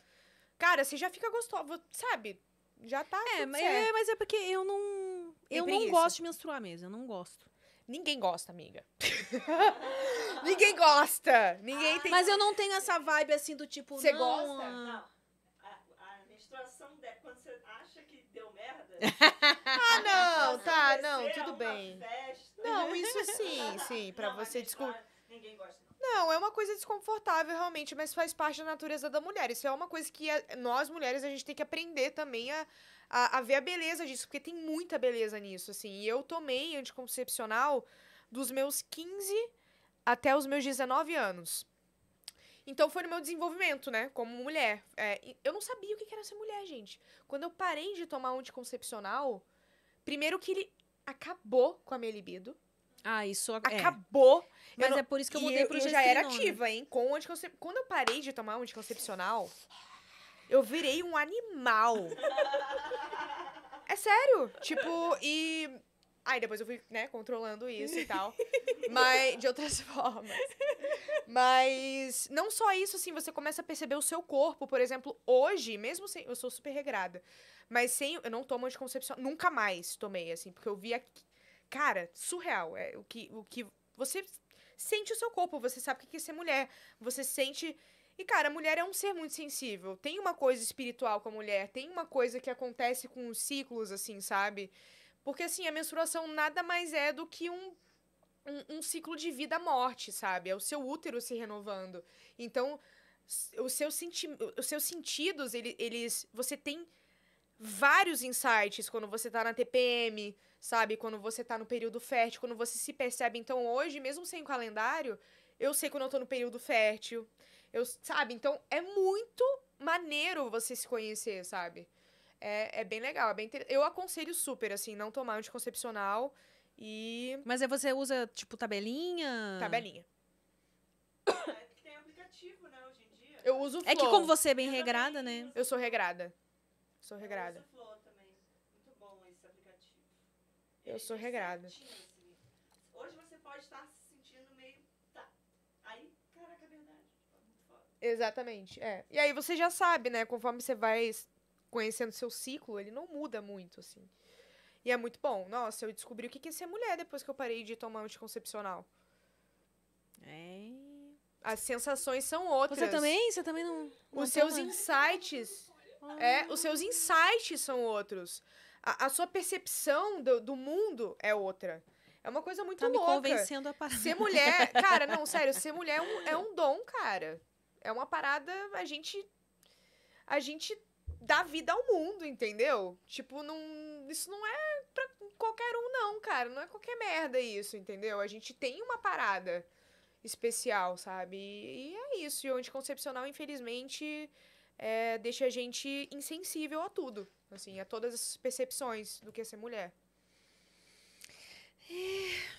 Cara, você já fica gostoso sabe? Já tá É, mas é, mas é porque eu não eu não gosto de menstruar mesmo, eu não gosto. Ninguém gosta, amiga. [LAUGHS] ninguém gosta. Ninguém ah, tem. Mas eu não tenho essa vibe assim do tipo. Você gosta? Ah. Não. A, a menstruação, de... quando você acha que deu merda. [LAUGHS] ah, não, tá, não, tudo bem. Festa. Não, isso sim, sim, para você desculpa. Ninguém gosta. Não, é uma coisa desconfortável realmente, mas faz parte da natureza da mulher. Isso é uma coisa que é, nós mulheres a gente tem que aprender também a, a, a ver a beleza disso, porque tem muita beleza nisso, assim. E eu tomei anticoncepcional dos meus 15 até os meus 19 anos. Então foi no meu desenvolvimento, né? Como mulher. É, eu não sabia o que era ser mulher, gente. Quando eu parei de tomar anticoncepcional, primeiro que ele acabou com a minha libido. Ah, isso é. acabou. É. Mas não... é por isso que eu mudei e pro Eu, eu já era ativa, hein? Com anticoncep... Quando eu parei de tomar anticoncepcional, eu virei um animal. É sério. Tipo, e. Aí depois eu fui, né, controlando isso e tal. Mas, de outras [LAUGHS] formas. Mas, não só isso, assim, você começa a perceber o seu corpo. Por exemplo, hoje, mesmo sem. Eu sou super regrada. Mas sem. Eu não tomo anticoncepcional. Nunca mais tomei, assim, porque eu aqui Cara, surreal. É o que, o que. Você sente o seu corpo, você sabe o que é ser mulher. Você sente e, cara, a mulher é um ser muito sensível. Tem uma coisa espiritual com a mulher, tem uma coisa que acontece com os ciclos, assim, sabe? Porque, assim, a menstruação nada mais é do que um, um, um ciclo de vida-morte, sabe? É o seu útero se renovando. Então, os seus, senti os seus sentidos, ele, eles. Você tem vários insights quando você tá na TPM, sabe? Quando você tá no período fértil, quando você se percebe. Então, hoje, mesmo sem calendário, eu sei quando eu tô no período fértil. Eu, sabe? Então é muito maneiro você se conhecer, sabe? É, é bem legal, é bem inter... Eu aconselho super, assim, não tomar anticoncepcional e. Mas aí você usa, tipo, tabelinha? Tabelinha. É que tem aplicativo, né, hoje em dia. Eu uso o Flow. É que como você é bem eu regrada, né? Eu sou regrada. Sou regrada. Eu uso o Flow também. Muito bom esse aplicativo. Eu sou é regrada. Certinho. Exatamente, é. E aí você já sabe, né? Conforme você vai conhecendo seu ciclo, ele não muda muito, assim. E é muito bom. Nossa, eu descobri o que é ser mulher depois que eu parei de tomar anticoncepcional. É. As sensações são outras. Você também? Você também não. não os seus toma? insights. Ah. É, os seus insights são outros. A, a sua percepção do, do mundo é outra. É uma coisa muito tá louca. me convencendo a Ser mulher... Cara, não, [LAUGHS] sério. Ser mulher é um, é um dom, cara é uma parada, a gente. A gente dá vida ao mundo, entendeu? Tipo, não, isso não é pra qualquer um, não, cara. Não é qualquer merda isso, entendeu? A gente tem uma parada especial, sabe? E, é isso. E o anticoncepcional, infelizmente, é, deixa a gente insensível a tudo. Assim, a todas as percepções do que é ser mulher.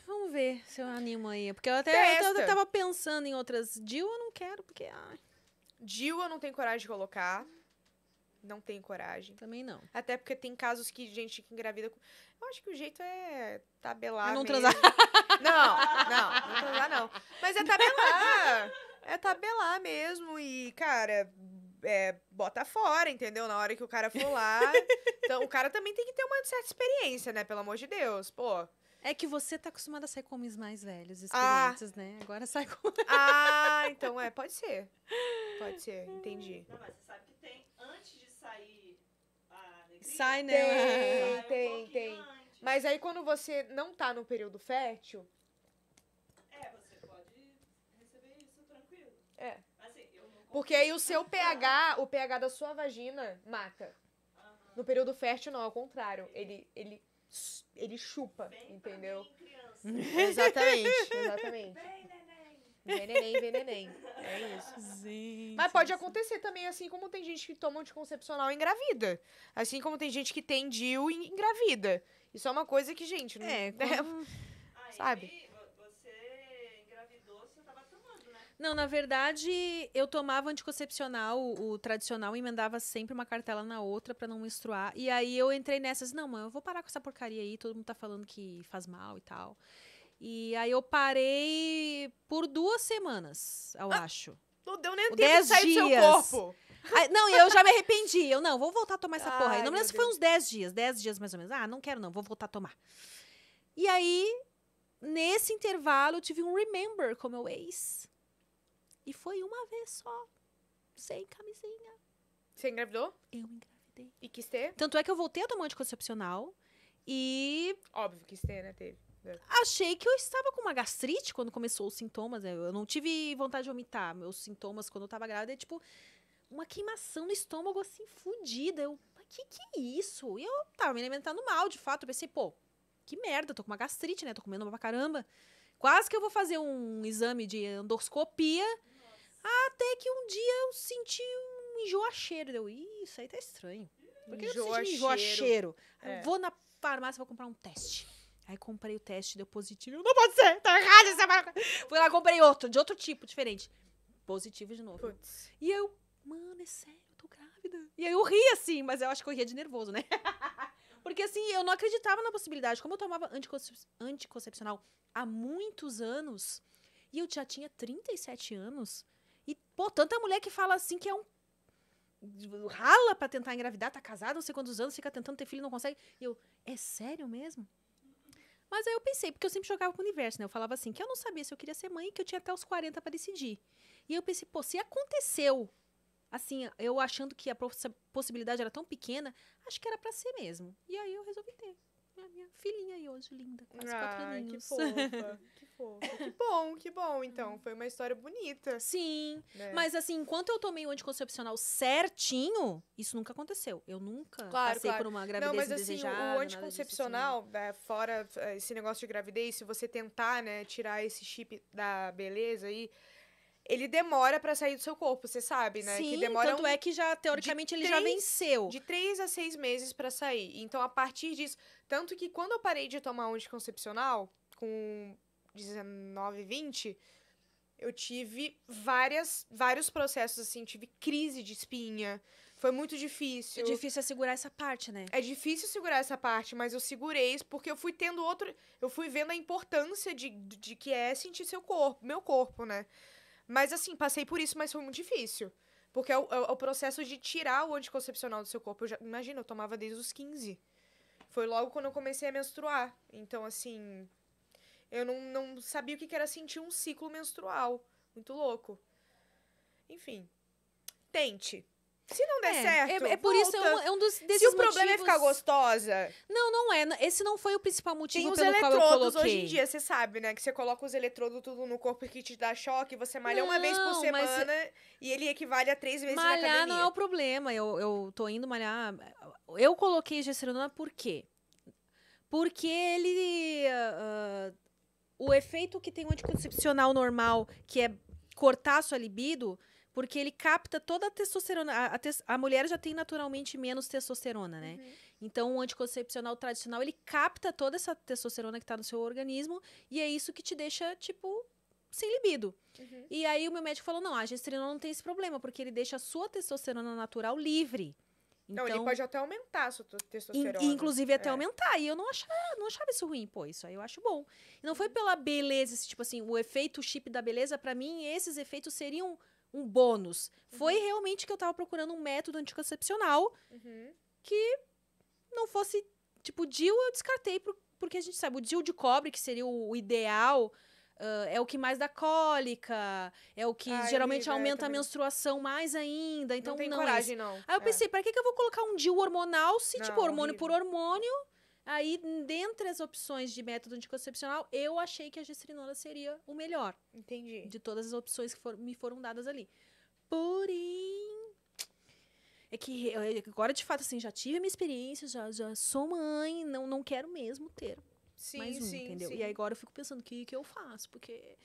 Vamos ver se eu animo aí. Porque eu até eu, tava pensando em outras. Jill eu não quero, porque. Ai. Jill eu não tenho coragem de colocar. Não tenho coragem. Também não. Até porque tem casos que gente que engravida. Com... Eu acho que o jeito é tabelar. É não mesmo. transar. [LAUGHS] Não, não, não transar não. Mas é tabelar. É tabelar mesmo. E, cara, é, bota fora, entendeu? Na hora que o cara for lá. [LAUGHS] Então, o cara também tem que ter uma certa experiência, né? Pelo amor de Deus. Pô. É que você tá acostumada a sair com homens mais velhos, experientes, ah. né? Agora [LAUGHS] sai com. Ah, então é, pode ser. Pode ser, entendi. Não, mas você sabe que tem antes de sair a alegria. Sai, né? Tem, tem, tem. mas aí quando você não tá no período fértil. É, você pode receber isso tranquilo. É. Assim, Porque aí o seu pH, o pH da sua vagina mata. No período fértil, não, ao contrário. Ele, ele ele chupa, Bem entendeu? Mim, [LAUGHS] exatamente, exatamente. Vem neném, vem neném. É isso. Gente, Mas pode acontecer também, assim como tem gente que toma anticoncepcional e engravida. Assim como tem gente que tem DIU e engravida. Isso é uma coisa que, gente, não. É, [LAUGHS] né? como... sabe? Não, na verdade, eu tomava anticoncepcional, o, o tradicional, emendava sempre uma cartela na outra para não menstruar. E aí eu entrei nessas, não, mãe, eu vou parar com essa porcaria aí, todo mundo tá falando que faz mal e tal. E aí eu parei por duas semanas, eu ah, acho. Não deu nem tempo Dez de sair dias. do seu corpo. não, eu já me arrependi. Eu não, vou voltar a tomar essa Ai, porra. Aí. Não me lembro se foi uns 10 dias, 10 dias mais ou menos. Ah, não quero não, vou voltar a tomar. E aí, nesse intervalo, eu tive um remember com meu ex. E foi uma vez só, sem camisinha. Você engravidou? Eu engravidei. E quis ter? Tanto é que eu voltei a tomar anticoncepcional e. Óbvio, quis ter, né? Teve. Achei que eu estava com uma gastrite quando começou os sintomas. Né? Eu não tive vontade de vomitar. Meus sintomas quando eu estava grávida é tipo uma queimação no estômago, assim, fodida. Eu, mas que que é isso? E eu tava me alimentando mal, de fato. Eu pensei, pô, que merda, tô com uma gastrite, né? Tô comendo pra caramba. Quase que eu vou fazer um exame de endoscopia. Até que um dia eu senti um enjoacheiro. Eu, isso aí tá estranho. Por que eu senti um enjoacheiro? É. Vou na farmácia, vou comprar um teste. Aí comprei o teste, deu positivo. não pode ser, tá errado essa marca. Fui lá, comprei outro, de outro tipo, diferente. Positivo de novo. E eu, mano, é sério, eu tô grávida. E aí eu ri assim, mas eu acho que eu ria de nervoso, né? [LAUGHS] Porque assim, eu não acreditava na possibilidade. Como eu tomava anticoncep anticoncepcional há muitos anos, e eu já tinha 37 anos, Pô, tanta mulher que fala assim que é um. rala para tentar engravidar, tá casada não sei quantos anos, fica tentando ter filho não consegue. E eu, é sério mesmo? Mas aí eu pensei, porque eu sempre jogava com o universo, né? Eu falava assim, que eu não sabia se eu queria ser mãe, que eu tinha até os 40 para decidir. E eu pensei, pô, se aconteceu, assim, eu achando que a possibilidade era tão pequena, acho que era para ser mesmo. E aí eu resolvi ter a minha filhinha aí hoje, linda, com ah, quatro aninhos. Que fofa, [LAUGHS] que fofa. Que bom, que bom, então. Foi uma história bonita. Sim, né? mas assim, enquanto eu tomei o anticoncepcional certinho, isso nunca aconteceu. Eu nunca claro, passei claro. por uma gravidez Não, mas assim, o anticoncepcional, disso, assim. né, fora eh, esse negócio de gravidez, se você tentar, né, tirar esse chip da beleza aí... E ele demora para sair do seu corpo, você sabe, né? Sim, que demora tanto um... é que já, teoricamente, de ele três, já venceu. De três a seis meses para sair. Então, a partir disso... Tanto que quando eu parei de tomar um anticoncepcional, com 19, 20 eu tive várias, vários processos, assim, tive crise de espinha. Foi muito é difícil. É difícil segurar essa parte, né? É difícil segurar essa parte, mas eu segurei isso porque eu fui tendo outro. Eu fui vendo a importância de, de que é sentir seu corpo, meu corpo, né? Mas assim, passei por isso, mas foi muito difícil. Porque é, é o, é o processo de tirar o anticoncepcional do seu corpo. Eu já, imagina, eu tomava desde os 15. Foi logo quando eu comecei a menstruar. Então, assim. Eu não, não sabia o que era sentir um ciclo menstrual. Muito louco. Enfim. Tente. Se não der é, é certo. É, é por volta. isso, é um, é um dos desses Se o motivos... problema é ficar gostosa. Não, não é. Esse não foi o principal motivo Tem os pelo qual eu coloquei. hoje em dia, você sabe, né? Que você coloca os eletrodos tudo no corpo que te dá choque, você malha não, uma vez por semana mas... e ele equivale a três vezes malhar na academia. Malhar não é o problema. Eu, eu tô indo malhar. Eu coloquei gesserodona por quê? Porque ele. Uh, o efeito que tem o anticoncepcional normal, que é cortar a sua libido porque ele capta toda a testosterona. A, te, a mulher já tem naturalmente menos testosterona, né? Uhum. Então, o anticoncepcional tradicional, ele capta toda essa testosterona que está no seu organismo e é isso que te deixa, tipo, sem libido. Uhum. E aí o meu médico falou: não, a gestrinol não tem esse problema, porque ele deixa a sua testosterona natural livre. Então, não, ele então pode até aumentar a sua testosterona. In, inclusive até é. aumentar. E eu não achava, não achava isso ruim, pô. Isso aí eu acho bom. E não foi uhum. pela beleza, tipo assim, o efeito chip da beleza, para mim, esses efeitos seriam um bônus. Uhum. Foi realmente que eu tava procurando um método anticoncepcional uhum. que não fosse. Tipo, o DIL eu descartei, porque a gente sabe, o DIL de cobre, que seria o, o ideal. Uh, é o que mais dá cólica, é o que Ai, geralmente amiga, aumenta a menstruação mais ainda. Então, não tem não é coragem, é não. Aí eu é. pensei, pra que, que eu vou colocar um DIU hormonal se, não, tipo, hormônio por hormônio, Aí, dentre as opções de método anticoncepcional, eu achei que a gestrinona seria o melhor. Entendi. De todas as opções que for, me foram dadas ali. Porém, é que é, agora, de fato, assim, já tive minha experiência, já, já sou mãe, não, não quero mesmo ter sim, mais um, sim, entendeu? Sim. E aí agora eu fico pensando, o que, que eu faço? Porque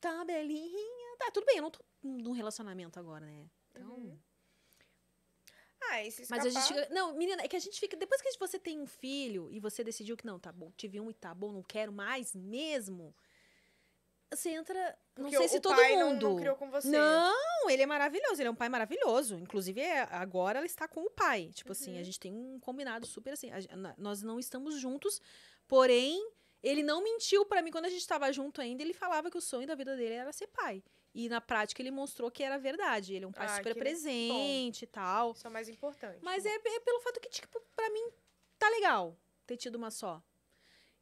tá, Belinha, tá, tudo bem, eu não tô num relacionamento agora, né? Então, uhum. Ah, e escapar... Mas a gente. Não, menina, é que a gente fica. Depois que você tem um filho e você decidiu que não, tá bom, tive um e tá bom, não quero mais mesmo. Você entra. Porque não sei se todo mundo. Não, não criou com você. Não, ele é maravilhoso, ele é um pai maravilhoso. Inclusive, é, agora ela está com o pai. Tipo uhum. assim, a uhum. gente tem um combinado super assim. A, nós não estamos juntos, porém, ele não mentiu para mim. Quando a gente estava junto ainda, ele falava que o sonho da vida dele era ser pai. E na prática ele mostrou que era verdade. Ele é um pai ah, super presente e tal. Isso é o mais importante. Mas né? é, é, pelo fato que, tipo, pra mim tá legal ter tido uma só.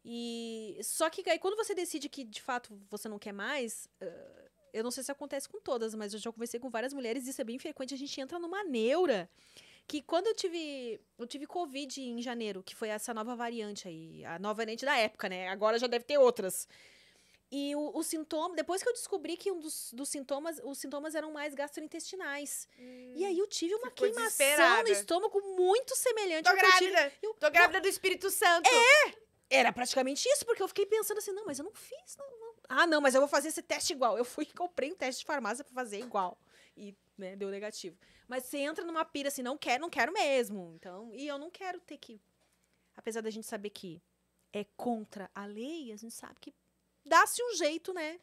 E só que aí quando você decide que de fato você não quer mais, uh, eu não sei se acontece com todas, mas eu já conversei com várias mulheres e isso é bem frequente. A gente entra numa neura que quando eu tive eu tive covid em janeiro, que foi essa nova variante aí, a nova variante da época, né? Agora já deve ter outras. E o, o sintoma, depois que eu descobri que um dos, dos sintomas, os sintomas eram mais gastrointestinais. Hum, e aí eu tive uma queimação no estômago muito semelhante Tô ao grávida. Eu tive, eu, Tô grávida do Espírito Santo. É! Era praticamente isso, porque eu fiquei pensando assim, não, mas eu não fiz, não, não. Ah, não, mas eu vou fazer esse teste igual. Eu fui e comprei um teste de farmácia para fazer igual. E né, deu negativo. Mas você entra numa pira assim, não quero, não quero mesmo. Então, e eu não quero ter que apesar da gente saber que é contra a lei, a gente sabe que dá-se um jeito, né?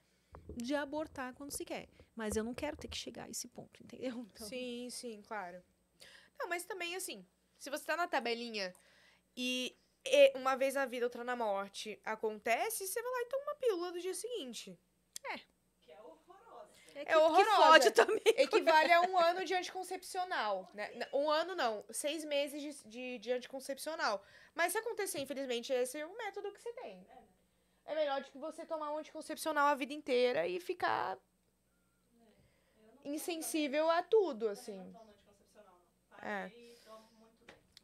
De abortar quando se quer. Mas eu não quero ter que chegar a esse ponto, entendeu? [LAUGHS] Então... Sim, sim, claro. Não, mas também, assim, se você tá na tabelinha e, e, uma vez na vida, outra na morte acontece, você vai lá e toma uma pílula do dia seguinte. É. Que é horrorosa. É, que, é horrorosa. É também. [LAUGHS] Equivale a um ano de anticoncepcional. Né? Um ano não, seis meses de, de, de anticoncepcional. Mas se acontecer, infelizmente, esse é um método que você tem. É. É melhor do que você tomar um anticoncepcional a vida inteira e ficar é, insensível a tudo, assim. Tá é.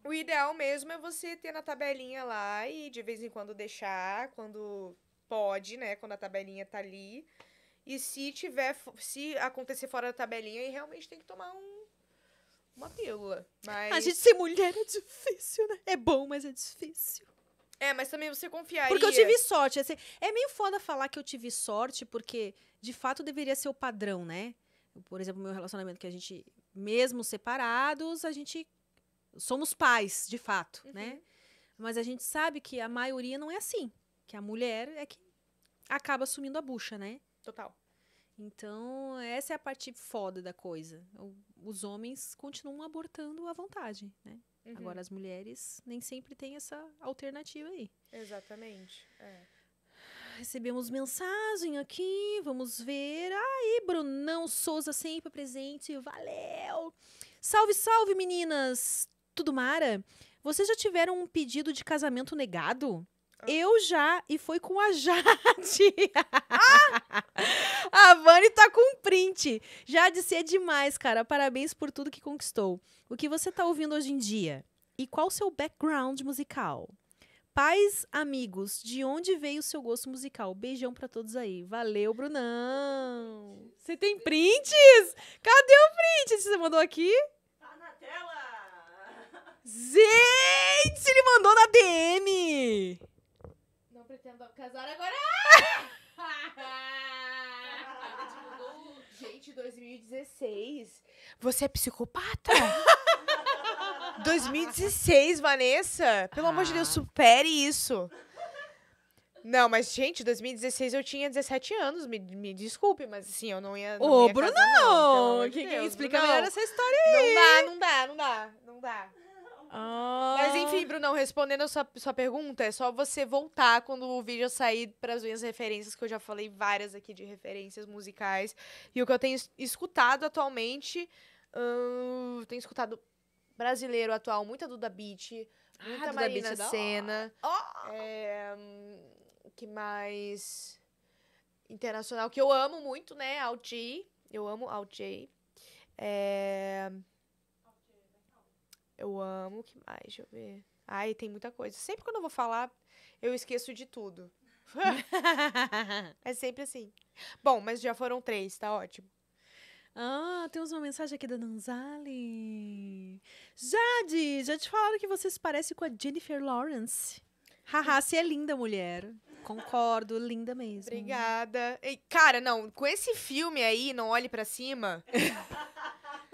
O ideal mesmo é você ter na tabelinha lá e de vez em quando deixar, quando pode, né? Quando a tabelinha tá ali. E se tiver, se acontecer fora da tabelinha, aí realmente tem que tomar um, uma pílula. Mas... A gente ser mulher é difícil, né? É bom, mas é difícil. É, mas também você confiaria. Porque eu tive sorte. Assim, é meio foda falar que eu tive sorte, porque de fato deveria ser o padrão, né? Por exemplo, meu relacionamento que a gente, mesmo separados, a gente somos pais, de fato, né? uhum. né? Mas a gente sabe que a maioria não é assim. Que a mulher é que acaba assumindo a bucha, né? Total. Então, essa é a parte foda da coisa. Os homens continuam abortando à vontade, né? Uhum. Agora, as mulheres nem sempre têm essa alternativa aí. Exatamente. É. Recebemos mensagem aqui, vamos ver. Aí, Brunão Souza sempre presente, valeu! Salve, salve, meninas! Tudo mara? Vocês já tiveram um pedido de casamento negado? Eu já, e foi com a [LAUGHS] Jade. Ah! a Vani tá com um print. Jade, você é demais, cara. Parabéns por tudo que conquistou. O que você tá ouvindo hoje em dia? E qual o seu background musical? Pais, amigos, de onde veio o seu gosto musical? Beijão para todos aí. Valeu, Brunão! Você tem prints? Cadê o print? Você mandou aqui? Tá na tela! Gente, ele mandou na DM! Nintendo casar agora. [LAUGHS] Gente, 2016. Você é psicopata? 2016, [LAUGHS] Vanessa. Pelo amor de Deus, ah. supere isso. Não, mas, gente, 2016 eu tinha 17 anos, me, me desculpe, mas assim, eu não ia. Não Ô, ia Casar, não, Quem, de Deus, explica melhor essa história aí? Não dá, não dá, não dá, não dá. Ah. Mas enfim, Brunão, respondendo a sua, sua pergunta, é só você voltar quando o vídeo sair para as minhas referências, que eu já falei várias aqui de referências musicais. E o que eu tenho escutado atualmente, uh, tenho escutado brasileiro atual, muita Duda Beat, ah, muita ah, Marina Beach Senna. Oh. Eh, é, que mais? Internacional, que eu amo muito, né? Alt. Eu amo Alt. É... Eu amo. O que mais? Deixa eu ver. Ai, tem muita coisa. Sempre quando eu vou falar, eu esqueço de tudo. [LAUGHS] é sempre assim. Bom, mas já foram três, tá ótimo. Ah, temos uma mensagem aqui da Nanzali. Jade, já te falaram que você se parece com a Jennifer Lawrence. Haha, você é linda, mulher. Concordo, linda mesmo. Obrigada. Ei, cara, não, com esse filme aí, Não Olhe para Cima. [LAUGHS]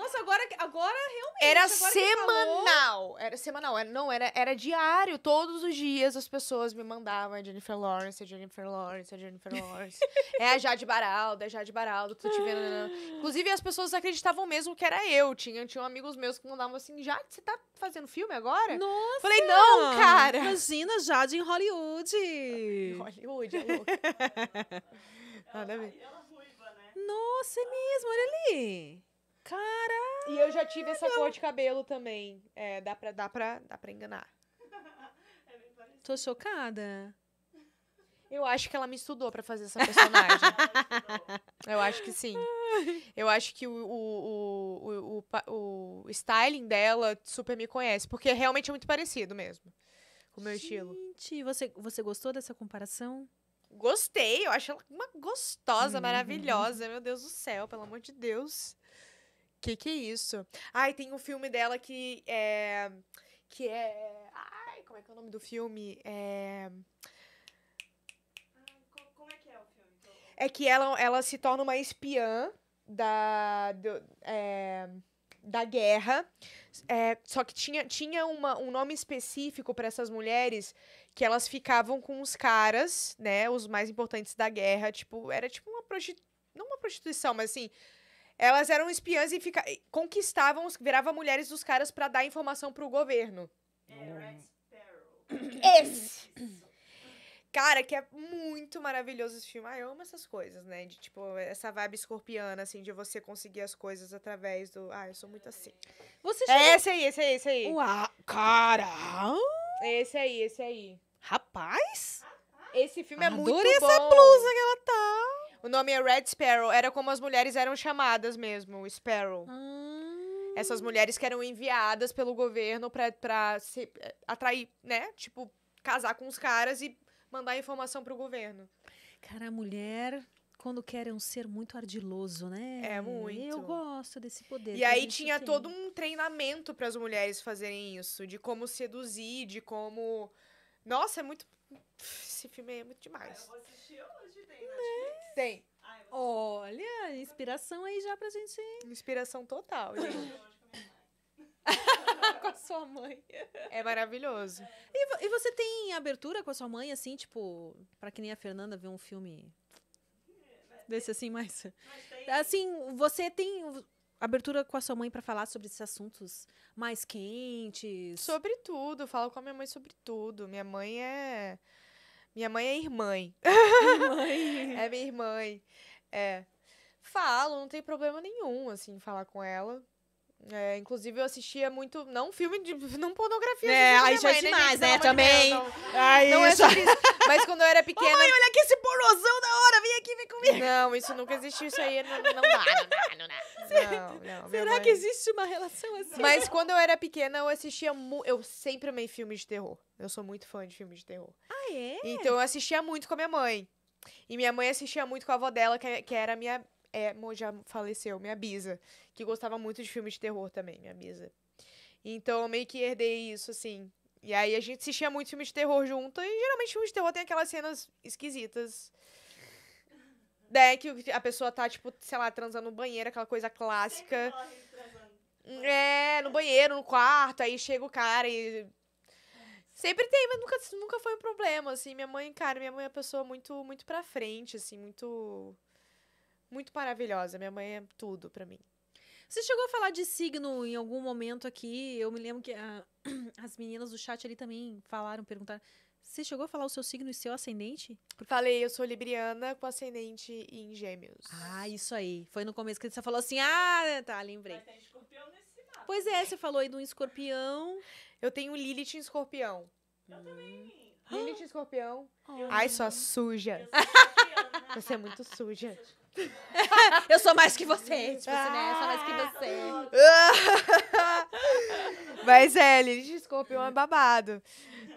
Nossa, agora, agora realmente. Era agora semanal. Era semanal. Era, não, era, era diário. Todos os dias as pessoas me mandavam a Jennifer Lawrence, a Jennifer Lawrence, a Jennifer [LAUGHS] Lawrence. é a Jade Baraldo, é a Jade Baraldo, tô te vendo. Ah. Inclusive, as pessoas acreditavam mesmo que era eu. Tinha, tinha amigos meus que mandavam assim: Jade, você tá fazendo filme agora? Nossa! Falei, não, cara! Imagina Jade em Hollywood! Em Hollywood, é louca. [LAUGHS] Nada a é né? Nossa, é mesmo, olha ali. Cara! E eu já tive essa cor de cabelo também. É, dá pra, dá pra, dá pra enganar. é bem Tô chocada. Eu acho que ela me estudou para fazer essa personagem. [LAUGHS] eu acho que sim. Eu acho que o, o, o, o, o styling dela super me conhece, porque realmente é muito parecido mesmo com o meu Gente, estilo. Gente, você, você gostou dessa comparação? Gostei, eu acho ela uma gostosa, uhum. maravilhosa. Meu Deus do céu, pelo amor de Deus. Que que é isso? Ai, tem um filme dela que é. Que é. Ai, como é que é o nome do filme? É. Como é que é o filme? É que ela, ela se torna uma espiã da. Do, é da guerra. É, só que tinha, tinha uma, um nome específico para essas mulheres que elas ficavam com os caras, né? Os mais importantes da guerra. Tipo, era tipo uma prostituição. Não uma prostituição, mas assim, elas eram espiãs e fica... conquistavam, virava mulheres dos caras para dar informação pro governo. É, Esse! Cara, que é muito maravilhoso esse filme. Ah, eu amo essas coisas, né? De, tipo, essa vibe escorpiana, assim, de você conseguir as coisas através do... Ah, eu sou muito assim. Você chama... É esse aí, esse aí, esse aí. Uau, cara! Esse aí, esse aí. Rapaz! Esse filme é Adorei muito bom. Adorei essa blusa que ela tá. O nome é Red Sparrow. Era como as mulheres eram chamadas mesmo, Sparrow. Hum. Essas mulheres que eram enviadas pelo governo pra, pra se, eh, atrair, né? Tipo, casar com os caras e mandar informação pro governo. Cara, a mulher quando quer é um ser muito ardiloso, né? É muito. Eu gosto desse poder. E aí tinha tem. todo um treinamento para as mulheres fazerem isso, de como seduzir, de como. Nossa, é muito. Esse filme é muito demais. eu vou assistir hoje, tem né? Tem. Olha, inspiração aí já pra gente. [LAUGHS] Inspiração total, gente. [LAUGHS] com a sua mãe. É maravilhoso. E, e, você tem abertura com a sua mãe, assim, tipo, pra que nem a Fernanda ver um filme desse assim, mais. Assim, você tem abertura com a sua mãe para falar sobre esses assuntos mais quentes? Sobre tudo, falo com a minha mãe sobre tudo. Minha mãe é. Minha mãe é irmã. [LAUGHS] é minha irmã. É. Falo, não tem problema nenhum, assim, falar com ela. É, inclusive eu assistia muito, não filme de. [LAUGHS] não pornografia. É, aí já é né, demais, né? Também. Não, é isso. Mas quando eu era [LAUGHS] pequena. Ô, mãe, olha aqui esse pornozão da hora, vem aqui, vem comigo. Não, isso nunca existiu, isso aí não, não dá, não dá, não dá. Não, [LAUGHS] não, Será mãe... que existe uma relação assim? Mas quando eu era pequena, eu assistia. Mu... Eu sempre amei filmes de terror. Eu sou muito fã de filmes de terror. Ah, é? Então eu assistia muito com a minha mãe. E minha mãe assistia muito com a avó dela, que, é, que era minha é, já faleceu, minha bisa, que gostava muito de filmes de terror também, minha bisa. Então eu meio que herdei isso, assim. E aí a gente assistia muito filmes de terror junto, e geralmente filmes de terror tem aquelas cenas esquisitas. Né, que a pessoa tá, tipo, sei lá, transando no banheiro, aquela coisa clássica. É, no banheiro, no quarto, aí chega o cara e Sempre tem, mas nunca, nunca foi um problema, assim. Minha mãe, cara, minha mãe é uma pessoa muito, muito pra frente, assim, muito muito maravilhosa. Minha mãe é tudo para mim. Você chegou a falar de signo em algum momento aqui. Eu me lembro que a, [CLEARS THROAT] as meninas do chat ali também falaram, perguntaram. Você chegou a falar o seu signo e seu ascendente? Porque... Falei, eu sou libriana com ascendente em gêmeos. Ah, isso aí. Foi no começo que você falou assim, ah, né, tá, lembrei. Mas tem escorpião nesse mapa. Pois é, você falou aí do escorpião. Eu tenho Lilith em escorpião. Eu hum. também. Lilith em escorpião. Ah. Ai, sua suja. Eu sou né? [LAUGHS] você é muito suja. [LAUGHS] eu sou mais que você, tipo assim, né? Eu sou mais que você. [LAUGHS] Mas é, Lilith eu Escorpião é babado.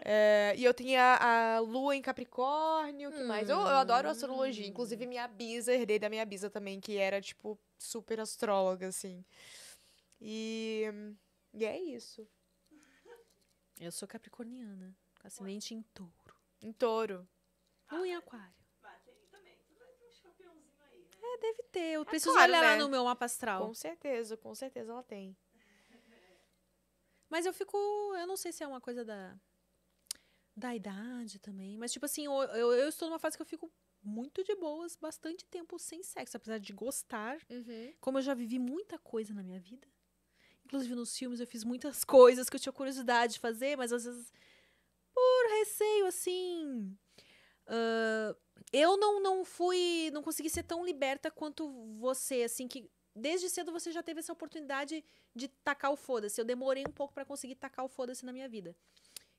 É, e eu tinha a lua em Capricórnio, que hum. mais? Eu, eu hum. adoro astrologia. Inclusive, minha bisa, herdei da minha bisa também, que era, tipo, super astróloga, assim. E, e é isso. Eu sou capricorniana, ascendente em touro. Em touro. Lua em aquário deve ter. Eu é preciso claro, olhar né? lá no meu mapa astral. Com certeza, com certeza ela tem. Mas eu fico. Eu não sei se é uma coisa da. Da idade também. Mas, tipo assim, eu, eu, eu estou numa fase que eu fico muito de boas, bastante tempo sem sexo, apesar de gostar. Uhum. Como eu já vivi muita coisa na minha vida. Inclusive nos filmes eu fiz muitas [LAUGHS] coisas que eu tinha curiosidade de fazer, mas às vezes por receio, assim. Uh, eu não, não fui, não consegui ser tão liberta quanto você, assim, que desde cedo você já teve essa oportunidade de tacar o foda-se. Eu demorei um pouco para conseguir tacar o foda-se na minha vida.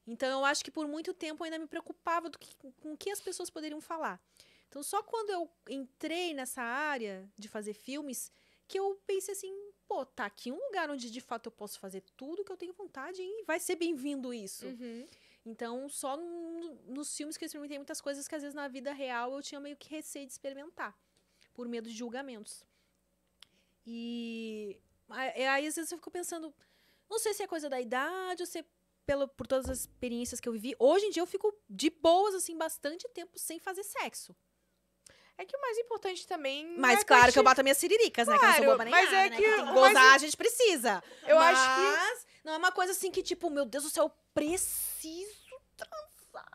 Então eu acho que por muito tempo eu ainda me preocupava que, com o que as pessoas poderiam falar. Então só quando eu entrei nessa área de fazer filmes que eu pensei assim, pô, tá aqui um lugar onde de fato eu posso fazer tudo que eu tenho vontade e vai ser bem-vindo isso. Uhum. Então, só no, nos filmes que eu experimentei muitas coisas que às vezes na vida real eu tinha meio que receio de experimentar, por medo de julgamentos. E aí às vezes eu fico pensando, não sei se é coisa da idade, ou se é pelo, por todas as experiências que eu vivi. Hoje em dia eu fico de boas, assim, bastante tempo sem fazer sexo. É que o mais importante também. Mas é claro que, gente... que eu bato minhas ciriricas, claro, né? Que eu não sou boba nem mas é nada, é né? que, que tem que gozar, mas... É a gente precisa. Eu mas... acho que. Não é uma coisa assim que, tipo, meu Deus do céu, eu preciso transar.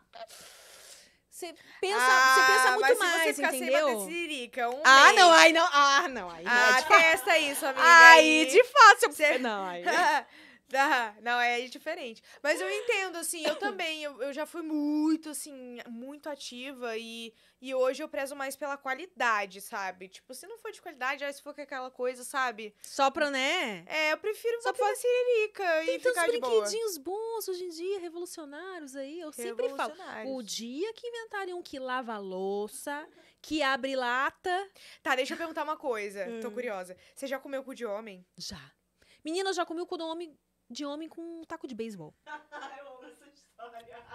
Você pensa, ah, você pensa muito mais, entendeu? Sirica, um ah, mês. não, aí não. Ah, não, aí não. Ah, é testa é isso, amiga. Aí, aí de fácil. Você... Não, aí. [LAUGHS] Tá, [LAUGHS] não, é diferente. Mas eu entendo, assim, eu também, eu, eu já fui muito, assim, muito ativa e, e hoje eu prezo mais pela qualidade, sabe? Tipo, se não for de qualidade, aí se for com aquela coisa, sabe? Só pra, né? É, eu prefiro Só pra... siririca e ficar de brinquedinhos bons hoje em dia, revolucionários aí, eu sempre falo. O dia que inventarem um que lava a louça, que abre lata... Tá, deixa eu perguntar uma coisa, hum. tô curiosa. Você já comeu cu de homem? Já. Menina, já comi o cu do homem de homem com um taco de beisebol. [LAUGHS] Eu amo essa história. [LAUGHS] Eu amo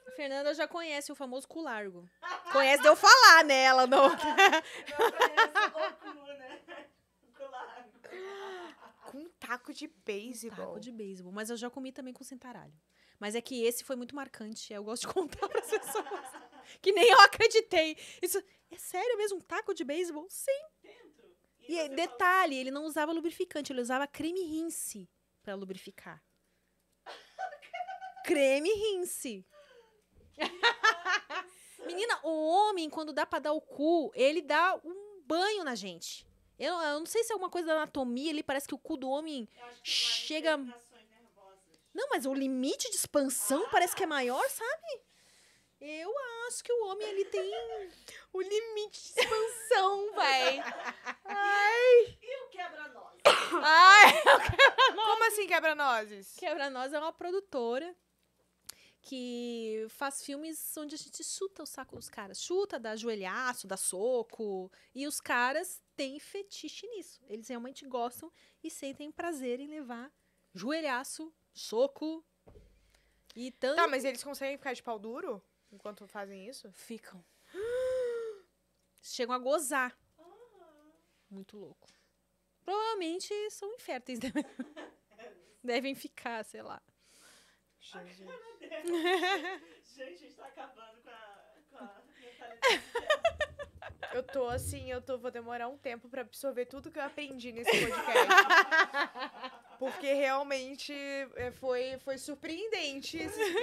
essa... Fernanda já conhece o famoso cu largo. conhece de eu falar, né? Ela não. [LAUGHS] não o cu, né? Com um taco de beisebol. Um taco de beisebol. Mas eu já comi também com centaralho. Mas é que esse foi muito marcante. Eu gosto de contar para pessoas. que nem eu acreditei. Isso, é sério mesmo? Um taco de beisebol? Sim. E, e é detalhe, ele não usava lubrificante, ele usava creme rinse para lubrificar. [LAUGHS] creme rinse. Menina, o homem, quando dá pra dar o cu, ele dá um banho na gente. Eu, eu não sei se é alguma coisa da anatomia, ele parece que o cu do homem é, chega. Não, mas o limite de expansão ah. parece que é maior, sabe? Eu acho que o homem, ele tem o limite de expansão, véi. Ai. E o quebra-nozes? Ai, [LAUGHS] o quebra-nozes. Como assim quebra-nozes? Quebra-nozes é uma produtora que faz filmes onde a gente chuta o saco dos caras. Chuta, dá joelhaço, dá soco. E os caras têm fetiche nisso. Eles realmente gostam e sentem prazer em levar joelhaço, soco e tanto... Tá, mas eles conseguem ficar de pau duro? Enquanto fazem isso? Ficam. Chegam a gozar. Muito louco. Provavelmente são inférteis, né? [LAUGHS] Devem ficar, sei lá. Gente, [LAUGHS] gente, a gente tá acabando com a, com a [LAUGHS] mentalidade. Eu tô assim, eu tô, vou demorar um tempo pra absorver tudo que eu aprendi nesse podcast. Porque realmente é, foi, foi surpreendente. Assim.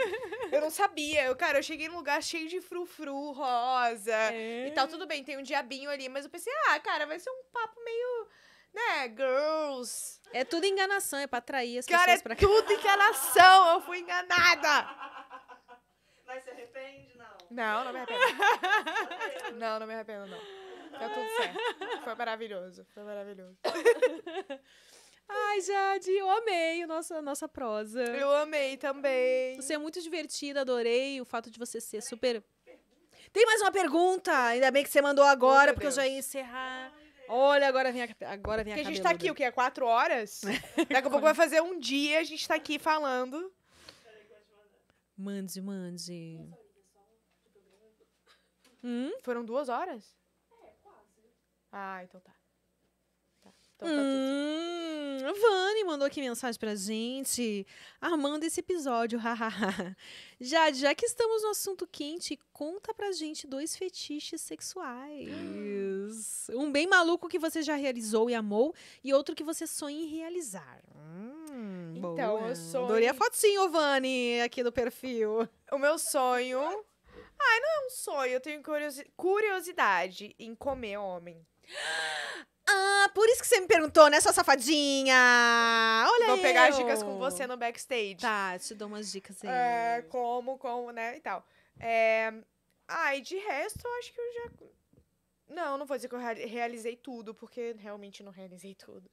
Eu não sabia. Eu, cara, eu cheguei num lugar cheio de frufru rosa é. e tal. Tudo bem, tem um diabinho ali, mas eu pensei, ah, cara, vai ser um papo meio né, girls. É tudo enganação, é pra atrair as Cara, pessoas é pra cá. tudo enganação, eu fui enganada. Mas se arrepende, não? Não, não me arrependo. não, não me arrependo, não. Tá tudo certo. Foi maravilhoso, foi maravilhoso. [LAUGHS] Ai, Jade, eu amei a nossa, nossa prosa. Eu amei também. Você é muito divertida, adorei o fato de você ser super. Tem mais uma pergunta! Ainda bem que você mandou oh, agora, oh, porque Deus. eu já ia encerrar. Olha, agora vem a, agora vem a Porque a gente tá aqui, o quê? Há quatro horas? [LAUGHS] Daqui a pouco vai fazer um dia, a gente tá aqui falando. Mande, mande. Hum? Foram duas horas? É, quase. Ah, então tá. Então tá hum, tudo. Vani mandou aqui mensagem pra gente, armando esse episódio, [LAUGHS] hahaha. já, já que estamos no assunto quente, conta pra gente dois fetiches sexuais. um bem maluco que você já realizou e amou, e outro que você sonha em realizar. Hum, então, boa. eu sonho... Adorei a fotinho, Vani, aqui do perfil. O meu sonho... Ai, não é um sonho, eu tenho curiosidade em comer homem. Ah, por isso que você me perguntou, né, sua safadinha? Olha Vou eu. pegar as dicas com você no backstage. Tá, te dou umas dicas aí. É, como, como, né, e tal. É... Ah, e de resto, eu acho que eu já... Não, não vou dizer que eu realizei tudo, porque realmente não realizei tudo.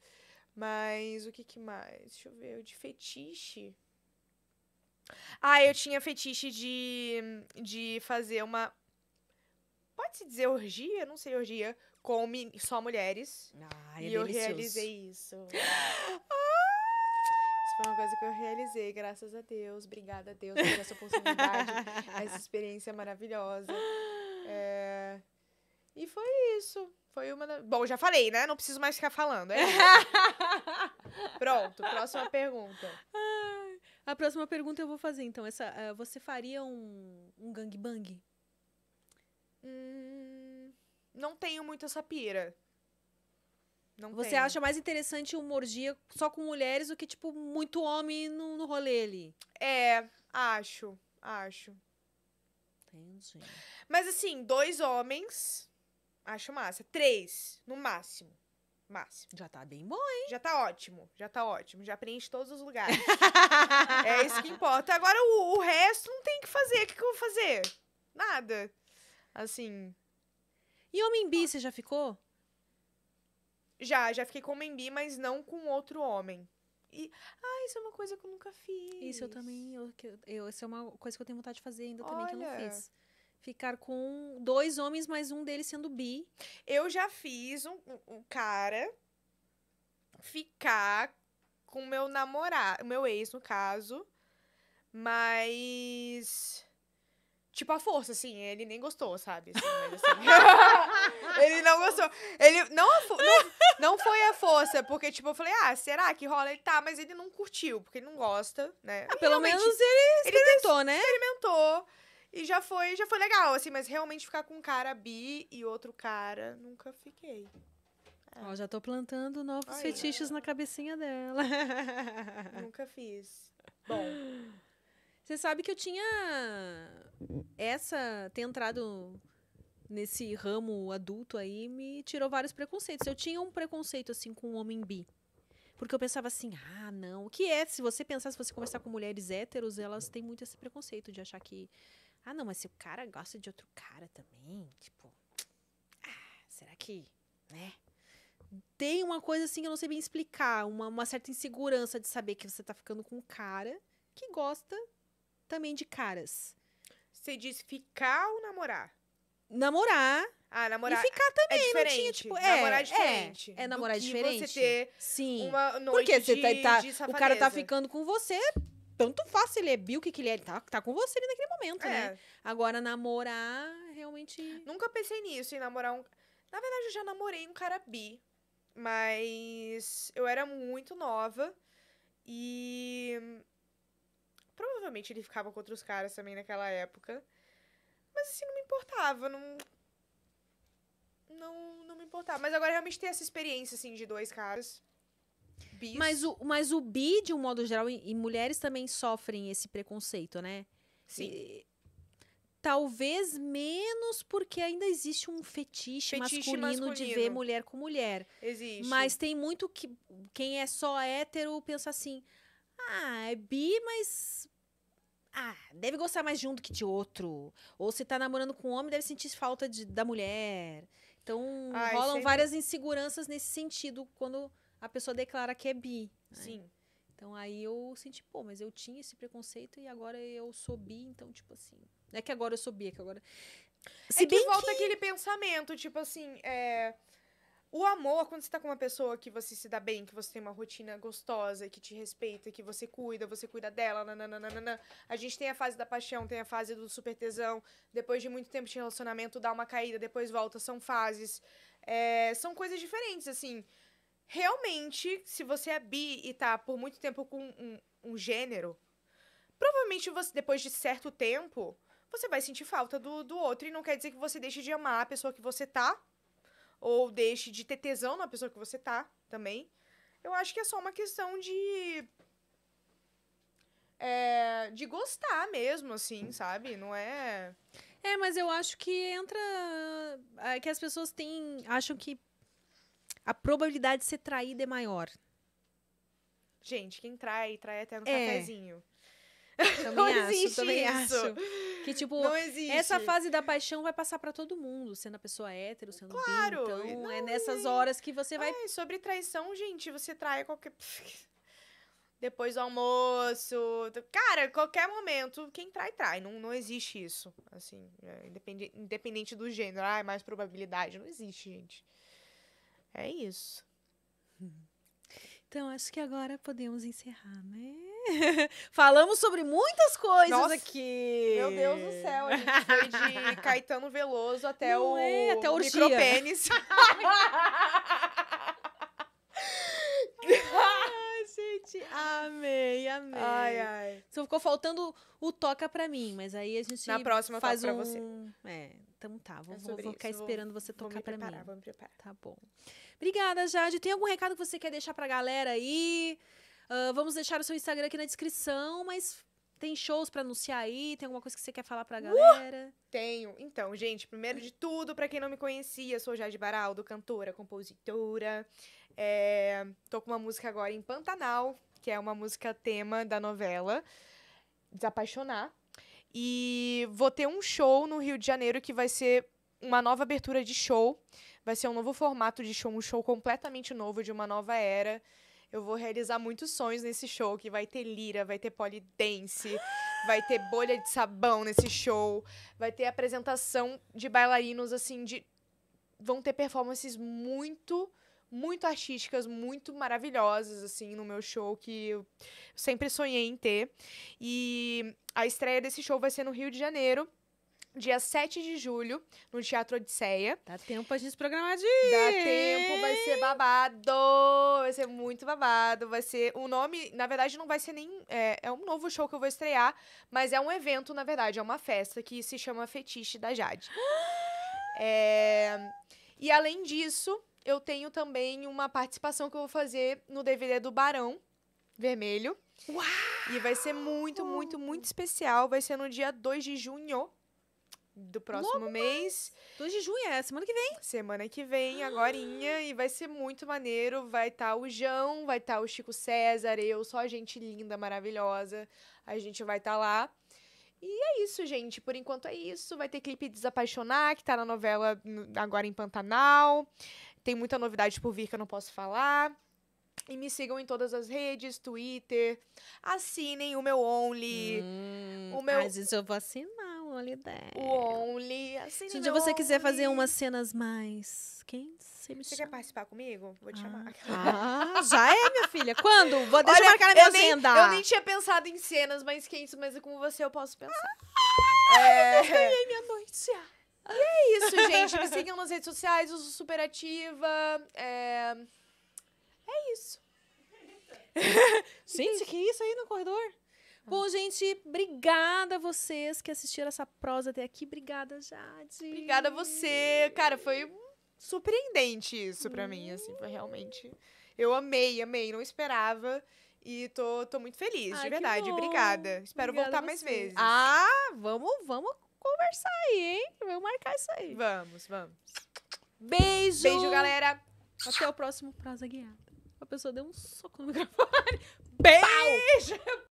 Mas o que, que mais? Deixa eu ver, de fetiche... Ah, eu tinha fetiche de, de fazer uma Pode-se dizer orgia? Não sei, orgia com só mulheres. Ah, é E delicioso. eu realizei isso. [GASPS] isso foi uma coisa que eu realizei, graças a Deus. Obrigada a Deus por essa oportunidade, [LAUGHS] essa experiência maravilhosa. É... E foi isso. Foi uma. Bom, já falei, né? Não preciso mais ficar falando. É [LAUGHS] Pronto, próxima pergunta. a próxima pergunta eu vou fazer, então. Essa, uh, você faria um, um gangbang? Hum, não tenho muito essa pira. Não Você tenho. acha mais interessante uma orgia só com mulheres do que, tipo, muito homem no, no rolê ali? É, acho. Acho. Entendi. Mas assim, dois homens, acho massa. Três, no máximo. Máximo. Já tá bem bom, hein? Já tá ótimo, já tá ótimo. Já preenche todos os lugares. [LAUGHS] é isso que importa. Agora o, o resto não tem que fazer. O que, que eu vou fazer? Nada. Assim. E homem bi, você já ficou? Já, já fiquei com homem bi, mas não com outro homem. E, ah, isso é uma coisa que eu nunca fiz. Isso eu também, eu, eu, isso é uma coisa que eu tenho vontade de fazer ainda Olha. também, que eu não fiz. Ficar com dois homens, mas um deles sendo bi. Eu já fiz um, um cara ficar com meu namorado, meu ex, no caso, mas tipo, a força, assim. Ele nem gostou, sabe? Assim, mas, assim, [LAUGHS] ele não gostou. Ele não, não, não foi a força, porque, tipo, eu falei, ah, será que rola? Ele tá, mas ele não curtiu, porque ele não gosta, né? Ah, pelo menos ele experimentou, ele né? Experimentou. E já foi, já foi legal, assim, mas realmente ficar com um cara bi e outro cara, nunca fiquei. É. Ó, já tô plantando novos Ai, fetiches na cabecinha dela. [LAUGHS] Nunca fiz. Bom. Você sabe que eu tinha essa ter entrado nesse ramo adulto aí me tirou vários preconceitos. Eu tinha um preconceito assim com o homem bi. Porque eu pensava assim, ah, não. O que é? Se você pensar, se você conversar com mulheres héteros, elas têm muito esse preconceito de achar que. Ah, não, mas se o cara gosta de outro cara também, tipo. Ah, será que. né? Tem uma coisa assim que eu não sei bem explicar, uma, uma certa insegurança de saber que você tá ficando com um cara que gosta também de caras. Você diz ficar ou namorar? Namorar. Ah, namorar. E ficar é também, é diferente. Tinha, tipo, é, namorar é, é. diferente. É, é namorar diferente. Você ter Sim. uma noite Porque você tá, de, tá, tá, o cara tá ficando com você, tanto faz se ele é bi, o que, que ele é. Ele tá, tá com você ali naquele momento, é. né? Agora, namorar, realmente. Nunca pensei nisso, em namorar um. Na verdade, eu já namorei um cara bi. Mas eu era muito nova. E Provavelmente ele ficava com outros caras também naquela época. Mas assim, não me importava, não. Não, não me importava. Mas agora realmente ter essa experiência, assim, de dois caras. Bis. Mas o, mas o bi, de um modo geral, e, e mulheres também sofrem esse preconceito, né? Sim. E, talvez menos porque ainda existe um fetiche, fetiche masculino, masculino, de ver mulher com mulher. Existe. Mas tem muito que quem é só hétero pensa assim: ah, é bi, mas. Ah, deve gostar mais de um do que de outro. Ou se tá namorando com um homem, deve sentir falta de, da mulher. Então, Ai, rolam sempre... várias inseguranças nesse sentido quando a pessoa declara que é bi. Né? Sim. Então aí eu senti, pô, mas eu tinha esse preconceito e agora eu sou bi, então, tipo assim. Não é que agora eu sou bi, é que agora. É se é que volta que... aquele pensamento, tipo assim, é. O amor, quando você tá com uma pessoa que você se dá bem, que você tem uma rotina gostosa, que te respeita, que você cuida, você cuida dela, nananana. A gente tem a fase da paixão, tem a fase do super tesão. Depois de muito tempo de relacionamento, dá uma caída, depois volta. São fases. É, são coisas diferentes, assim. Realmente, se você é bi e tá por muito tempo com um, um gênero, provavelmente você, depois de certo tempo, você vai sentir falta do, do outro. E não quer dizer que você deixe de amar a pessoa que você tá ou deixe de ter tesão na pessoa que você tá também. Eu acho que é só uma questão de. É, de gostar mesmo, assim, sabe? Não é. É, mas eu acho que entra. É, que as pessoas têm. acham que a probabilidade de ser traída é maior. Gente, quem trai, trai até no é. cafezinho. Também não acho, existe também isso. acho. Que, tipo, essa fase da paixão vai passar para todo mundo, sendo a pessoa hétero, sendo claro, bi, Então, não, é nessas é. horas que você vai. É, sobre traição, gente, você trai qualquer. [LAUGHS] Depois do almoço. Cara, qualquer momento, quem trai, trai. Não, não existe isso. Assim, é independente, independente do gênero. Ah, é mais probabilidade. Não existe, gente. É isso. [LAUGHS] Então, acho que agora podemos encerrar, né? [LAUGHS] Falamos sobre muitas coisas Nossa, aqui. Meu Deus do céu, a gente foi de [LAUGHS] Caetano Veloso até Não o é, até micropênis. [LAUGHS] Gente, amei, amei. Ai, ai. Só ficou faltando o toca pra mim, mas aí a gente Na próxima faz um... pra você. É, então tá, vou, é vou ficar isso. esperando você tocar vou preparar, pra mim. Vou me preparar. Tá bom. Obrigada, Jade. Tem algum recado que você quer deixar pra galera aí? Uh, vamos deixar o seu Instagram aqui na descrição, mas tem shows para anunciar aí? Tem alguma coisa que você quer falar pra uh! galera? Uh! Tenho. Então, gente, primeiro de tudo, para quem não me conhecia, sou Jade Baraldo, cantora, compositora. É... Tô com uma música agora em Pantanal, que é uma música tema da novela Desapaixonar. E vou ter um show no Rio de Janeiro que vai ser uma nova abertura de show. Vai ser um novo formato de show, um show completamente novo, de uma nova era. Eu vou realizar muitos sonhos nesse show, que vai ter lira, vai ter polidense, vai ter bolha de sabão nesse show, vai ter apresentação de bailarinos, assim, de... Vão ter performances muito muito artísticas, muito maravilhosas, assim, no meu show, que eu sempre sonhei em ter. E a estreia desse show vai ser no Rio de Janeiro dia 7 de julho, no Teatro Odisseia. Dá tempo a gente programar de ir. Dá tempo, vai ser babado. Vai ser muito babado. Vai ser. O nome, na verdade, não vai ser nem. É, é um novo show que eu vou estrear, mas é um evento, na verdade, é uma festa que se chama Fetiche da Jade. [GASPS] é... E além disso, eu tenho também uma participação que eu vou fazer no DVD do Barão Vermelho. Uau! E vai ser muito, muito, muito especial. Vai ser no dia 2 de junho do próximo Logo mês. 2 de junho, é semana que vem. Semana que vem, ah. agorinha. E vai ser muito maneiro. Vai estar tá o João, vai estar tá o Chico César, eu, só gente linda, maravilhosa. A gente vai estar tá lá. E é isso, gente. Por enquanto é isso. Vai ter clipe Desapaixonar, que tá na novela agora em Pantanal. Tem muita novidade por vir que eu não posso falar. E me sigam em todas as redes, Twitter. Assinem o meu Only. Hum, o meu... Às vezes eu vou assinar. Only dela. O Only. Assim, Gente, se você only. quiser fazer umas cenas mais quentes, você me Você chama. quer participar comigo? Vou te ah. chamar. [LAUGHS] Ah, já é, minha filha. Quando? Vou deixar Olha, marcar na minha agenda. eu nem tinha pensado em cenas mais quentes, mas com você eu posso pensar. Ah, é... Eu ganhei minha noite. E é isso, gente. Me sigam nas redes sociais, uso superativa. É, é isso. gente, que isso aí no corredor? Bom, gente, obrigada a vocês que assistiram essa prosa até aqui. Obrigada, Jade. Obrigada a você. Cara, foi surpreendente isso para mim, assim, foi realmente. Eu amei, amei, não esperava. E tô, tô muito feliz, Ai, de verdade. Obrigada. Espero Obrigada voltar mais vezes. Ah, vamos, vamos conversar aí, hein? Vamos marcar isso aí. Vamos, vamos. Beijo. Beijo, galera. Até o próximo Prosa Guiada. A pessoa deu um soco no [LAUGHS] microfone. Beijo! Pau!